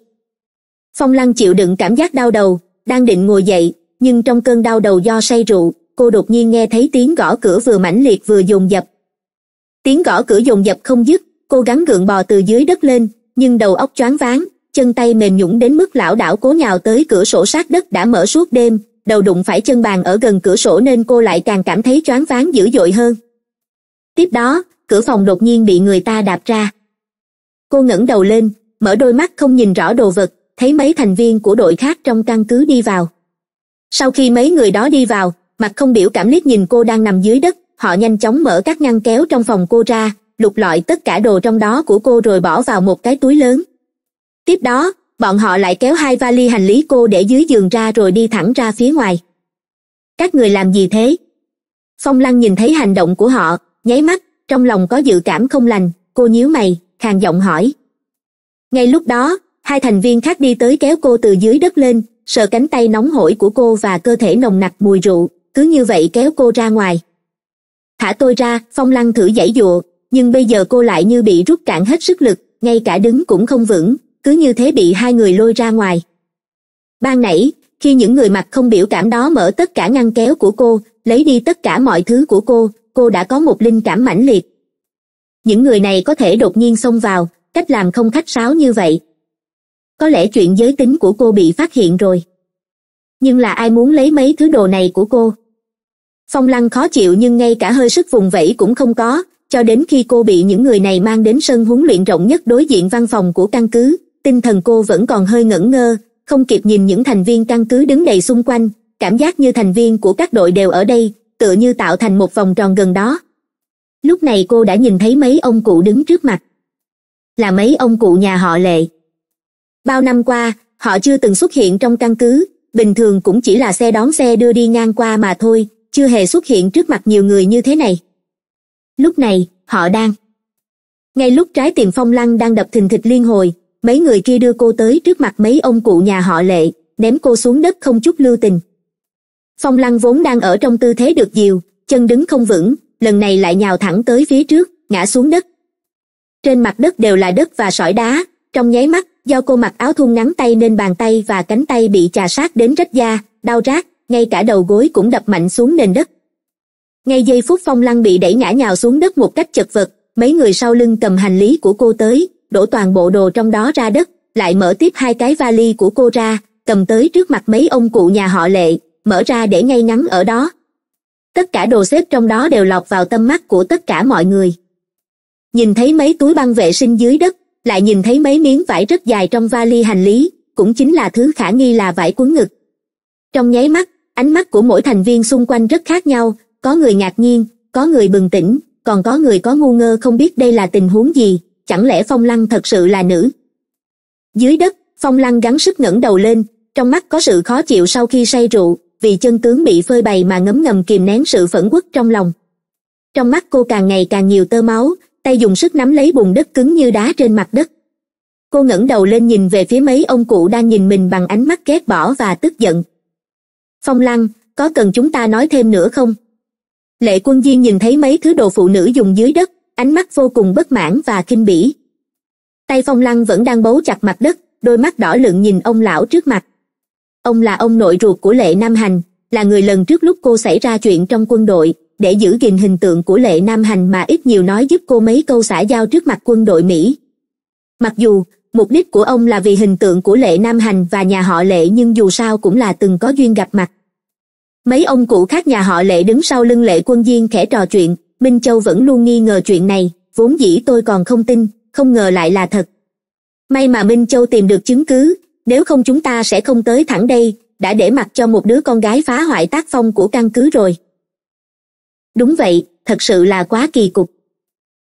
phong lăng chịu đựng cảm giác đau đầu đang định ngồi dậy nhưng trong cơn đau đầu do say rượu cô đột nhiên nghe thấy tiếng gõ cửa vừa mãnh liệt vừa dồn dập tiếng gõ cửa dồn dập không dứt cô gắng gượng bò từ dưới đất lên nhưng đầu óc choáng váng chân tay mềm nhũng đến mức lảo đảo cố nhào tới cửa sổ sát đất đã mở suốt đêm đầu đụng phải chân bàn ở gần cửa sổ nên cô lại càng cảm thấy choáng váng dữ dội hơn tiếp đó cửa phòng đột nhiên bị người ta đạp ra cô ngẩng đầu lên mở đôi mắt không nhìn rõ đồ vật thấy mấy thành viên của đội khác trong căn cứ đi vào sau khi mấy người đó đi vào mặt không biểu cảm liếc nhìn cô đang nằm dưới đất họ nhanh chóng mở các ngăn kéo trong phòng cô ra lục lọi tất cả đồ trong đó của cô rồi bỏ vào một cái túi lớn tiếp đó bọn họ lại kéo hai vali hành lý cô để dưới giường ra rồi đi thẳng ra phía ngoài các người làm gì thế phong lăng nhìn thấy hành động của họ nháy mắt trong lòng có dự cảm không lành cô nhíu mày khàn giọng hỏi ngay lúc đó hai thành viên khác đi tới kéo cô từ dưới đất lên sờ cánh tay nóng hổi của cô và cơ thể nồng nặc mùi rượu cứ như vậy kéo cô ra ngoài thả tôi ra phong lăng thử giãy giụa nhưng bây giờ cô lại như bị rút cạn hết sức lực ngay cả đứng cũng không vững cứ như thế bị hai người lôi ra ngoài ban nãy khi những người mặt không biểu cảm đó mở tất cả ngăn kéo của cô lấy đi tất cả mọi thứ của cô cô đã có một linh cảm mãnh liệt những người này có thể đột nhiên xông vào cách làm không khách sáo như vậy có lẽ chuyện giới tính của cô bị phát hiện rồi nhưng là ai muốn lấy mấy thứ đồ này của cô phong lăng khó chịu nhưng ngay cả hơi sức vùng vẫy cũng không có cho đến khi cô bị những người này mang đến sân huấn luyện rộng nhất đối diện văn phòng của căn cứ tinh thần cô vẫn còn hơi ngẩn ngơ không kịp nhìn những thành viên căn cứ đứng đầy xung quanh cảm giác như thành viên của các đội đều ở đây tựa như tạo thành một vòng tròn gần đó lúc này cô đã nhìn thấy mấy ông cụ đứng trước mặt là mấy ông cụ nhà họ lệ bao năm qua họ chưa từng xuất hiện trong căn cứ bình thường cũng chỉ là xe đón xe đưa đi ngang qua mà thôi chưa hề xuất hiện trước mặt nhiều người như thế này lúc này họ đang ngay lúc trái tiền phong lăng đang đập thình thịch liên hồi mấy người kia đưa cô tới trước mặt mấy ông cụ nhà họ lệ ném cô xuống đất không chút lưu tình phong lăng vốn đang ở trong tư thế được diều chân đứng không vững lần này lại nhào thẳng tới phía trước ngã xuống đất trên mặt đất đều là đất và sỏi đá trong nháy mắt do cô mặc áo thun ngắn tay nên bàn tay và cánh tay bị chà sát đến rách da đau rát ngay cả đầu gối cũng đập mạnh xuống nền đất ngay giây phút phong lăng bị đẩy ngã nhào xuống đất một cách chật vật mấy người sau lưng cầm hành lý của cô tới đổ toàn bộ đồ trong đó ra đất lại mở tiếp hai cái vali của cô ra cầm tới trước mặt mấy ông cụ nhà họ lệ mở ra để ngay ngắn ở đó tất cả đồ xếp trong đó đều lọt vào tâm mắt của tất cả mọi người nhìn thấy mấy túi băng vệ sinh dưới đất lại nhìn thấy mấy miếng vải rất dài trong vali hành lý cũng chính là thứ khả nghi là vải cuốn ngực trong nháy mắt ánh mắt của mỗi thành viên xung quanh rất khác nhau có người ngạc nhiên có người bừng tỉnh còn có người có ngu ngơ không biết đây là tình huống gì chẳng lẽ phong lăng thật sự là nữ dưới đất phong lăng gắng sức ngẩng đầu lên trong mắt có sự khó chịu sau khi say rượu vì chân tướng bị phơi bày mà ngấm ngầm kìm nén sự phẫn uất trong lòng trong mắt cô càng ngày càng nhiều tơ máu tay dùng sức nắm lấy bùn đất cứng như đá trên mặt đất cô ngẩng đầu lên nhìn về phía mấy ông cụ đang nhìn mình bằng ánh mắt ghét bỏ và tức giận phong lăng có cần chúng ta nói thêm nữa không lệ quân viên nhìn thấy mấy thứ đồ phụ nữ dùng dưới đất ánh mắt vô cùng bất mãn và kinh bỉ tay phong lăng vẫn đang bấu chặt mặt đất đôi mắt đỏ lựng nhìn ông lão trước mặt ông là ông nội ruột của lệ nam hành là người lần trước lúc cô xảy ra chuyện trong quân đội để giữ gìn hình tượng của lệ nam hành mà ít nhiều nói giúp cô mấy câu xã giao trước mặt quân đội mỹ mặc dù mục đích của ông là vì hình tượng của lệ nam hành và nhà họ lệ nhưng dù sao cũng là từng có duyên gặp mặt mấy ông cụ khác nhà họ lệ đứng sau lưng lệ quân diên khẽ trò chuyện minh châu vẫn luôn nghi ngờ chuyện này vốn dĩ tôi còn không tin không ngờ lại là thật may mà minh châu tìm được chứng cứ nếu không chúng ta sẽ không tới thẳng đây đã để mặc cho một đứa con gái phá hoại tác phong của căn cứ rồi đúng vậy thật sự là quá kỳ cục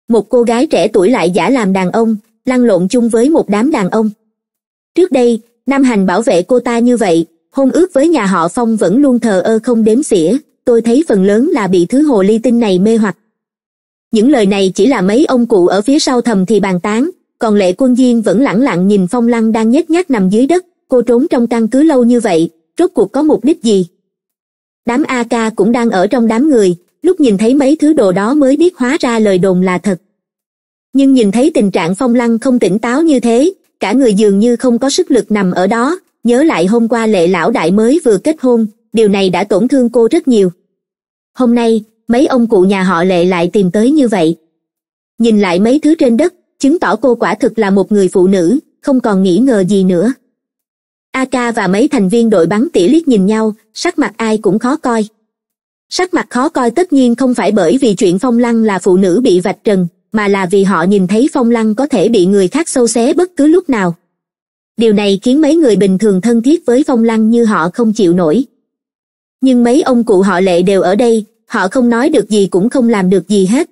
một cô gái trẻ tuổi lại giả làm đàn ông lăn lộn chung với một đám đàn ông trước đây nam hành bảo vệ cô ta như vậy hôn ước với nhà họ phong vẫn luôn thờ ơ không đếm xỉa tôi thấy phần lớn là bị thứ hồ ly tinh này mê hoặc những lời này chỉ là mấy ông cụ ở phía sau thầm thì bàn tán còn lệ quân diên vẫn lẳng lặng nhìn phong lăng đang nhếch nhác nằm dưới đất cô trốn trong căn cứ lâu như vậy rốt cuộc có mục đích gì đám a ca cũng đang ở trong đám người lúc nhìn thấy mấy thứ đồ đó mới biết hóa ra lời đồn là thật nhưng nhìn thấy tình trạng phong lăng không tỉnh táo như thế cả người dường như không có sức lực nằm ở đó nhớ lại hôm qua lệ lão đại mới vừa kết hôn điều này đã tổn thương cô rất nhiều hôm nay mấy ông cụ nhà họ lệ lại tìm tới như vậy nhìn lại mấy thứ trên đất chứng tỏ cô quả thực là một người phụ nữ không còn nghĩ ngờ gì nữa ak và mấy thành viên đội bắn tỉa liếc nhìn nhau sắc mặt ai cũng khó coi sắc mặt khó coi tất nhiên không phải bởi vì chuyện phong lăng là phụ nữ bị vạch trần mà là vì họ nhìn thấy phong lăng có thể bị người khác sâu xé bất cứ lúc nào điều này khiến mấy người bình thường thân thiết với phong lăng như họ không chịu nổi nhưng mấy ông cụ họ lệ đều ở đây họ không nói được gì cũng không làm được gì hết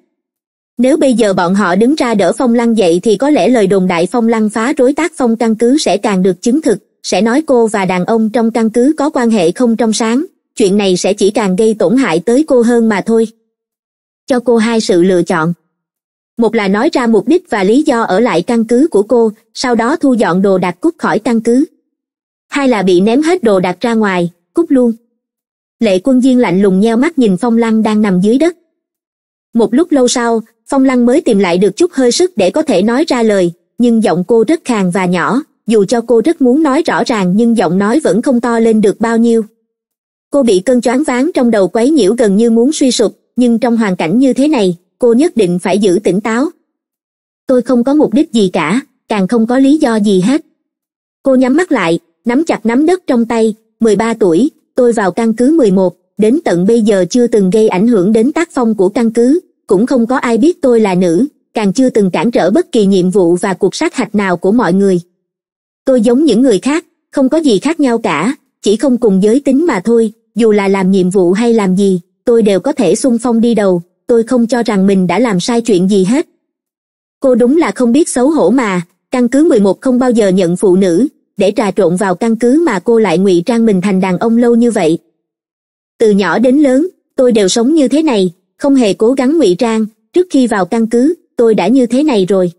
nếu bây giờ bọn họ đứng ra đỡ phong lăng dậy thì có lẽ lời đồn đại phong lăng phá rối tác phong căn cứ sẽ càng được chứng thực sẽ nói cô và đàn ông trong căn cứ có quan hệ không trong sáng chuyện này sẽ chỉ càng gây tổn hại tới cô hơn mà thôi cho cô hai sự lựa chọn một là nói ra mục đích và lý do ở lại căn cứ của cô sau đó thu dọn đồ đạc cút khỏi căn cứ hai là bị ném hết đồ đạc ra ngoài cút luôn lệ quân viên lạnh lùng nheo mắt nhìn phong lăng đang nằm dưới đất một lúc lâu sau phong lăng mới tìm lại được chút hơi sức để có thể nói ra lời nhưng giọng cô rất khàn và nhỏ dù cho cô rất muốn nói rõ ràng nhưng giọng nói vẫn không to lên được bao nhiêu cô bị cơn choáng váng trong đầu quấy nhiễu gần như muốn suy sụp nhưng trong hoàn cảnh như thế này cô nhất định phải giữ tỉnh táo tôi không có mục đích gì cả càng không có lý do gì hết cô nhắm mắt lại nắm chặt nắm đất trong tay mười ba tuổi tôi vào căn cứ mười một đến tận bây giờ chưa từng gây ảnh hưởng đến tác phong của căn cứ cũng không có ai biết tôi là nữ càng chưa từng cản trở bất kỳ nhiệm vụ và cuộc sát hạch nào của mọi người tôi giống những người khác không có gì khác nhau cả chỉ không cùng giới tính mà thôi dù là làm nhiệm vụ hay làm gì tôi đều có thể xung phong đi đầu tôi không cho rằng mình đã làm sai chuyện gì hết cô đúng là không biết xấu hổ mà căn cứ mười một không bao giờ nhận phụ nữ để trà trộn vào căn cứ mà cô lại ngụy trang mình thành đàn ông lâu như vậy từ nhỏ đến lớn tôi đều sống như thế này không hề cố gắng ngụy trang trước khi vào căn cứ tôi đã như thế này rồi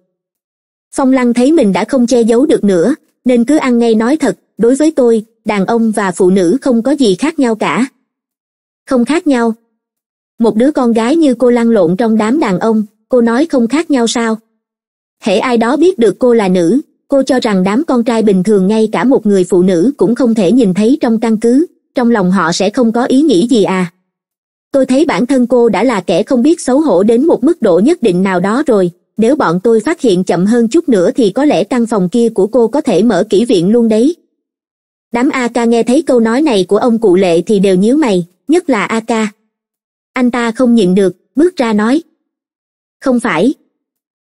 phong lăng thấy mình đã không che giấu được nữa nên cứ ăn ngay nói thật đối với tôi đàn ông và phụ nữ không có gì khác nhau cả không khác nhau một đứa con gái như cô lăn lộn trong đám đàn ông cô nói không khác nhau sao hễ ai đó biết được cô là nữ cô cho rằng đám con trai bình thường ngay cả một người phụ nữ cũng không thể nhìn thấy trong căn cứ trong lòng họ sẽ không có ý nghĩ gì à tôi thấy bản thân cô đã là kẻ không biết xấu hổ đến một mức độ nhất định nào đó rồi nếu bọn tôi phát hiện chậm hơn chút nữa thì có lẽ căn phòng kia của cô có thể mở kỹ viện luôn đấy đám a ca nghe thấy câu nói này của ông cụ lệ thì đều nhíu mày nhất là a ca anh ta không nhịn được bước ra nói không phải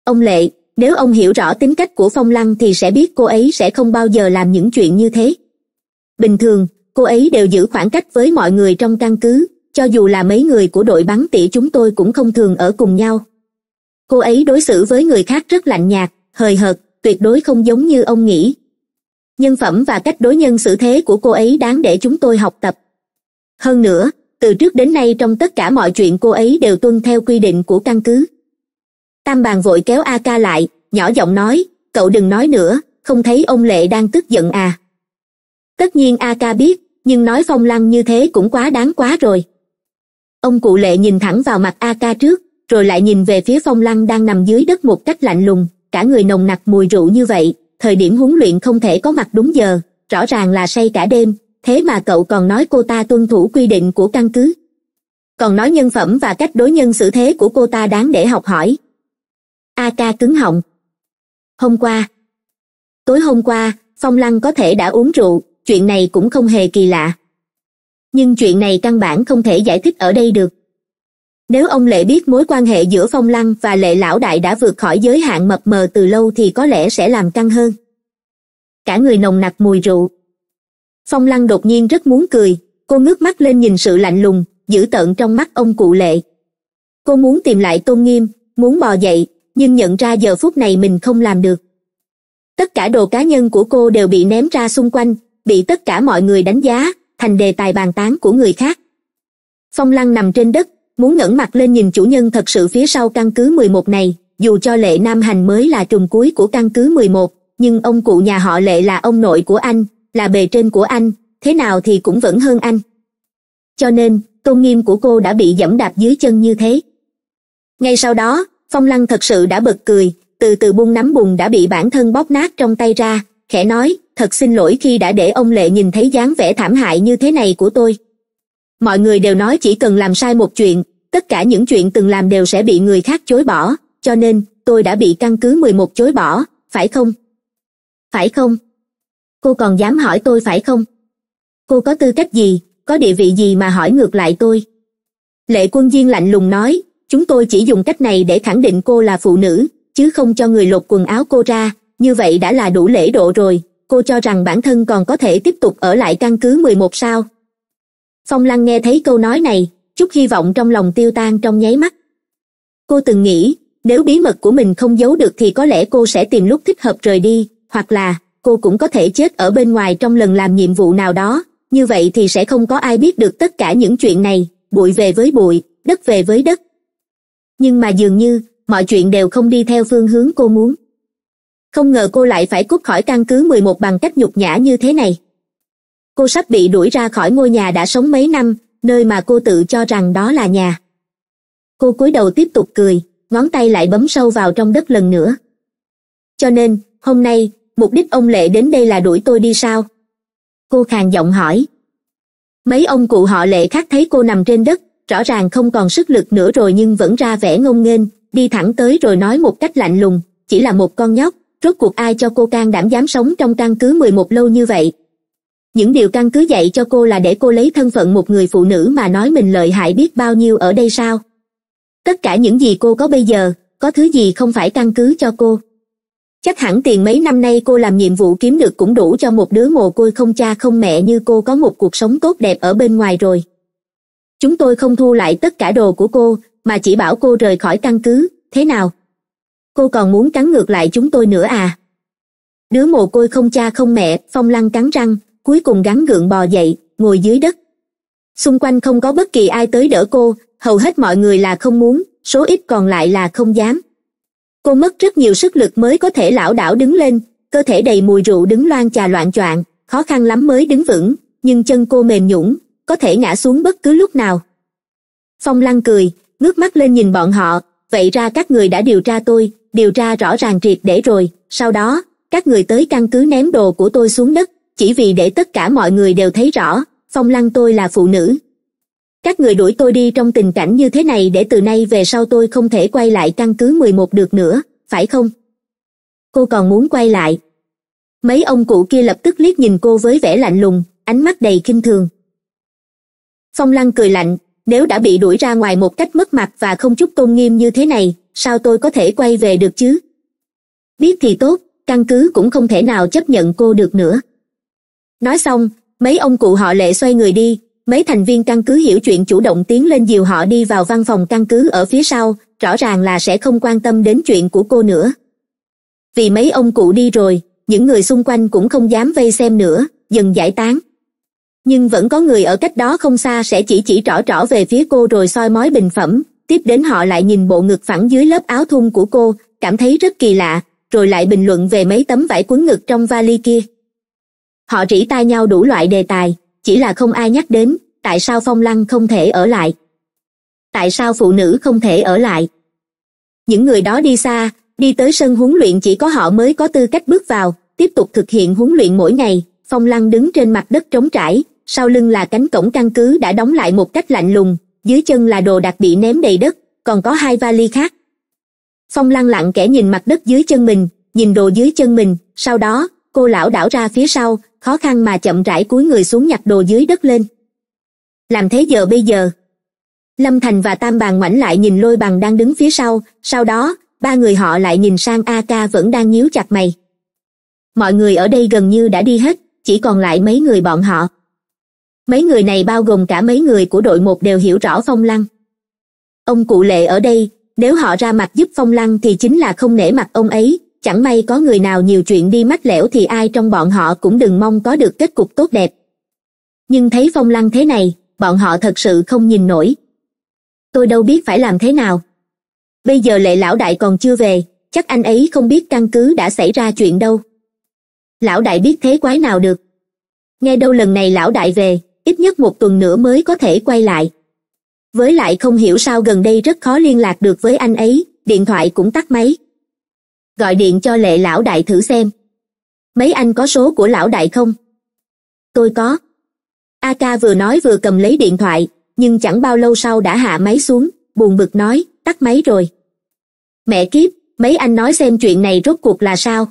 ông lệ nếu ông hiểu rõ tính cách của phong lăng thì sẽ biết cô ấy sẽ không bao giờ làm những chuyện như thế bình thường cô ấy đều giữ khoảng cách với mọi người trong căn cứ cho dù là mấy người của đội bắn tỉa chúng tôi cũng không thường ở cùng nhau cô ấy đối xử với người khác rất lạnh nhạt hời hợt tuyệt đối không giống như ông nghĩ nhân phẩm và cách đối nhân xử thế của cô ấy đáng để chúng tôi học tập hơn nữa từ trước đến nay trong tất cả mọi chuyện cô ấy đều tuân theo quy định của căn cứ tam bàn vội kéo a ca lại nhỏ giọng nói cậu đừng nói nữa không thấy ông lệ đang tức giận à tất nhiên a ca biết nhưng nói phong lăng như thế cũng quá đáng quá rồi ông cụ lệ nhìn thẳng vào mặt a ca trước rồi lại nhìn về phía phong lăng đang nằm dưới đất một cách lạnh lùng cả người nồng nặc mùi rượu như vậy thời điểm huấn luyện không thể có mặt đúng giờ rõ ràng là say cả đêm thế mà cậu còn nói cô ta tuân thủ quy định của căn cứ còn nói nhân phẩm và cách đối nhân xử thế của cô ta đáng để học hỏi a ca cứng họng hôm qua tối hôm qua phong lăng có thể đã uống rượu chuyện này cũng không hề kỳ lạ nhưng chuyện này căn bản không thể giải thích ở đây được nếu ông lệ biết mối quan hệ giữa phong lăng và lệ lão đại đã vượt khỏi giới hạn mập mờ từ lâu thì có lẽ sẽ làm căng hơn cả người nồng nặc mùi rượu phong lăng đột nhiên rất muốn cười cô ngước mắt lên nhìn sự lạnh lùng dữ tợn trong mắt ông cụ lệ cô muốn tìm lại tôn nghiêm muốn bò dậy nhưng nhận ra giờ phút này mình không làm được tất cả đồ cá nhân của cô đều bị ném ra xung quanh bị tất cả mọi người đánh giá thành đề tài bàn tán của người khác phong lăng nằm trên đất muốn ngẩng mặt lên nhìn chủ nhân thật sự phía sau căn cứ 11 này dù cho lệ nam hành mới là trùng cuối của căn cứ 11, nhưng ông cụ nhà họ lệ là ông nội của anh là bề trên của anh thế nào thì cũng vẫn hơn anh cho nên tôn nghiêm của cô đã bị dẫm đạp dưới chân như thế ngay sau đó phong lăng thật sự đã bật cười từ từ buông nắm bùn đã bị bản thân bóp nát trong tay ra khẽ nói thật xin lỗi khi đã để ông lệ nhìn thấy dáng vẻ thảm hại như thế này của tôi mọi người đều nói chỉ cần làm sai một chuyện tất cả những chuyện từng làm đều sẽ bị người khác chối bỏ cho nên tôi đã bị căn cứ mười một chối bỏ phải không phải không cô còn dám hỏi tôi phải không cô có tư cách gì có địa vị gì mà hỏi ngược lại tôi lệ quân viên lạnh lùng nói chúng tôi chỉ dùng cách này để khẳng định cô là phụ nữ chứ không cho người lột quần áo cô ra như vậy đã là đủ lễ độ rồi cô cho rằng bản thân còn có thể tiếp tục ở lại căn cứ mười một sao phong lăng nghe thấy câu nói này chút hy vọng trong lòng tiêu tan trong nháy mắt cô từng nghĩ nếu bí mật của mình không giấu được thì có lẽ cô sẽ tìm lúc thích hợp rời đi hoặc là cô cũng có thể chết ở bên ngoài trong lần làm nhiệm vụ nào đó như vậy thì sẽ không có ai biết được tất cả những chuyện này bụi về với bụi đất về với đất nhưng mà dường như mọi chuyện đều không đi theo phương hướng cô muốn không ngờ cô lại phải cút khỏi căn cứ mười một bằng cách nhục nhã như thế này. Cô sắp bị đuổi ra khỏi ngôi nhà đã sống mấy năm, nơi mà cô tự cho rằng đó là nhà. Cô cúi đầu tiếp tục cười, ngón tay lại bấm sâu vào trong đất lần nữa. Cho nên, hôm nay, mục đích ông Lệ đến đây là đuổi tôi đi sao? Cô khàn giọng hỏi. Mấy ông cụ họ Lệ khác thấy cô nằm trên đất, rõ ràng không còn sức lực nữa rồi nhưng vẫn ra vẻ ngông nghênh đi thẳng tới rồi nói một cách lạnh lùng chỉ là một con nhóc rốt cuộc ai cho cô can đảm dám sống trong căn cứ mười một lâu như vậy những điều căn cứ dạy cho cô là để cô lấy thân phận một người phụ nữ mà nói mình lợi hại biết bao nhiêu ở đây sao tất cả những gì cô có bây giờ có thứ gì không phải căn cứ cho cô chắc hẳn tiền mấy năm nay cô làm nhiệm vụ kiếm được cũng đủ cho một đứa mồ côi không cha không mẹ như cô có một cuộc sống tốt đẹp ở bên ngoài rồi chúng tôi không thu lại tất cả đồ của cô mà chỉ bảo cô rời khỏi căn cứ thế nào cô còn muốn cắn ngược lại chúng tôi nữa à đứa mồ côi không cha không mẹ phong lăng cắn răng cuối cùng gắn gượng bò dậy ngồi dưới đất xung quanh không có bất kỳ ai tới đỡ cô hầu hết mọi người là không muốn số ít còn lại là không dám cô mất rất nhiều sức lực mới có thể lảo đảo đứng lên cơ thể đầy mùi rượu đứng loang chà loạng choạng khó khăn lắm mới đứng vững nhưng chân cô mềm nhũn có thể ngã xuống bất cứ lúc nào phong lăng cười ngước mắt lên nhìn bọn họ vậy ra các người đã điều tra tôi điều tra rõ ràng triệt để rồi sau đó các người tới căn cứ ném đồ của tôi xuống đất chỉ vì để tất cả mọi người đều thấy rõ phong lăng tôi là phụ nữ các người đuổi tôi đi trong tình cảnh như thế này để từ nay về sau tôi không thể quay lại căn cứ mười một được nữa phải không cô còn muốn quay lại mấy ông cụ kia lập tức liếc nhìn cô với vẻ lạnh lùng ánh mắt đầy kinh thường phong lăng cười lạnh nếu đã bị đuổi ra ngoài một cách mất mặt và không chút tôn nghiêm như thế này sao tôi có thể quay về được chứ biết thì tốt căn cứ cũng không thể nào chấp nhận cô được nữa nói xong mấy ông cụ họ lệ xoay người đi mấy thành viên căn cứ hiểu chuyện chủ động tiến lên dìu họ đi vào văn phòng căn cứ ở phía sau rõ ràng là sẽ không quan tâm đến chuyện của cô nữa vì mấy ông cụ đi rồi những người xung quanh cũng không dám vây xem nữa dần giải tán nhưng vẫn có người ở cách đó không xa sẽ chỉ chỉ trỏ trỏ về phía cô rồi soi mói bình phẩm tiếp đến họ lại nhìn bộ ngực phẳng dưới lớp áo thun của cô cảm thấy rất kỳ lạ rồi lại bình luận về mấy tấm vải quấn ngực trong vali kia họ rỉ tai nhau đủ loại đề tài chỉ là không ai nhắc đến tại sao phong lăng không thể ở lại tại sao phụ nữ không thể ở lại những người đó đi xa đi tới sân huấn luyện chỉ có họ mới có tư cách bước vào tiếp tục thực hiện huấn luyện mỗi ngày phong lăng đứng trên mặt đất trống trải sau lưng là cánh cổng căn cứ đã đóng lại một cách lạnh lùng dưới chân là đồ đạc bị ném đầy đất còn có hai vali khác phong lăng lặng kẻ nhìn mặt đất dưới chân mình nhìn đồ dưới chân mình sau đó cô lão đảo ra phía sau khó khăn mà chậm rãi cúi người xuống nhặt đồ dưới đất lên làm thế giờ bây giờ lâm thành và tam bàn ngoảnh lại nhìn lôi bằng đang đứng phía sau sau đó ba người họ lại nhìn sang a ca vẫn đang nhíu chặt mày mọi người ở đây gần như đã đi hết chỉ còn lại mấy người bọn họ mấy người này bao gồm cả mấy người của đội một đều hiểu rõ phong lăng ông cụ lệ ở đây nếu họ ra mặt giúp phong lăng thì chính là không nể mặt ông ấy chẳng may có người nào nhiều chuyện đi mách lẻo thì ai trong bọn họ cũng đừng mong có được kết cục tốt đẹp nhưng thấy phong lăng thế này bọn họ thật sự không nhìn nổi tôi đâu biết phải làm thế nào bây giờ lệ lão đại còn chưa về chắc anh ấy không biết căn cứ đã xảy ra chuyện đâu lão đại biết thế quái nào được nghe đâu lần này lão đại về ít nhất một tuần nữa mới có thể quay lại với lại không hiểu sao gần đây rất khó liên lạc được với anh ấy điện thoại cũng tắt máy gọi điện cho lệ lão đại thử xem mấy anh có số của lão đại không tôi có a ca vừa nói vừa cầm lấy điện thoại nhưng chẳng bao lâu sau đã hạ máy xuống buồn bực nói tắt máy rồi mẹ kiếp mấy anh nói xem chuyện này rốt cuộc là sao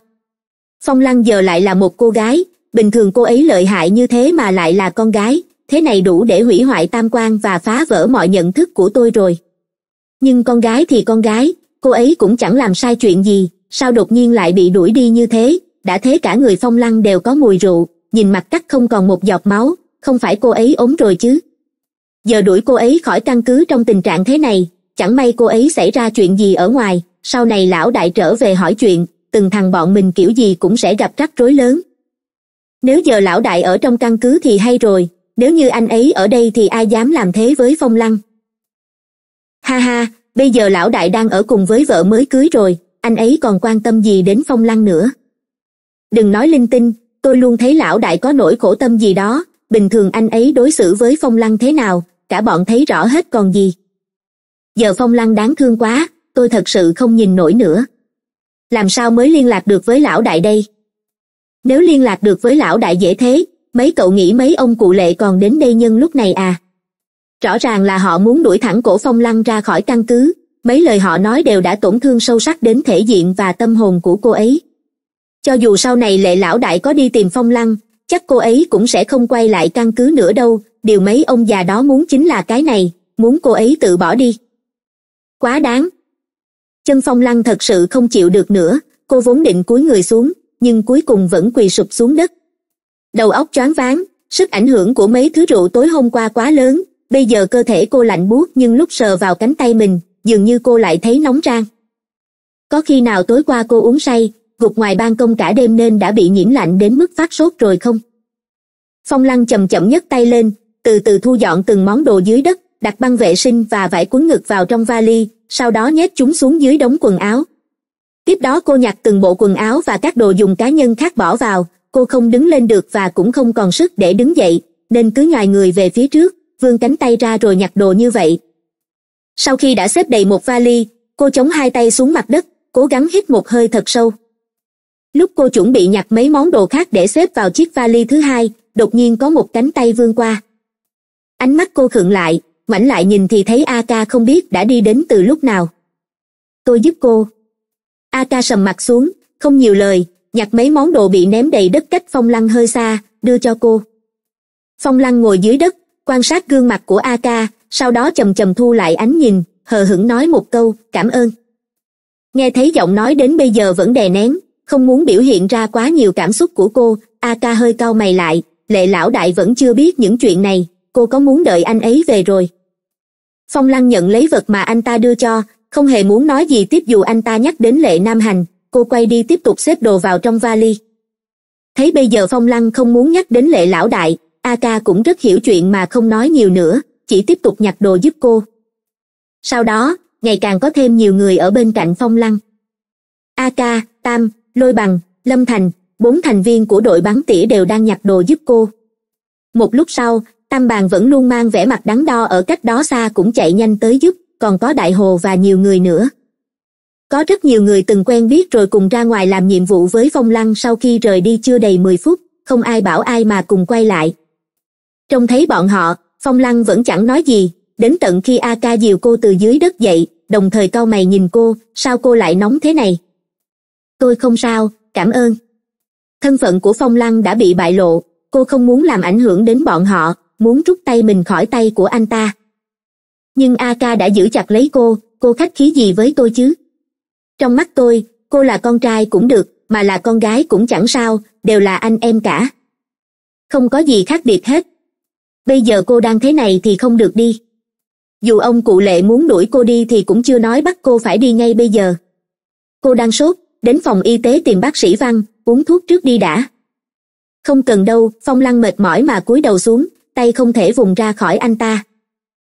phong lăng giờ lại là một cô gái bình thường cô ấy lợi hại như thế mà lại là con gái thế này đủ để hủy hoại tam quan và phá vỡ mọi nhận thức của tôi rồi nhưng con gái thì con gái cô ấy cũng chẳng làm sai chuyện gì sao đột nhiên lại bị đuổi đi như thế đã thế cả người phong lăng đều có mùi rượu nhìn mặt cắt không còn một giọt máu không phải cô ấy ốm rồi chứ giờ đuổi cô ấy khỏi căn cứ trong tình trạng thế này chẳng may cô ấy xảy ra chuyện gì ở ngoài sau này lão đại trở về hỏi chuyện từng thằng bọn mình kiểu gì cũng sẽ gặp rắc rối lớn nếu giờ lão đại ở trong căn cứ thì hay rồi nếu như anh ấy ở đây thì ai dám làm thế với phong lăng ha ha bây giờ lão đại đang ở cùng với vợ mới cưới rồi anh ấy còn quan tâm gì đến phong lăng nữa đừng nói linh tinh tôi luôn thấy lão đại có nỗi khổ tâm gì đó bình thường anh ấy đối xử với phong lăng thế nào cả bọn thấy rõ hết còn gì giờ phong lăng đáng thương quá tôi thật sự không nhìn nổi nữa làm sao mới liên lạc được với lão đại đây nếu liên lạc được với lão đại dễ thế mấy cậu nghĩ mấy ông cụ lệ còn đến đây nhân lúc này à rõ ràng là họ muốn đuổi thẳng cổ phong lăng ra khỏi căn cứ mấy lời họ nói đều đã tổn thương sâu sắc đến thể diện và tâm hồn của cô ấy cho dù sau này lệ lão đại có đi tìm phong lăng chắc cô ấy cũng sẽ không quay lại căn cứ nữa đâu điều mấy ông già đó muốn chính là cái này muốn cô ấy tự bỏ đi quá đáng chân phong lăng thật sự không chịu được nữa cô vốn định cúi người xuống nhưng cuối cùng vẫn quỳ sụp xuống đất đầu óc choáng váng sức ảnh hưởng của mấy thứ rượu tối hôm qua quá lớn bây giờ cơ thể cô lạnh buốt nhưng lúc sờ vào cánh tay mình dường như cô lại thấy nóng rang có khi nào tối qua cô uống say gục ngoài ban công cả đêm nên đã bị nhiễm lạnh đến mức phát sốt rồi không phong lăng chậm chậm nhấc tay lên từ từ thu dọn từng món đồ dưới đất đặt băng vệ sinh và vải cuốn ngực vào trong vali sau đó nhét chúng xuống dưới đống quần áo tiếp đó cô nhặt từng bộ quần áo và các đồ dùng cá nhân khác bỏ vào cô không đứng lên được và cũng không còn sức để đứng dậy nên cứ nhòi người về phía trước vương cánh tay ra rồi nhặt đồ như vậy sau khi đã xếp đầy một vali cô chống hai tay xuống mặt đất cố gắng hít một hơi thật sâu lúc cô chuẩn bị nhặt mấy món đồ khác để xếp vào chiếc vali thứ hai đột nhiên có một cánh tay vương qua ánh mắt cô khựng lại ngoảnh lại nhìn thì thấy a ca không biết đã đi đến từ lúc nào tôi giúp cô a ca sầm mặt xuống không nhiều lời nhặt mấy món đồ bị ném đầy đất cách phong lăng hơi xa đưa cho cô phong lăng ngồi dưới đất quan sát gương mặt của a ca sau đó chầm chầm thu lại ánh nhìn hờ hững nói một câu cảm ơn nghe thấy giọng nói đến bây giờ vẫn đè nén không muốn biểu hiện ra quá nhiều cảm xúc của cô a ca hơi cau mày lại lệ lão đại vẫn chưa biết những chuyện này cô có muốn đợi anh ấy về rồi phong lăng nhận lấy vật mà anh ta đưa cho không hề muốn nói gì tiếp dù anh ta nhắc đến lệ nam hành cô quay đi tiếp tục xếp đồ vào trong vali thấy bây giờ phong lăng không muốn nhắc đến lệ lão đại a ca cũng rất hiểu chuyện mà không nói nhiều nữa chỉ tiếp tục nhặt đồ giúp cô sau đó ngày càng có thêm nhiều người ở bên cạnh phong lăng a ca tam lôi bằng lâm thành bốn thành viên của đội bắn tỉa đều đang nhặt đồ giúp cô một lúc sau tam bàn vẫn luôn mang vẻ mặt đắn đo ở cách đó xa cũng chạy nhanh tới giúp còn có đại hồ và nhiều người nữa có rất nhiều người từng quen biết rồi cùng ra ngoài làm nhiệm vụ với phong lăng sau khi rời đi chưa đầy mười phút không ai bảo ai mà cùng quay lại trông thấy bọn họ phong lăng vẫn chẳng nói gì đến tận khi a ca dìu cô từ dưới đất dậy đồng thời cau mày nhìn cô sao cô lại nóng thế này tôi không sao cảm ơn thân phận của phong lăng đã bị bại lộ cô không muốn làm ảnh hưởng đến bọn họ muốn rút tay mình khỏi tay của anh ta nhưng a ca đã giữ chặt lấy cô cô khách khí gì với tôi chứ trong mắt tôi cô là con trai cũng được mà là con gái cũng chẳng sao đều là anh em cả không có gì khác biệt hết bây giờ cô đang thế này thì không được đi dù ông cụ lệ muốn đuổi cô đi thì cũng chưa nói bắt cô phải đi ngay bây giờ cô đang sốt đến phòng y tế tìm bác sĩ văn uống thuốc trước đi đã không cần đâu phong lăng mệt mỏi mà cúi đầu xuống tay không thể vùng ra khỏi anh ta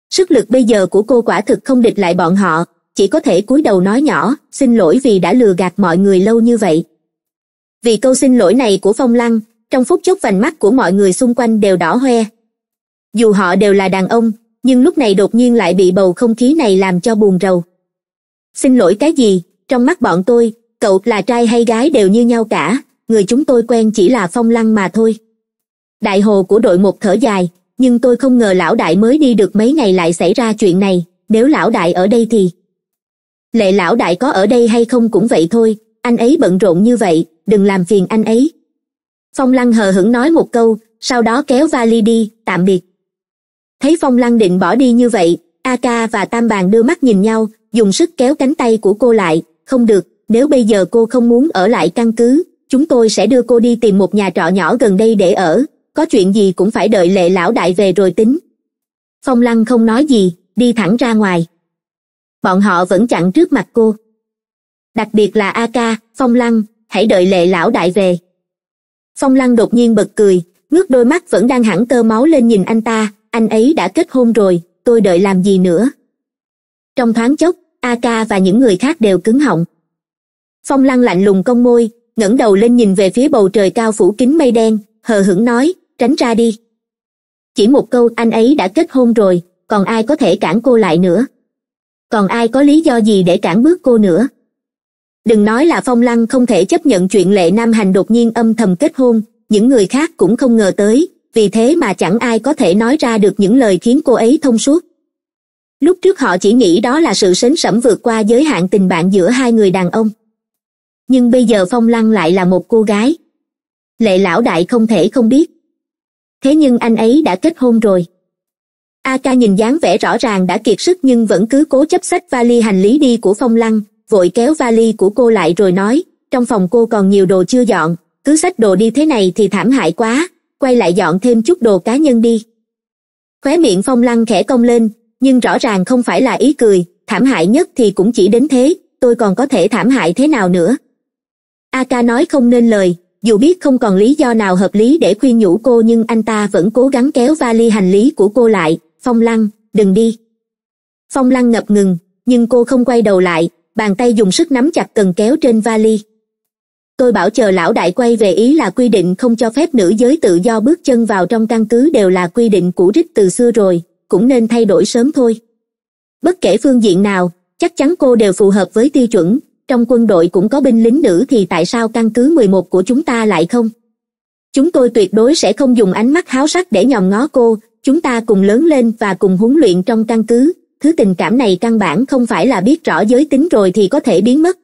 sức lực bây giờ của cô quả thực không địch lại bọn họ chỉ có thể cúi đầu nói nhỏ xin lỗi vì đã lừa gạt mọi người lâu như vậy vì câu xin lỗi này của phong lăng trong phút chốc vành mắt của mọi người xung quanh đều đỏ hoe dù họ đều là đàn ông nhưng lúc này đột nhiên lại bị bầu không khí này làm cho buồn rầu xin lỗi cái gì trong mắt bọn tôi cậu là trai hay gái đều như nhau cả người chúng tôi quen chỉ là phong lăng mà thôi đại hồ của đội một thở dài nhưng tôi không ngờ lão đại mới đi được mấy ngày lại xảy ra chuyện này nếu lão đại ở đây thì lệ lão đại có ở đây hay không cũng vậy thôi anh ấy bận rộn như vậy đừng làm phiền anh ấy phong lăng hờ hững nói một câu sau đó kéo vali đi tạm biệt thấy phong lăng định bỏ đi như vậy a ca và tam bàn đưa mắt nhìn nhau dùng sức kéo cánh tay của cô lại không được nếu bây giờ cô không muốn ở lại căn cứ chúng tôi sẽ đưa cô đi tìm một nhà trọ nhỏ gần đây để ở có chuyện gì cũng phải đợi lệ lão đại về rồi tính phong lăng không nói gì đi thẳng ra ngoài bọn họ vẫn chặn trước mặt cô đặc biệt là a ca phong lăng hãy đợi lệ lão đại về phong lăng đột nhiên bật cười ngước đôi mắt vẫn đang hẳn tơ máu lên nhìn anh ta anh ấy đã kết hôn rồi tôi đợi làm gì nữa trong thoáng chốc a ca và những người khác đều cứng họng phong lăng lạnh lùng cong môi ngẩng đầu lên nhìn về phía bầu trời cao phủ kính mây đen hờ hững nói tránh ra đi chỉ một câu anh ấy đã kết hôn rồi còn ai có thể cản cô lại nữa còn ai có lý do gì để cản bước cô nữa đừng nói là phong lăng không thể chấp nhận chuyện lệ nam hành đột nhiên âm thầm kết hôn những người khác cũng không ngờ tới vì thế mà chẳng ai có thể nói ra được những lời khiến cô ấy thông suốt lúc trước họ chỉ nghĩ đó là sự sến sẩm vượt qua giới hạn tình bạn giữa hai người đàn ông nhưng bây giờ phong lăng lại là một cô gái lệ lão đại không thể không biết thế nhưng anh ấy đã kết hôn rồi a ca nhìn dáng vẻ rõ ràng đã kiệt sức nhưng vẫn cứ cố chấp sách vali hành lý đi của phong lăng vội kéo vali của cô lại rồi nói trong phòng cô còn nhiều đồ chưa dọn cứ sách đồ đi thế này thì thảm hại quá quay lại dọn thêm chút đồ cá nhân đi khóe miệng phong lăng khẽ cong lên nhưng rõ ràng không phải là ý cười thảm hại nhất thì cũng chỉ đến thế tôi còn có thể thảm hại thế nào nữa a ca nói không nên lời dù biết không còn lý do nào hợp lý để khuyên nhủ cô nhưng anh ta vẫn cố gắng kéo vali hành lý của cô lại phong lăng đừng đi phong lăng ngập ngừng nhưng cô không quay đầu lại bàn tay dùng sức nắm chặt cần kéo trên vali tôi bảo chờ lão đại quay về ý là quy định không cho phép nữ giới tự do bước chân vào trong căn cứ đều là quy định cũ rích từ xưa rồi cũng nên thay đổi sớm thôi bất kể phương diện nào chắc chắn cô đều phù hợp với tiêu chuẩn trong quân đội cũng có binh lính nữ thì tại sao căn cứ 11 của chúng ta lại không chúng tôi tuyệt đối sẽ không dùng ánh mắt háo sắc để nhòm ngó cô chúng ta cùng lớn lên và cùng huấn luyện trong căn cứ thứ tình cảm này căn bản không phải là biết rõ giới tính rồi thì có thể biến mất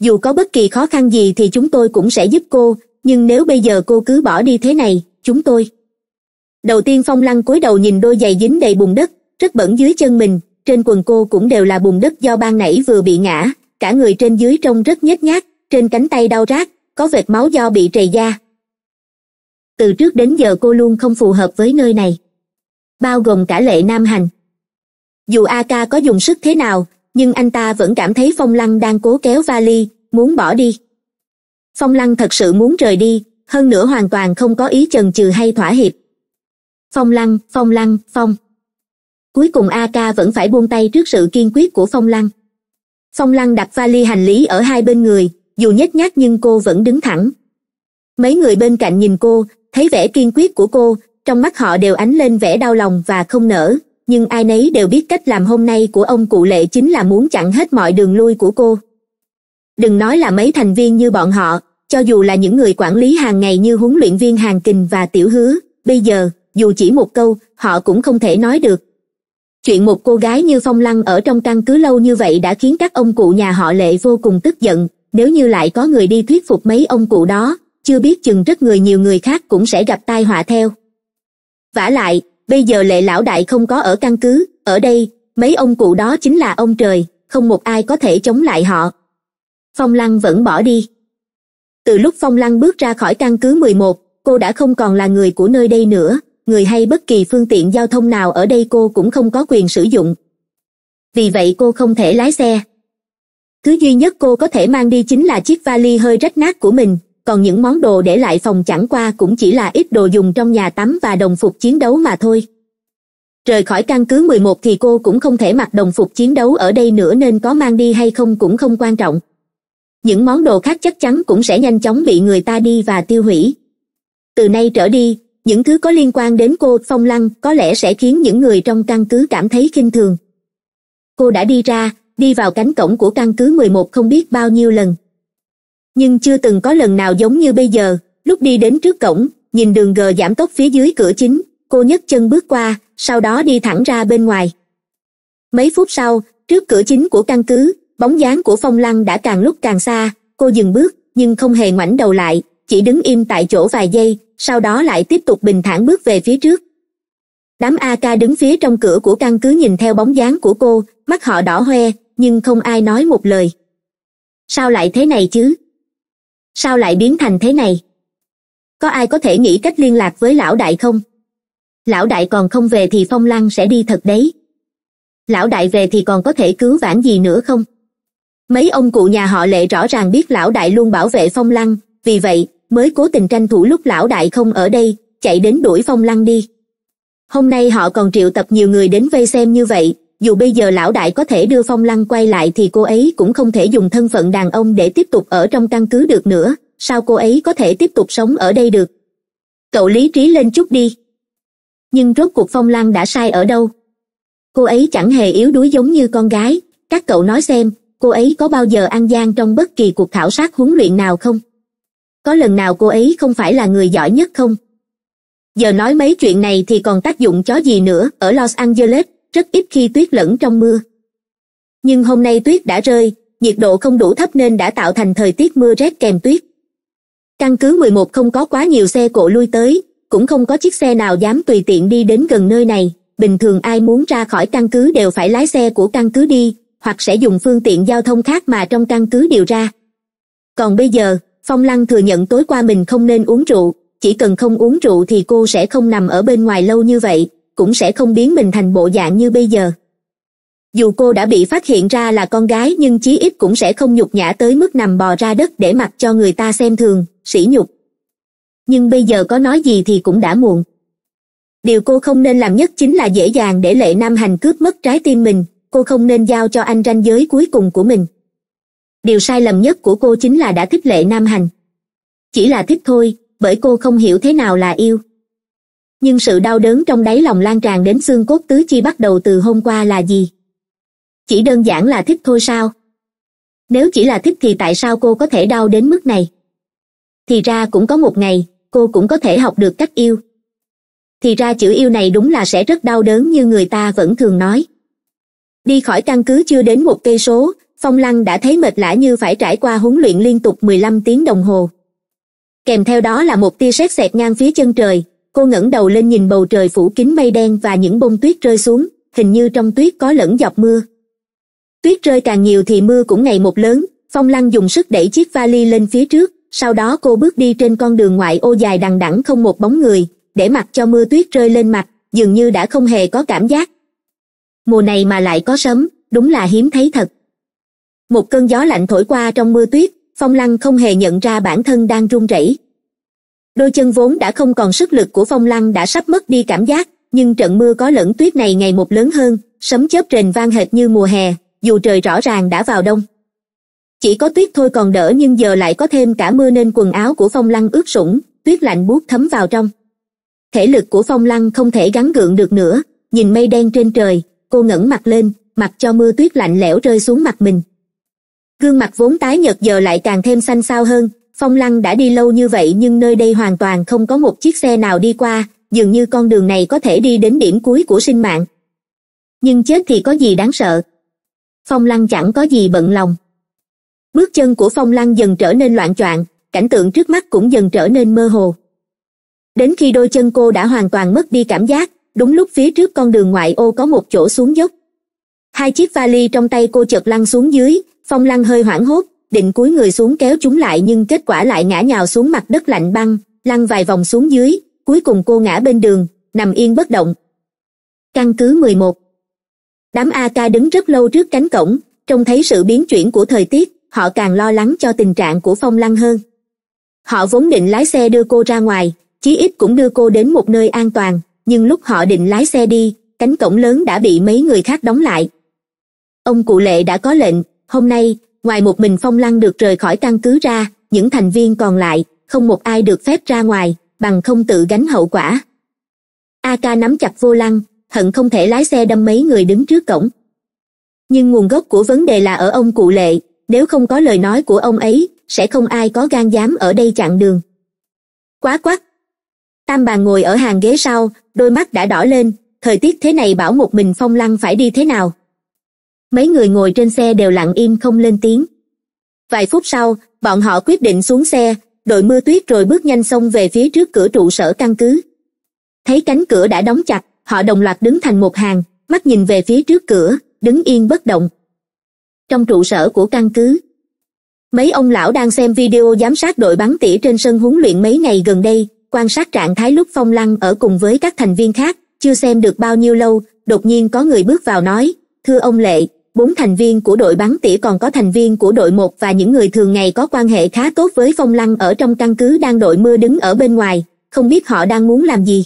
dù có bất kỳ khó khăn gì thì chúng tôi cũng sẽ giúp cô nhưng nếu bây giờ cô cứ bỏ đi thế này chúng tôi đầu tiên phong lăng cúi đầu nhìn đôi giày dính đầy bùn đất rất bẩn dưới chân mình trên quần cô cũng đều là bùn đất do ban nãy vừa bị ngã cả người trên dưới trông rất nhếch nhác trên cánh tay đau rát có vệt máu do bị trầy da từ trước đến giờ cô luôn không phù hợp với nơi này bao gồm cả lệ nam hành dù a ca có dùng sức thế nào nhưng anh ta vẫn cảm thấy phong lăng đang cố kéo vali muốn bỏ đi phong lăng thật sự muốn rời đi hơn nữa hoàn toàn không có ý chần chừ hay thỏa hiệp phong lăng phong lăng phong cuối cùng a ca vẫn phải buông tay trước sự kiên quyết của phong lăng phong lăng đặt vali hành lý ở hai bên người dù nhếch nhác nhưng cô vẫn đứng thẳng mấy người bên cạnh nhìn cô thấy vẻ kiên quyết của cô trong mắt họ đều ánh lên vẻ đau lòng và không nở nhưng ai nấy đều biết cách làm hôm nay của ông cụ lệ chính là muốn chặn hết mọi đường lui của cô đừng nói là mấy thành viên như bọn họ cho dù là những người quản lý hàng ngày như huấn luyện viên hàng kình và tiểu hứa bây giờ dù chỉ một câu họ cũng không thể nói được chuyện một cô gái như phong lăng ở trong căn cứ lâu như vậy đã khiến các ông cụ nhà họ lệ vô cùng tức giận nếu như lại có người đi thuyết phục mấy ông cụ đó chưa biết chừng rất người nhiều người khác cũng sẽ gặp tai họa theo vả lại bây giờ lệ lão đại không có ở căn cứ ở đây mấy ông cụ đó chính là ông trời không một ai có thể chống lại họ phong lăng vẫn bỏ đi từ lúc phong lăng bước ra khỏi căn cứ mười một cô đã không còn là người của nơi đây nữa người hay bất kỳ phương tiện giao thông nào ở đây cô cũng không có quyền sử dụng vì vậy cô không thể lái xe thứ duy nhất cô có thể mang đi chính là chiếc vali hơi rách nát của mình còn những món đồ để lại phòng chẳng qua cũng chỉ là ít đồ dùng trong nhà tắm và đồng phục chiến đấu mà thôi rời khỏi căn cứ 11 thì cô cũng không thể mặc đồng phục chiến đấu ở đây nữa nên có mang đi hay không cũng không quan trọng những món đồ khác chắc chắn cũng sẽ nhanh chóng bị người ta đi và tiêu hủy từ nay trở đi những thứ có liên quan đến cô phong lăng có lẽ sẽ khiến những người trong căn cứ cảm thấy khinh thường cô đã đi ra đi vào cánh cổng của căn cứ 11 không biết bao nhiêu lần nhưng chưa từng có lần nào giống như bây giờ lúc đi đến trước cổng nhìn đường gờ giảm tốc phía dưới cửa chính cô nhấc chân bước qua sau đó đi thẳng ra bên ngoài mấy phút sau trước cửa chính của căn cứ bóng dáng của phong lăng đã càng lúc càng xa cô dừng bước nhưng không hề ngoảnh đầu lại chỉ đứng im tại chỗ vài giây sau đó lại tiếp tục bình thản bước về phía trước đám a ca đứng phía trong cửa của căn cứ nhìn theo bóng dáng của cô mắt họ đỏ hoe nhưng không ai nói một lời sao lại thế này chứ sao lại biến thành thế này có ai có thể nghĩ cách liên lạc với lão đại không lão đại còn không về thì phong lăng sẽ đi thật đấy lão đại về thì còn có thể cứu vãn gì nữa không mấy ông cụ nhà họ lệ rõ ràng biết lão đại luôn bảo vệ phong lăng vì vậy mới cố tình tranh thủ lúc lão đại không ở đây chạy đến đuổi phong lăng đi hôm nay họ còn triệu tập nhiều người đến vây xem như vậy dù bây giờ lão đại có thể đưa phong lăng quay lại thì cô ấy cũng không thể dùng thân phận đàn ông để tiếp tục ở trong căn cứ được nữa sao cô ấy có thể tiếp tục sống ở đây được cậu lý trí lên chút đi nhưng rốt cuộc phong lăng đã sai ở đâu cô ấy chẳng hề yếu đuối giống như con gái các cậu nói xem cô ấy có bao giờ ăn gian trong bất kỳ cuộc khảo sát huấn luyện nào không có lần nào cô ấy không phải là người giỏi nhất không giờ nói mấy chuyện này thì còn tác dụng chó gì nữa ở los angeles rất ít khi tuyết lẫn trong mưa nhưng hôm nay tuyết đã rơi nhiệt độ không đủ thấp nên đã tạo thành thời tiết mưa rét kèm tuyết căn cứ mười một không có quá nhiều xe cộ lui tới cũng không có chiếc xe nào dám tùy tiện đi đến gần nơi này bình thường ai muốn ra khỏi căn cứ đều phải lái xe của căn cứ đi hoặc sẽ dùng phương tiện giao thông khác mà trong căn cứ điều ra còn bây giờ phong lăng thừa nhận tối qua mình không nên uống rượu chỉ cần không uống rượu thì cô sẽ không nằm ở bên ngoài lâu như vậy cũng sẽ không biến mình thành bộ dạng như bây giờ dù cô đã bị phát hiện ra là con gái nhưng chí ít cũng sẽ không nhục nhã tới mức nằm bò ra đất để mặc cho người ta xem thường sỉ nhục nhưng bây giờ có nói gì thì cũng đã muộn điều cô không nên làm nhất chính là dễ dàng để lệ nam hành cướp mất trái tim mình cô không nên giao cho anh ranh giới cuối cùng của mình điều sai lầm nhất của cô chính là đã thích lệ nam hành chỉ là thích thôi bởi cô không hiểu thế nào là yêu nhưng sự đau đớn trong đáy lòng lan tràn đến xương cốt tứ chi bắt đầu từ hôm qua là gì chỉ đơn giản là thích thôi sao nếu chỉ là thích thì tại sao cô có thể đau đến mức này thì ra cũng có một ngày cô cũng có thể học được cách yêu thì ra chữ yêu này đúng là sẽ rất đau đớn như người ta vẫn thường nói đi khỏi căn cứ chưa đến một cây số phong lăng đã thấy mệt lã như phải trải qua huấn luyện liên tục mười lăm tiếng đồng hồ kèm theo đó là một tia sét xẹt ngang phía chân trời cô ngẩng đầu lên nhìn bầu trời phủ kín mây đen và những bông tuyết rơi xuống hình như trong tuyết có lẫn giọt mưa tuyết rơi càng nhiều thì mưa cũng ngày một lớn phong lăng dùng sức đẩy chiếc vali lên phía trước sau đó cô bước đi trên con đường ngoại ô dài đằng đẵng không một bóng người để mặc cho mưa tuyết rơi lên mặt dường như đã không hề có cảm giác mùa này mà lại có sấm đúng là hiếm thấy thật một cơn gió lạnh thổi qua trong mưa tuyết phong lăng không hề nhận ra bản thân đang run rẩy đôi chân vốn đã không còn sức lực của phong lăng đã sắp mất đi cảm giác nhưng trận mưa có lẫn tuyết này ngày một lớn hơn sấm chớp rền vang hệt như mùa hè dù trời rõ ràng đã vào đông chỉ có tuyết thôi còn đỡ nhưng giờ lại có thêm cả mưa nên quần áo của phong lăng ướt sũng tuyết lạnh buốt thấm vào trong thể lực của phong lăng không thể gắn gượng được nữa nhìn mây đen trên trời cô ngẩng mặt lên mặc cho mưa tuyết lạnh lẽo rơi xuống mặt mình gương mặt vốn tái nhợt giờ lại càng thêm xanh xao hơn phong lăng đã đi lâu như vậy nhưng nơi đây hoàn toàn không có một chiếc xe nào đi qua dường như con đường này có thể đi đến điểm cuối của sinh mạng nhưng chết thì có gì đáng sợ phong lăng chẳng có gì bận lòng bước chân của phong lăng dần trở nên loạn choạng cảnh tượng trước mắt cũng dần trở nên mơ hồ đến khi đôi chân cô đã hoàn toàn mất đi cảm giác đúng lúc phía trước con đường ngoại ô có một chỗ xuống dốc hai chiếc vali trong tay cô chợt lăn xuống dưới phong lăng hơi hoảng hốt định cúi người xuống kéo chúng lại nhưng kết quả lại ngã nhào xuống mặt đất lạnh băng lăn vài vòng xuống dưới cuối cùng cô ngã bên đường nằm yên bất động căn cứ 11 đám a ca đứng rất lâu trước cánh cổng trông thấy sự biến chuyển của thời tiết họ càng lo lắng cho tình trạng của phong lăng hơn họ vốn định lái xe đưa cô ra ngoài chí ít cũng đưa cô đến một nơi an toàn nhưng lúc họ định lái xe đi cánh cổng lớn đã bị mấy người khác đóng lại ông cụ lệ đã có lệnh hôm nay ngoài một mình phong lăng được rời khỏi căn cứ ra những thành viên còn lại không một ai được phép ra ngoài bằng không tự gánh hậu quả a ca nắm chặt vô lăng hận không thể lái xe đâm mấy người đứng trước cổng nhưng nguồn gốc của vấn đề là ở ông cụ lệ nếu không có lời nói của ông ấy sẽ không ai có gan dám ở đây chặn đường quá quắc tam bà ngồi ở hàng ghế sau đôi mắt đã đỏ lên thời tiết thế này bảo một mình phong lăng phải đi thế nào mấy người ngồi trên xe đều lặng im không lên tiếng vài phút sau bọn họ quyết định xuống xe đội mưa tuyết rồi bước nhanh xông về phía trước cửa trụ sở căn cứ thấy cánh cửa đã đóng chặt họ đồng loạt đứng thành một hàng mắt nhìn về phía trước cửa đứng yên bất động trong trụ sở của căn cứ mấy ông lão đang xem video giám sát đội bắn tỉa trên sân huấn luyện mấy ngày gần đây quan sát trạng thái lúc phong lăng ở cùng với các thành viên khác chưa xem được bao nhiêu lâu đột nhiên có người bước vào nói thưa ông lệ bốn thành viên của đội bắn tỉa còn có thành viên của đội một và những người thường ngày có quan hệ khá tốt với phong lăng ở trong căn cứ đang đội mưa đứng ở bên ngoài không biết họ đang muốn làm gì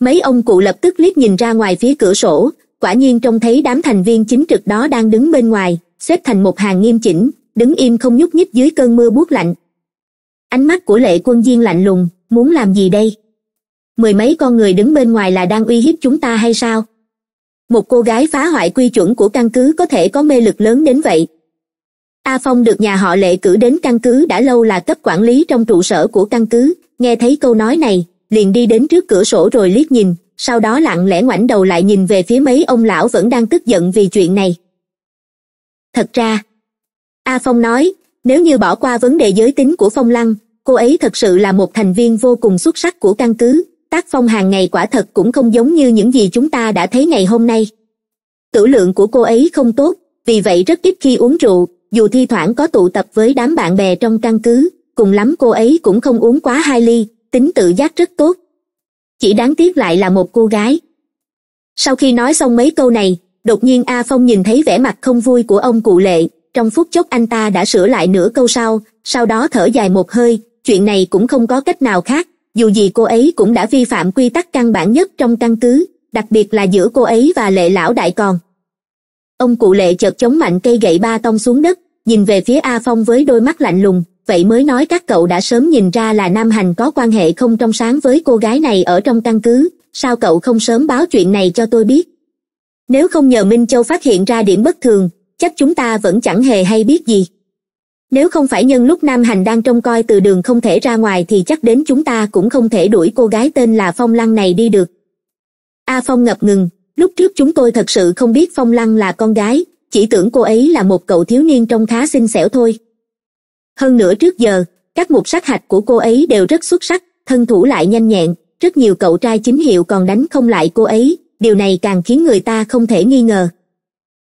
mấy ông cụ lập tức liếc nhìn ra ngoài phía cửa sổ quả nhiên trông thấy đám thành viên chính trực đó đang đứng bên ngoài xếp thành một hàng nghiêm chỉnh đứng im không nhúc nhích dưới cơn mưa buốt lạnh ánh mắt của lệ quân viên lạnh lùng muốn làm gì đây mười mấy con người đứng bên ngoài là đang uy hiếp chúng ta hay sao một cô gái phá hoại quy chuẩn của căn cứ có thể có mê lực lớn đến vậy a phong được nhà họ lệ cử đến căn cứ đã lâu là cấp quản lý trong trụ sở của căn cứ nghe thấy câu nói này liền đi đến trước cửa sổ rồi liếc nhìn sau đó lặng lẽ ngoảnh đầu lại nhìn về phía mấy ông lão vẫn đang tức giận vì chuyện này thật ra a phong nói nếu như bỏ qua vấn đề giới tính của phong lăng cô ấy thật sự là một thành viên vô cùng xuất sắc của căn cứ tác phong hàng ngày quả thật cũng không giống như những gì chúng ta đã thấy ngày hôm nay cửu lượng của cô ấy không tốt vì vậy rất ít khi uống rượu dù thi thoảng có tụ tập với đám bạn bè trong căn cứ cùng lắm cô ấy cũng không uống quá hai ly tính tự giác rất tốt chỉ đáng tiếc lại là một cô gái sau khi nói xong mấy câu này đột nhiên a phong nhìn thấy vẻ mặt không vui của ông cụ lệ trong phút chốc anh ta đã sửa lại nửa câu sau sau đó thở dài một hơi chuyện này cũng không có cách nào khác dù gì cô ấy cũng đã vi phạm quy tắc căn bản nhất trong căn cứ đặc biệt là giữa cô ấy và lệ lão đại còn ông cụ lệ chợt chống mạnh cây gậy ba tông xuống đất nhìn về phía a phong với đôi mắt lạnh lùng vậy mới nói các cậu đã sớm nhìn ra là nam hành có quan hệ không trong sáng với cô gái này ở trong căn cứ sao cậu không sớm báo chuyện này cho tôi biết nếu không nhờ minh châu phát hiện ra điểm bất thường chắc chúng ta vẫn chẳng hề hay biết gì nếu không phải nhân lúc nam hành đang trông coi từ đường không thể ra ngoài thì chắc đến chúng ta cũng không thể đuổi cô gái tên là phong lăng này đi được a phong ngập ngừng lúc trước chúng tôi thật sự không biết phong lăng là con gái chỉ tưởng cô ấy là một cậu thiếu niên trông khá xinh xẻo thôi hơn nữa trước giờ các mục sát hạch của cô ấy đều rất xuất sắc thân thủ lại nhanh nhẹn rất nhiều cậu trai chính hiệu còn đánh không lại cô ấy điều này càng khiến người ta không thể nghi ngờ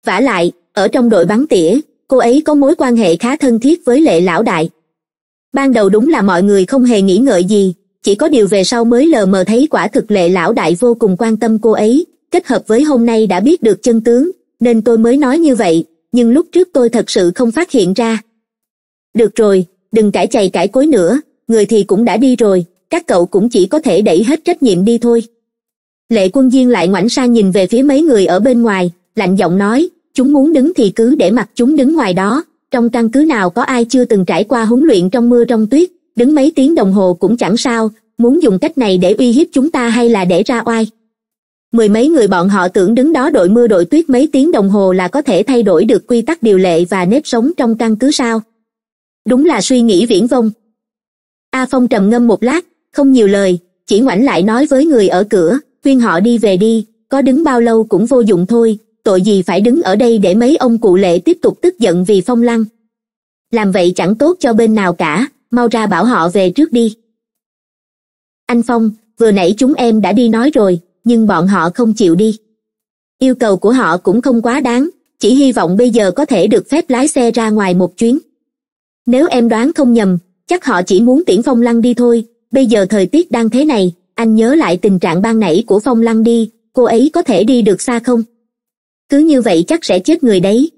vả lại ở trong đội bắn tỉa cô ấy có mối quan hệ khá thân thiết với lệ lão đại ban đầu đúng là mọi người không hề nghĩ ngợi gì chỉ có điều về sau mới lờ mờ thấy quả thực lệ lão đại vô cùng quan tâm cô ấy kết hợp với hôm nay đã biết được chân tướng nên tôi mới nói như vậy nhưng lúc trước tôi thật sự không phát hiện ra được rồi đừng cãi chày cãi cối nữa người thì cũng đã đi rồi các cậu cũng chỉ có thể đẩy hết trách nhiệm đi thôi lệ quân diên lại ngoảnh sang nhìn về phía mấy người ở bên ngoài lạnh giọng nói chúng muốn đứng thì cứ để mặc chúng đứng ngoài đó trong căn cứ nào có ai chưa từng trải qua huấn luyện trong mưa trong tuyết đứng mấy tiếng đồng hồ cũng chẳng sao muốn dùng cách này để uy hiếp chúng ta hay là để ra oai mười mấy người bọn họ tưởng đứng đó đội mưa đội tuyết mấy tiếng đồng hồ là có thể thay đổi được quy tắc điều lệ và nếp sống trong căn cứ sao đúng là suy nghĩ viễn vông a phong trầm ngâm một lát không nhiều lời chỉ ngoảnh lại nói với người ở cửa khuyên họ đi về đi có đứng bao lâu cũng vô dụng thôi tội gì phải đứng ở đây để mấy ông cụ lệ tiếp tục tức giận vì phong lăng làm vậy chẳng tốt cho bên nào cả mau ra bảo họ về trước đi anh phong vừa nãy chúng em đã đi nói rồi nhưng bọn họ không chịu đi yêu cầu của họ cũng không quá đáng chỉ hy vọng bây giờ có thể được phép lái xe ra ngoài một chuyến nếu em đoán không nhầm chắc họ chỉ muốn tiễn phong lăng đi thôi bây giờ thời tiết đang thế này anh nhớ lại tình trạng ban nãy của phong lăng đi cô ấy có thể đi được xa không cứ như vậy chắc sẽ chết người đấy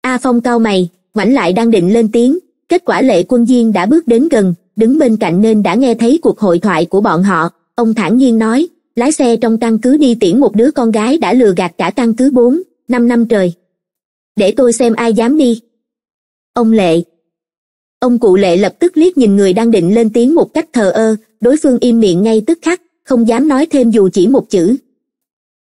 a phong cao mày ngoảnh lại đang định lên tiếng kết quả lệ quân viên đã bước đến gần đứng bên cạnh nên đã nghe thấy cuộc hội thoại của bọn họ ông thản nhiên nói lái xe trong căn cứ đi tiễn một đứa con gái đã lừa gạt cả căn cứ bốn năm năm trời để tôi xem ai dám đi ông lệ ông cụ lệ lập tức liếc nhìn người đang định lên tiếng một cách thờ ơ đối phương im miệng ngay tức khắc không dám nói thêm dù chỉ một chữ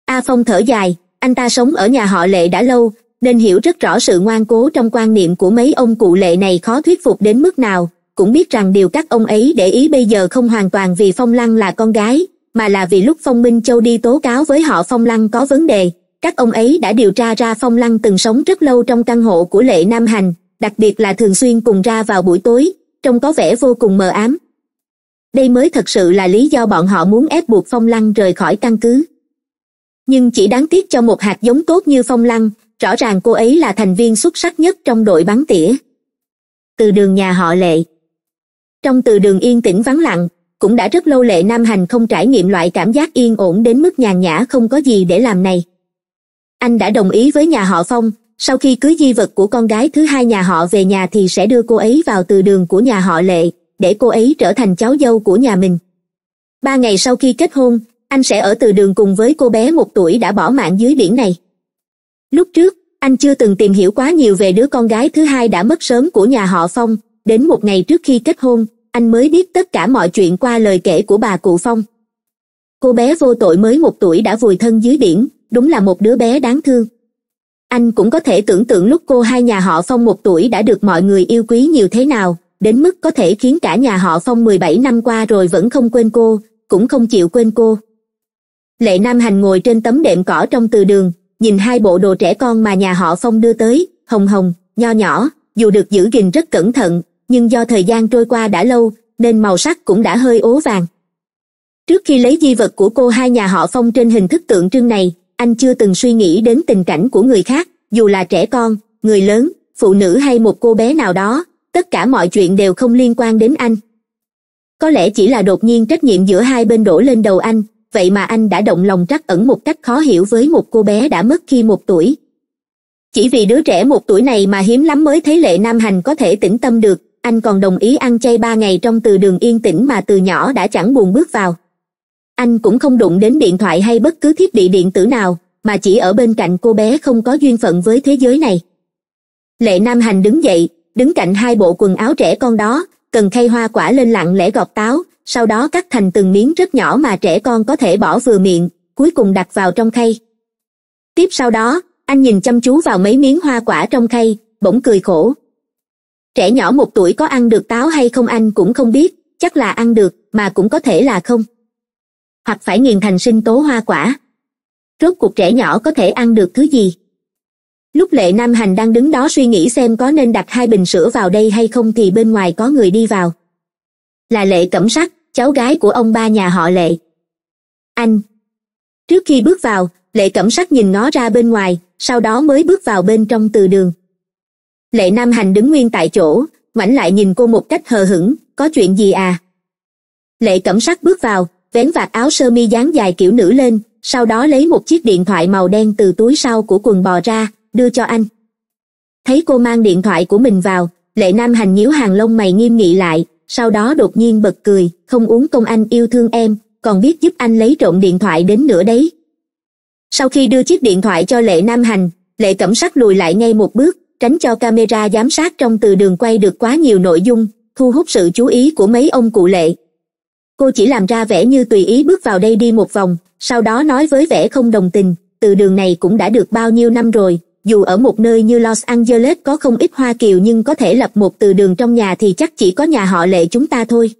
a phong thở dài anh ta sống ở nhà họ lệ đã lâu nên hiểu rất rõ sự ngoan cố trong quan niệm của mấy ông cụ lệ này khó thuyết phục đến mức nào cũng biết rằng điều các ông ấy để ý bây giờ không hoàn toàn vì phong lăng là con gái mà là vì lúc phong minh châu đi tố cáo với họ phong lăng có vấn đề các ông ấy đã điều tra ra phong lăng từng sống rất lâu trong căn hộ của lệ nam hành đặc biệt là thường xuyên cùng ra vào buổi tối trông có vẻ vô cùng mờ ám đây mới thật sự là lý do bọn họ muốn ép buộc phong lăng rời khỏi căn cứ nhưng chỉ đáng tiếc cho một hạt giống tốt như phong lăng rõ ràng cô ấy là thành viên xuất sắc nhất trong đội bắn tỉa từ đường nhà họ lệ trong từ đường yên tĩnh vắng lặng cũng đã rất lâu lệ nam hành không trải nghiệm loại cảm giác yên ổn đến mức nhàn nhã không có gì để làm này anh đã đồng ý với nhà họ phong sau khi cưới di vật của con gái thứ hai nhà họ về nhà thì sẽ đưa cô ấy vào từ đường của nhà họ lệ để cô ấy trở thành cháu dâu của nhà mình ba ngày sau khi kết hôn anh sẽ ở từ đường cùng với cô bé một tuổi đã bỏ mạng dưới biển này lúc trước anh chưa từng tìm hiểu quá nhiều về đứa con gái thứ hai đã mất sớm của nhà họ phong đến một ngày trước khi kết hôn anh mới biết tất cả mọi chuyện qua lời kể của bà cụ phong cô bé vô tội mới một tuổi đã vùi thân dưới biển đúng là một đứa bé đáng thương anh cũng có thể tưởng tượng lúc cô hai nhà họ phong một tuổi đã được mọi người yêu quý nhiều thế nào đến mức có thể khiến cả nhà họ phong mười bảy năm qua rồi vẫn không quên cô cũng không chịu quên cô lệ nam hành ngồi trên tấm đệm cỏ trong từ đường nhìn hai bộ đồ trẻ con mà nhà họ phong đưa tới hồng hồng nho nhỏ dù được giữ gìn rất cẩn thận nhưng do thời gian trôi qua đã lâu nên màu sắc cũng đã hơi ố vàng trước khi lấy di vật của cô hai nhà họ phong trên hình thức tượng trưng này anh chưa từng suy nghĩ đến tình cảnh của người khác dù là trẻ con người lớn phụ nữ hay một cô bé nào đó tất cả mọi chuyện đều không liên quan đến anh có lẽ chỉ là đột nhiên trách nhiệm giữa hai bên đổ lên đầu anh vậy mà anh đã động lòng trắc ẩn một cách khó hiểu với một cô bé đã mất khi một tuổi chỉ vì đứa trẻ một tuổi này mà hiếm lắm mới thấy lệ nam hành có thể tĩnh tâm được anh còn đồng ý ăn chay ba ngày trong từ đường yên tĩnh mà từ nhỏ đã chẳng buồn bước vào anh cũng không đụng đến điện thoại hay bất cứ thiết bị điện tử nào mà chỉ ở bên cạnh cô bé không có duyên phận với thế giới này lệ nam hành đứng dậy đứng cạnh hai bộ quần áo trẻ con đó cần khay hoa quả lên lặng lẽ gọt táo sau đó cắt thành từng miếng rất nhỏ mà trẻ con có thể bỏ vừa miệng cuối cùng đặt vào trong khay tiếp sau đó anh nhìn chăm chú vào mấy miếng hoa quả trong khay bỗng cười khổ trẻ nhỏ một tuổi có ăn được táo hay không anh cũng không biết chắc là ăn được mà cũng có thể là không hoặc phải nghiền thành sinh tố hoa quả rốt cuộc trẻ nhỏ có thể ăn được thứ gì lúc lệ nam hành đang đứng đó suy nghĩ xem có nên đặt hai bình sữa vào đây hay không thì bên ngoài có người đi vào là lệ cẩm sắc cháu gái của ông ba nhà họ lệ anh trước khi bước vào lệ cẩm sắc nhìn nó ra bên ngoài sau đó mới bước vào bên trong từ đường lệ nam hành đứng nguyên tại chỗ ngoảnh lại nhìn cô một cách hờ hững có chuyện gì à lệ cẩm sắc bước vào vén vạt áo sơ mi dáng dài kiểu nữ lên sau đó lấy một chiếc điện thoại màu đen từ túi sau của quần bò ra đưa cho anh thấy cô mang điện thoại của mình vào lệ nam hành nhíu hàng lông mày nghiêm nghị lại sau đó đột nhiên bật cười không uống công anh yêu thương em còn biết giúp anh lấy trộm điện thoại đến nữa đấy sau khi đưa chiếc điện thoại cho lệ nam hành lệ cẩm sắc lùi lại ngay một bước tránh cho camera giám sát trong từ đường quay được quá nhiều nội dung thu hút sự chú ý của mấy ông cụ lệ cô chỉ làm ra vẻ như tùy ý bước vào đây đi một vòng sau đó nói với vẻ không đồng tình từ đường này cũng đã được bao nhiêu năm rồi dù ở một nơi như los angeles có không ít hoa kiều nhưng có thể lập một từ đường trong nhà thì chắc chỉ có nhà họ lệ chúng ta thôi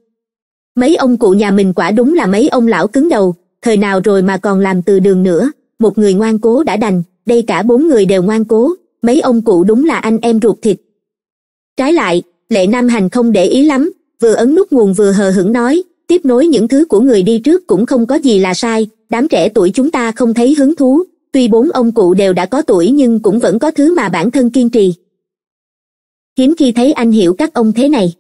mấy ông cụ nhà mình quả đúng là mấy ông lão cứng đầu thời nào rồi mà còn làm từ đường nữa một người ngoan cố đã đành đây cả bốn người đều ngoan cố mấy ông cụ đúng là anh em ruột thịt trái lại lệ nam hành không để ý lắm vừa ấn nút nguồn vừa hờ hững nói tiếp nối những thứ của người đi trước cũng không có gì là sai đám trẻ tuổi chúng ta không thấy hứng thú tuy bốn ông cụ đều đã có tuổi nhưng cũng vẫn có thứ mà bản thân kiên trì hiếm khi thấy anh hiểu các ông thế này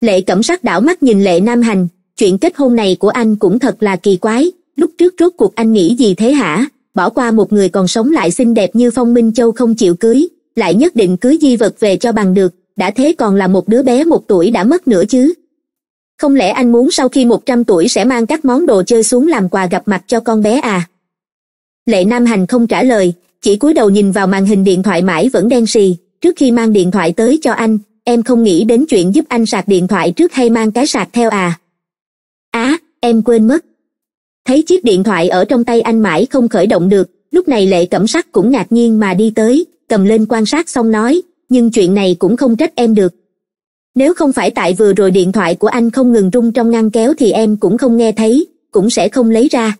lệ cẩm sắc đảo mắt nhìn lệ nam hành chuyện kết hôn này của anh cũng thật là kỳ quái lúc trước rốt cuộc anh nghĩ gì thế hả bỏ qua một người còn sống lại xinh đẹp như phong minh châu không chịu cưới lại nhất định cưới di vật về cho bằng được đã thế còn là một đứa bé một tuổi đã mất nữa chứ không lẽ anh muốn sau khi một trăm tuổi sẽ mang các món đồ chơi xuống làm quà gặp mặt cho con bé à lệ nam hành không trả lời chỉ cúi đầu nhìn vào màn hình điện thoại mãi vẫn đen xì. trước khi mang điện thoại tới cho anh em không nghĩ đến chuyện giúp anh sạc điện thoại trước hay mang cái sạc theo à á em quên mất thấy chiếc điện thoại ở trong tay anh mãi không khởi động được lúc này lệ cẩm sắc cũng ngạc nhiên mà đi tới cầm lên quan sát xong nói nhưng chuyện này cũng không trách em được nếu không phải tại vừa rồi điện thoại của anh không ngừng rung trong ngăn kéo thì em cũng không nghe thấy cũng sẽ không lấy ra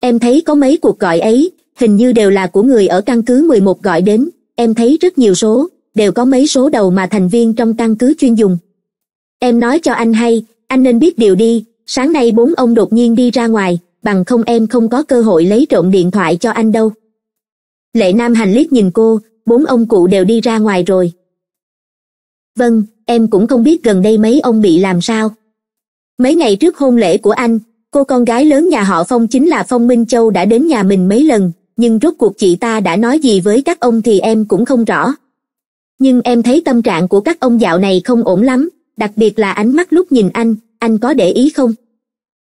em thấy có mấy cuộc gọi ấy hình như đều là của người ở căn cứ mười một gọi đến em thấy rất nhiều số đều có mấy số đầu mà thành viên trong căn cứ chuyên dùng em nói cho anh hay anh nên biết điều đi sáng nay bốn ông đột nhiên đi ra ngoài bằng không em không có cơ hội lấy trộm điện thoại cho anh đâu lệ nam hành liếc nhìn cô bốn ông cụ đều đi ra ngoài rồi vâng em cũng không biết gần đây mấy ông bị làm sao mấy ngày trước hôn lễ của anh cô con gái lớn nhà họ phong chính là phong minh châu đã đến nhà mình mấy lần nhưng rốt cuộc chị ta đã nói gì với các ông thì em cũng không rõ nhưng em thấy tâm trạng của các ông dạo này không ổn lắm đặc biệt là ánh mắt lúc nhìn anh anh có để ý không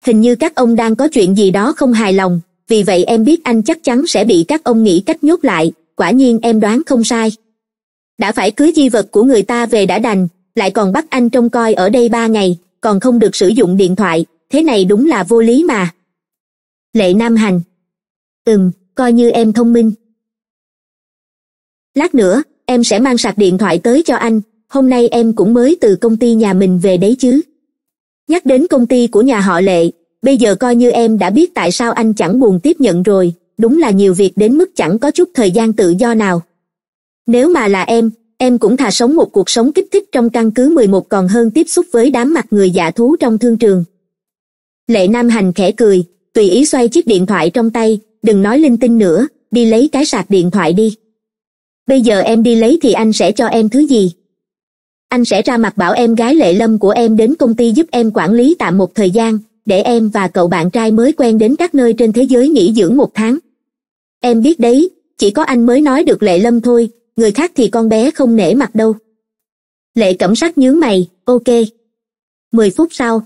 hình như các ông đang có chuyện gì đó không hài lòng vì vậy em biết anh chắc chắn sẽ bị các ông nghĩ cách nhốt lại quả nhiên em đoán không sai đã phải cưới di vật của người ta về đã đành lại còn bắt anh trông coi ở đây ba ngày còn không được sử dụng điện thoại thế này đúng là vô lý mà lệ nam hành ừm coi như em thông minh lát nữa em sẽ mang sạc điện thoại tới cho anh hôm nay em cũng mới từ công ty nhà mình về đấy chứ nhắc đến công ty của nhà họ lệ bây giờ coi như em đã biết tại sao anh chẳng buồn tiếp nhận rồi đúng là nhiều việc đến mức chẳng có chút thời gian tự do nào nếu mà là em em cũng thà sống một cuộc sống kích thích trong căn cứ 11 còn hơn tiếp xúc với đám mặt người giả dạ thú trong thương trường lệ nam hành khẽ cười tùy ý xoay chiếc điện thoại trong tay đừng nói linh tinh nữa đi lấy cái sạc điện thoại đi bây giờ em đi lấy thì anh sẽ cho em thứ gì anh sẽ ra mặt bảo em gái lệ lâm của em đến công ty giúp em quản lý tạm một thời gian để em và cậu bạn trai mới quen đến các nơi trên thế giới nghỉ dưỡng một tháng em biết đấy chỉ có anh mới nói được lệ lâm thôi người khác thì con bé không nể mặt đâu lệ cẩm sắc nhướng mày ok mười phút sau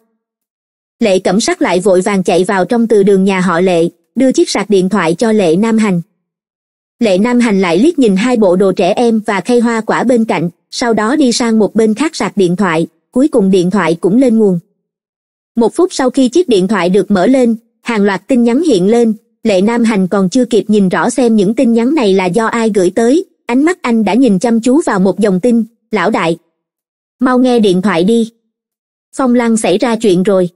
lệ cẩm sắc lại vội vàng chạy vào trong từ đường nhà họ lệ đưa chiếc sạc điện thoại cho lệ nam hành lệ nam hành lại liếc nhìn hai bộ đồ trẻ em và khay hoa quả bên cạnh sau đó đi sang một bên khác sạc điện thoại cuối cùng điện thoại cũng lên nguồn một phút sau khi chiếc điện thoại được mở lên hàng loạt tin nhắn hiện lên lệ nam hành còn chưa kịp nhìn rõ xem những tin nhắn này là do ai gửi tới ánh mắt anh đã nhìn chăm chú vào một dòng tin lão đại mau nghe điện thoại đi phong lăng xảy ra chuyện rồi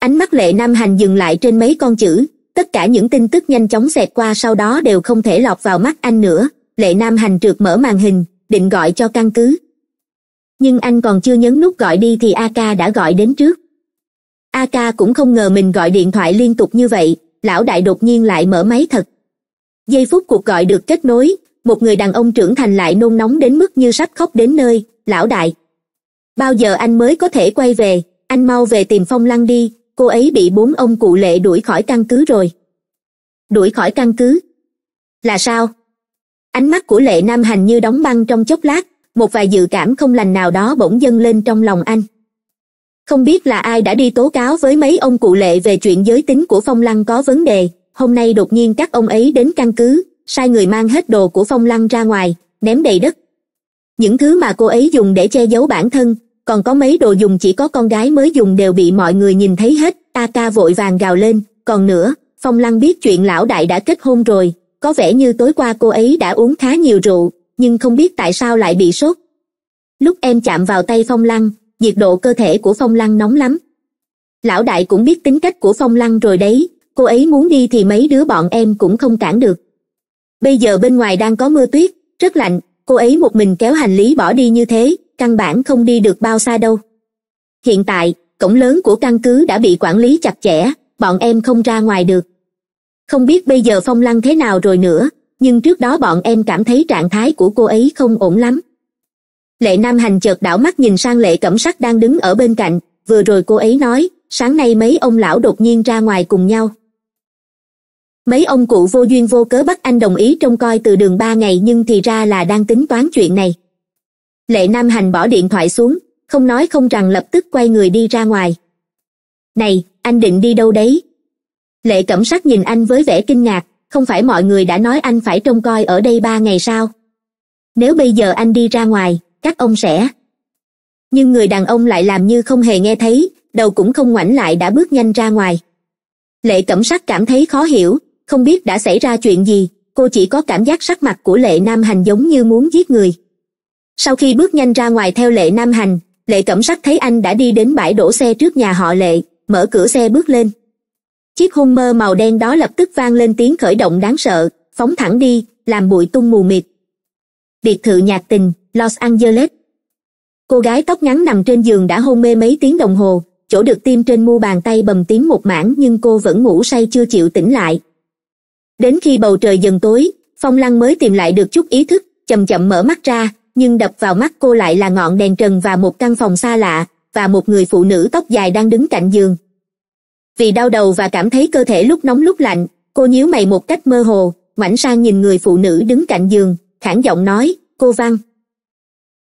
ánh mắt lệ nam hành dừng lại trên mấy con chữ tất cả những tin tức nhanh chóng xẹt qua sau đó đều không thể lọt vào mắt anh nữa lệ nam hành trượt mở màn hình định gọi cho căn cứ nhưng anh còn chưa nhấn nút gọi đi thì a ca đã gọi đến trước a ca cũng không ngờ mình gọi điện thoại liên tục như vậy lão đại đột nhiên lại mở máy thật giây phút cuộc gọi được kết nối một người đàn ông trưởng thành lại nôn nóng đến mức như sắp khóc đến nơi lão đại bao giờ anh mới có thể quay về anh mau về tìm phong lăng đi cô ấy bị bốn ông cụ lệ đuổi khỏi căn cứ rồi đuổi khỏi căn cứ là sao ánh mắt của lệ nam hành như đóng băng trong chốc lát một vài dự cảm không lành nào đó bỗng dâng lên trong lòng anh không biết là ai đã đi tố cáo với mấy ông cụ lệ về chuyện giới tính của phong lăng có vấn đề hôm nay đột nhiên các ông ấy đến căn cứ sai người mang hết đồ của phong lăng ra ngoài ném đầy đất những thứ mà cô ấy dùng để che giấu bản thân còn có mấy đồ dùng chỉ có con gái mới dùng đều bị mọi người nhìn thấy hết a ca vội vàng gào lên còn nữa phong lăng biết chuyện lão đại đã kết hôn rồi có vẻ như tối qua cô ấy đã uống khá nhiều rượu nhưng không biết tại sao lại bị sốt lúc em chạm vào tay phong lăng nhiệt độ cơ thể của phong lăng nóng lắm lão đại cũng biết tính cách của phong lăng rồi đấy cô ấy muốn đi thì mấy đứa bọn em cũng không cản được bây giờ bên ngoài đang có mưa tuyết rất lạnh cô ấy một mình kéo hành lý bỏ đi như thế căn bản không đi được bao xa đâu hiện tại cổng lớn của căn cứ đã bị quản lý chặt chẽ bọn em không ra ngoài được không biết bây giờ phong lăng thế nào rồi nữa nhưng trước đó bọn em cảm thấy trạng thái của cô ấy không ổn lắm lệ nam hành chợt đảo mắt nhìn sang lệ cẩm sắc đang đứng ở bên cạnh vừa rồi cô ấy nói sáng nay mấy ông lão đột nhiên ra ngoài cùng nhau mấy ông cụ vô duyên vô cớ bắt anh đồng ý trông coi từ đường ba ngày nhưng thì ra là đang tính toán chuyện này lệ nam hành bỏ điện thoại xuống không nói không rằng lập tức quay người đi ra ngoài này anh định đi đâu đấy lệ cẩm sắc nhìn anh với vẻ kinh ngạc không phải mọi người đã nói anh phải trông coi ở đây ba ngày sao nếu bây giờ anh đi ra ngoài các ông sẽ nhưng người đàn ông lại làm như không hề nghe thấy đầu cũng không ngoảnh lại đã bước nhanh ra ngoài lệ cẩm sắc cảm thấy khó hiểu không biết đã xảy ra chuyện gì cô chỉ có cảm giác sắc mặt của lệ nam hành giống như muốn giết người sau khi bước nhanh ra ngoài theo lệ nam hành lệ cẩm sắc thấy anh đã đi đến bãi đổ xe trước nhà họ lệ mở cửa xe bước lên chiếc hung mơ màu đen đó lập tức vang lên tiếng khởi động đáng sợ phóng thẳng đi làm bụi tung mù mịt biệt thự nhạc tình los angeles cô gái tóc ngắn nằm trên giường đã hôn mê mấy tiếng đồng hồ chỗ được tiêm trên mu bàn tay bầm tím một mảng nhưng cô vẫn ngủ say chưa chịu tỉnh lại đến khi bầu trời dần tối phong lăng mới tìm lại được chút ý thức chậm chậm mở mắt ra nhưng đập vào mắt cô lại là ngọn đèn trần và một căn phòng xa lạ và một người phụ nữ tóc dài đang đứng cạnh giường vì đau đầu và cảm thấy cơ thể lúc nóng lúc lạnh cô nhíu mày một cách mơ hồ ngoảnh sang nhìn người phụ nữ đứng cạnh giường khản giọng nói cô văn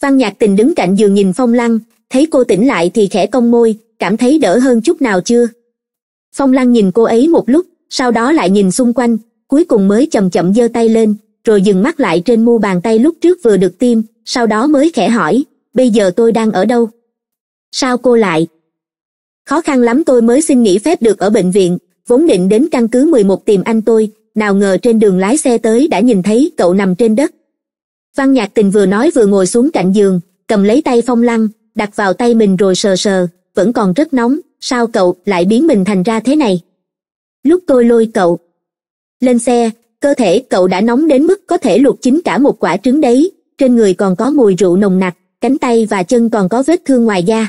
văn nhạc tình đứng cạnh giường nhìn phong lăng thấy cô tỉnh lại thì khẽ cong môi cảm thấy đỡ hơn chút nào chưa phong lăng nhìn cô ấy một lúc sau đó lại nhìn xung quanh cuối cùng mới chậm chậm giơ tay lên rồi dừng mắt lại trên mu bàn tay lúc trước vừa được tiêm sau đó mới khẽ hỏi bây giờ tôi đang ở đâu sao cô lại khó khăn lắm tôi mới xin nghỉ phép được ở bệnh viện vốn định đến căn cứ mười một tìm anh tôi nào ngờ trên đường lái xe tới đã nhìn thấy cậu nằm trên đất văn nhạc tình vừa nói vừa ngồi xuống cạnh giường cầm lấy tay phong lăng đặt vào tay mình rồi sờ sờ vẫn còn rất nóng sao cậu lại biến mình thành ra thế này lúc tôi lôi cậu lên xe cơ thể cậu đã nóng đến mức có thể luộc chín cả một quả trứng đấy trên người còn có mùi rượu nồng nặc cánh tay và chân còn có vết thương ngoài da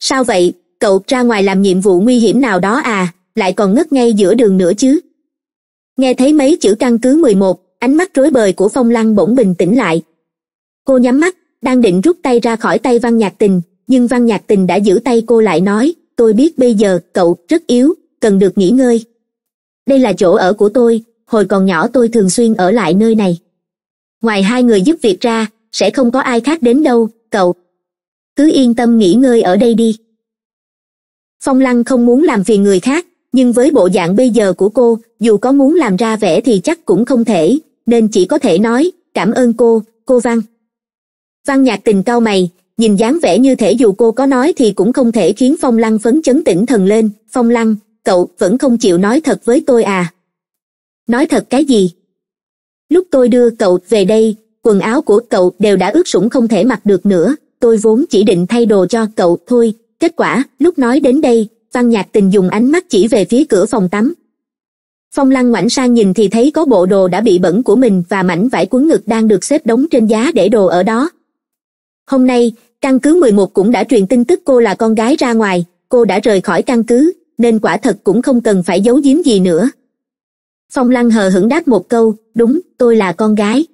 sao vậy cậu ra ngoài làm nhiệm vụ nguy hiểm nào đó à lại còn ngất ngay giữa đường nữa chứ nghe thấy mấy chữ căn cứ mười một ánh mắt rối bời của phong lăng bỗng bình tĩnh lại cô nhắm mắt đang định rút tay ra khỏi tay văn nhạc tình nhưng văn nhạc tình đã giữ tay cô lại nói tôi biết bây giờ cậu rất yếu cần được nghỉ ngơi đây là chỗ ở của tôi hồi còn nhỏ tôi thường xuyên ở lại nơi này ngoài hai người giúp việc ra sẽ không có ai khác đến đâu cậu cứ yên tâm nghỉ ngơi ở đây đi phong lăng không muốn làm phiền người khác nhưng với bộ dạng bây giờ của cô dù có muốn làm ra vẻ thì chắc cũng không thể nên chỉ có thể nói cảm ơn cô cô văn văn nhạc tình cao mày nhìn dáng vẻ như thể dù cô có nói thì cũng không thể khiến phong lăng phấn chấn tỉnh thần lên phong lăng cậu vẫn không chịu nói thật với tôi à nói thật cái gì lúc tôi đưa cậu về đây quần áo của cậu đều đã ướt sũng không thể mặc được nữa tôi vốn chỉ định thay đồ cho cậu thôi kết quả lúc nói đến đây văn nhạc tình dùng ánh mắt chỉ về phía cửa phòng tắm phong lăng ngoảnh sang nhìn thì thấy có bộ đồ đã bị bẩn của mình và mảnh vải quấn ngực đang được xếp đống trên giá để đồ ở đó hôm nay căn cứ mười một cũng đã truyền tin tức cô là con gái ra ngoài cô đã rời khỏi căn cứ nên quả thật cũng không cần phải giấu giếm gì nữa phong lăng hờ hững đáp một câu đúng tôi là con gái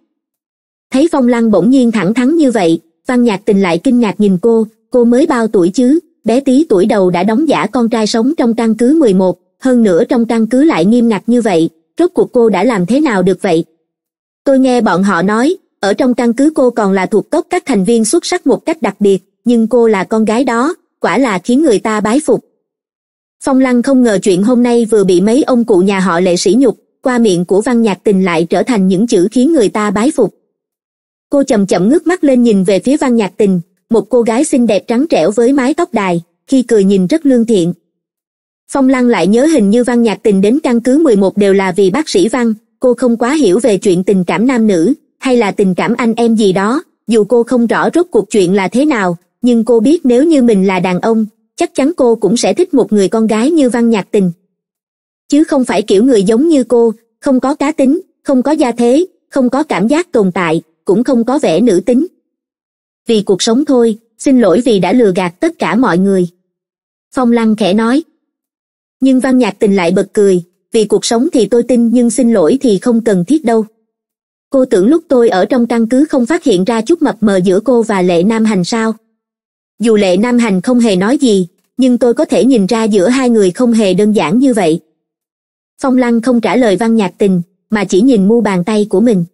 thấy phong lăng bỗng nhiên thẳng thắn như vậy văn nhạc tình lại kinh ngạc nhìn cô cô mới bao tuổi chứ bé tí tuổi đầu đã đóng giả con trai sống trong căn cứ mười một. hơn nữa trong căn cứ lại nghiêm ngặt như vậy rốt cuộc cô đã làm thế nào được vậy tôi nghe bọn họ nói ở trong căn cứ cô còn là thuộc cấp các thành viên xuất sắc một cách đặc biệt nhưng cô là con gái đó quả là khiến người ta bái phục phong lăng không ngờ chuyện hôm nay vừa bị mấy ông cụ nhà họ lệ sĩ nhục qua miệng của văn nhạc tình lại trở thành những chữ khiến người ta bái phục cô chậm chậm ngước mắt lên nhìn về phía văn nhạc tình một cô gái xinh đẹp trắng trẻo với mái tóc đài khi cười nhìn rất lương thiện phong lăng lại nhớ hình như văn nhạc tình đến căn cứ 11 đều là vì bác sĩ văn cô không quá hiểu về chuyện tình cảm nam nữ hay là tình cảm anh em gì đó dù cô không rõ rốt cuộc chuyện là thế nào nhưng cô biết nếu như mình là đàn ông chắc chắn cô cũng sẽ thích một người con gái như văn nhạc tình chứ không phải kiểu người giống như cô không có cá tính không có gia thế không có cảm giác tồn tại cũng không có vẻ nữ tính vì cuộc sống thôi xin lỗi vì đã lừa gạt tất cả mọi người phong lăng khẽ nói nhưng văn nhạc tình lại bật cười vì cuộc sống thì tôi tin nhưng xin lỗi thì không cần thiết đâu cô tưởng lúc tôi ở trong căn cứ không phát hiện ra chút mập mờ giữa cô và lệ nam hành sao dù lệ nam hành không hề nói gì nhưng tôi có thể nhìn ra giữa hai người không hề đơn giản như vậy phong lăng không trả lời văn nhạc tình mà chỉ nhìn mu bàn tay của mình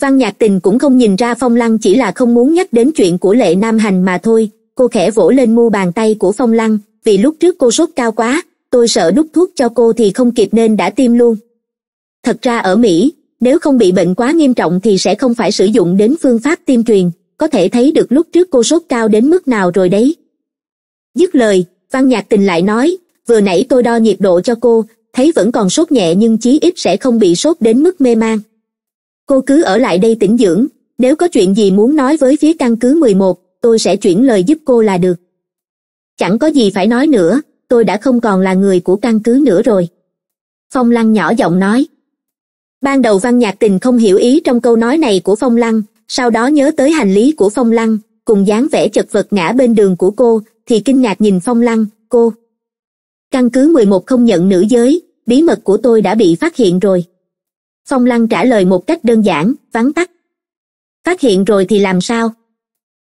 văn nhạc tình cũng không nhìn ra phong lăng chỉ là không muốn nhắc đến chuyện của lệ nam hành mà thôi cô khẽ vỗ lên mu bàn tay của phong lăng vì lúc trước cô sốt cao quá tôi sợ đút thuốc cho cô thì không kịp nên đã tiêm luôn thật ra ở mỹ nếu không bị bệnh quá nghiêm trọng thì sẽ không phải sử dụng đến phương pháp tiêm truyền có thể thấy được lúc trước cô sốt cao đến mức nào rồi đấy dứt lời văn nhạc tình lại nói vừa nãy tôi đo nhiệt độ cho cô thấy vẫn còn sốt nhẹ nhưng chí ít sẽ không bị sốt đến mức mê man cô cứ ở lại đây tĩnh dưỡng nếu có chuyện gì muốn nói với phía căn cứ 11, tôi sẽ chuyển lời giúp cô là được chẳng có gì phải nói nữa tôi đã không còn là người của căn cứ nữa rồi phong lăng nhỏ giọng nói ban đầu văn nhạc tình không hiểu ý trong câu nói này của phong lăng sau đó nhớ tới hành lý của phong lăng cùng dáng vẻ chật vật ngã bên đường của cô thì kinh ngạc nhìn phong lăng cô căn cứ mười một không nhận nữ giới bí mật của tôi đã bị phát hiện rồi phong lăng trả lời một cách đơn giản vắn tắt phát hiện rồi thì làm sao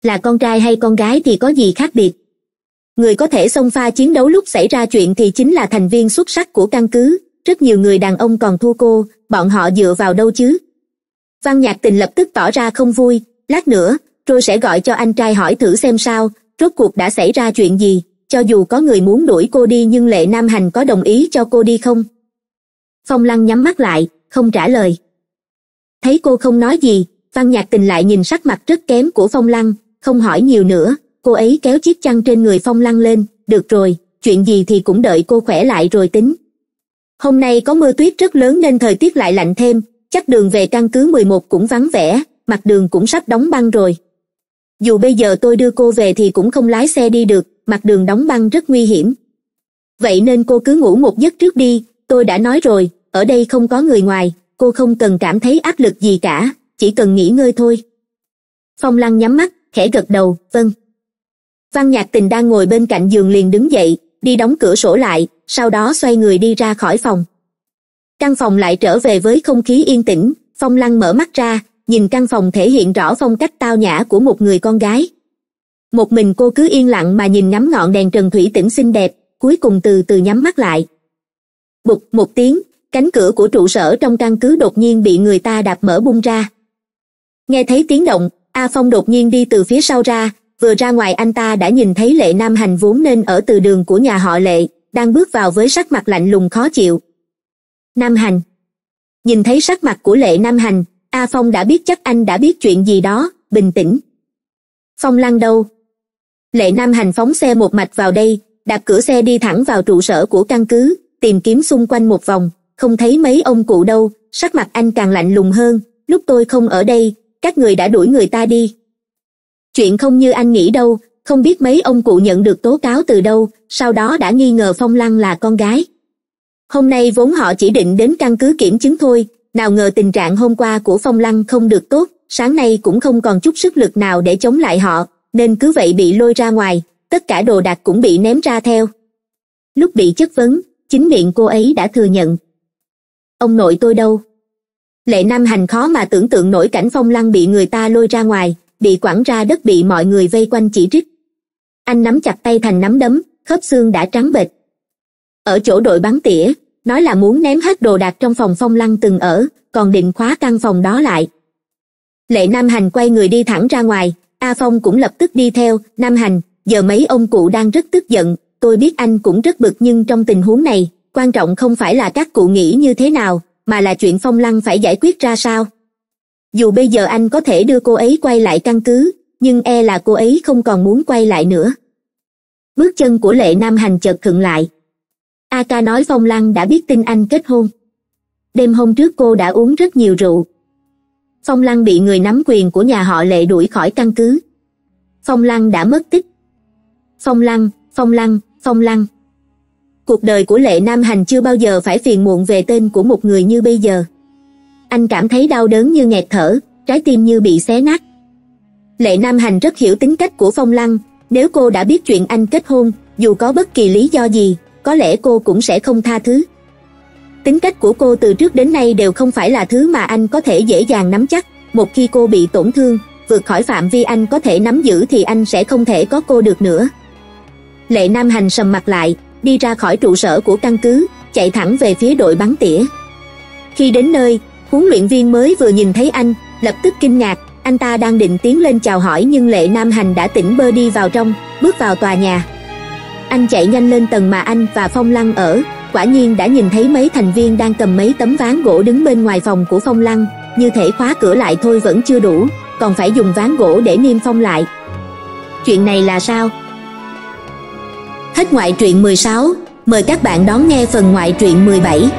là con trai hay con gái thì có gì khác biệt người có thể xông pha chiến đấu lúc xảy ra chuyện thì chính là thành viên xuất sắc của căn cứ rất nhiều người đàn ông còn thua cô bọn họ dựa vào đâu chứ văn nhạc tình lập tức tỏ ra không vui lát nữa tôi sẽ gọi cho anh trai hỏi thử xem sao rốt cuộc đã xảy ra chuyện gì cho dù có người muốn đuổi cô đi nhưng lệ nam hành có đồng ý cho cô đi không phong lăng nhắm mắt lại không trả lời thấy cô không nói gì văn nhạc tình lại nhìn sắc mặt rất kém của phong lăng không hỏi nhiều nữa cô ấy kéo chiếc chăn trên người phong lăng lên được rồi chuyện gì thì cũng đợi cô khỏe lại rồi tính hôm nay có mưa tuyết rất lớn nên thời tiết lại lạnh thêm chắc đường về căn cứ mười một cũng vắng vẻ mặt đường cũng sắp đóng băng rồi dù bây giờ tôi đưa cô về thì cũng không lái xe đi được mặt đường đóng băng rất nguy hiểm vậy nên cô cứ ngủ một giấc trước đi tôi đã nói rồi ở đây không có người ngoài cô không cần cảm thấy áp lực gì cả chỉ cần nghỉ ngơi thôi phong lăng nhắm mắt khẽ gật đầu vâng văn nhạc tình đang ngồi bên cạnh giường liền đứng dậy đi đóng cửa sổ lại sau đó xoay người đi ra khỏi phòng căn phòng lại trở về với không khí yên tĩnh phong lăng mở mắt ra nhìn căn phòng thể hiện rõ phong cách tao nhã của một người con gái một mình cô cứ yên lặng mà nhìn ngắm ngọn đèn trần thủy tĩnh xinh đẹp cuối cùng từ từ nhắm mắt lại bụp một tiếng cánh cửa của trụ sở trong căn cứ đột nhiên bị người ta đạp mở bung ra nghe thấy tiếng động a phong đột nhiên đi từ phía sau ra vừa ra ngoài anh ta đã nhìn thấy lệ nam hành vốn nên ở từ đường của nhà họ lệ đang bước vào với sắc mặt lạnh lùng khó chịu nam hành nhìn thấy sắc mặt của lệ nam hành a phong đã biết chắc anh đã biết chuyện gì đó bình tĩnh phong lăng đâu lệ nam hành phóng xe một mạch vào đây đạp cửa xe đi thẳng vào trụ sở của căn cứ tìm kiếm xung quanh một vòng không thấy mấy ông cụ đâu sắc mặt anh càng lạnh lùng hơn lúc tôi không ở đây các người đã đuổi người ta đi chuyện không như anh nghĩ đâu không biết mấy ông cụ nhận được tố cáo từ đâu sau đó đã nghi ngờ phong lăng là con gái hôm nay vốn họ chỉ định đến căn cứ kiểm chứng thôi nào ngờ tình trạng hôm qua của phong lăng không được tốt sáng nay cũng không còn chút sức lực nào để chống lại họ nên cứ vậy bị lôi ra ngoài tất cả đồ đạc cũng bị ném ra theo lúc bị chất vấn chính miệng cô ấy đã thừa nhận ông nội tôi đâu lệ nam hành khó mà tưởng tượng nổi cảnh phong lăng bị người ta lôi ra ngoài bị quẳng ra đất bị mọi người vây quanh chỉ trích anh nắm chặt tay thành nắm đấm khớp xương đã trắng bệch ở chỗ đội bắn tỉa nói là muốn ném hết đồ đạc trong phòng phong lăng từng ở còn định khóa căn phòng đó lại lệ nam hành quay người đi thẳng ra ngoài a phong cũng lập tức đi theo nam hành giờ mấy ông cụ đang rất tức giận tôi biết anh cũng rất bực nhưng trong tình huống này quan trọng không phải là các cụ nghĩ như thế nào mà là chuyện phong lăng phải giải quyết ra sao dù bây giờ anh có thể đưa cô ấy quay lại căn cứ nhưng e là cô ấy không còn muốn quay lại nữa bước chân của lệ nam hành chợt khựng lại a ca nói phong lăng đã biết tin anh kết hôn đêm hôm trước cô đã uống rất nhiều rượu phong lăng bị người nắm quyền của nhà họ lệ đuổi khỏi căn cứ phong lăng đã mất tích phong lăng phong lăng phong lăng cuộc đời của lệ nam hành chưa bao giờ phải phiền muộn về tên của một người như bây giờ anh cảm thấy đau đớn như nghẹt thở trái tim như bị xé nát lệ nam hành rất hiểu tính cách của phong lăng nếu cô đã biết chuyện anh kết hôn dù có bất kỳ lý do gì có lẽ cô cũng sẽ không tha thứ tính cách của cô từ trước đến nay đều không phải là thứ mà anh có thể dễ dàng nắm chắc một khi cô bị tổn thương vượt khỏi phạm vi anh có thể nắm giữ thì anh sẽ không thể có cô được nữa lệ nam hành sầm mặt lại đi ra khỏi trụ sở của căn cứ chạy thẳng về phía đội bắn tỉa khi đến nơi huấn luyện viên mới vừa nhìn thấy anh lập tức kinh ngạc anh ta đang định tiến lên chào hỏi nhưng lệ nam hành đã tỉnh bơ đi vào trong bước vào tòa nhà anh chạy nhanh lên tầng mà anh và phong lăng ở quả nhiên đã nhìn thấy mấy thành viên đang cầm mấy tấm ván gỗ đứng bên ngoài phòng của phong lăng như thể khóa cửa lại thôi vẫn chưa đủ còn phải dùng ván gỗ để niêm phong lại chuyện này là sao hết ngoại truyện 16 mời các bạn đón nghe phần ngoại truyện 17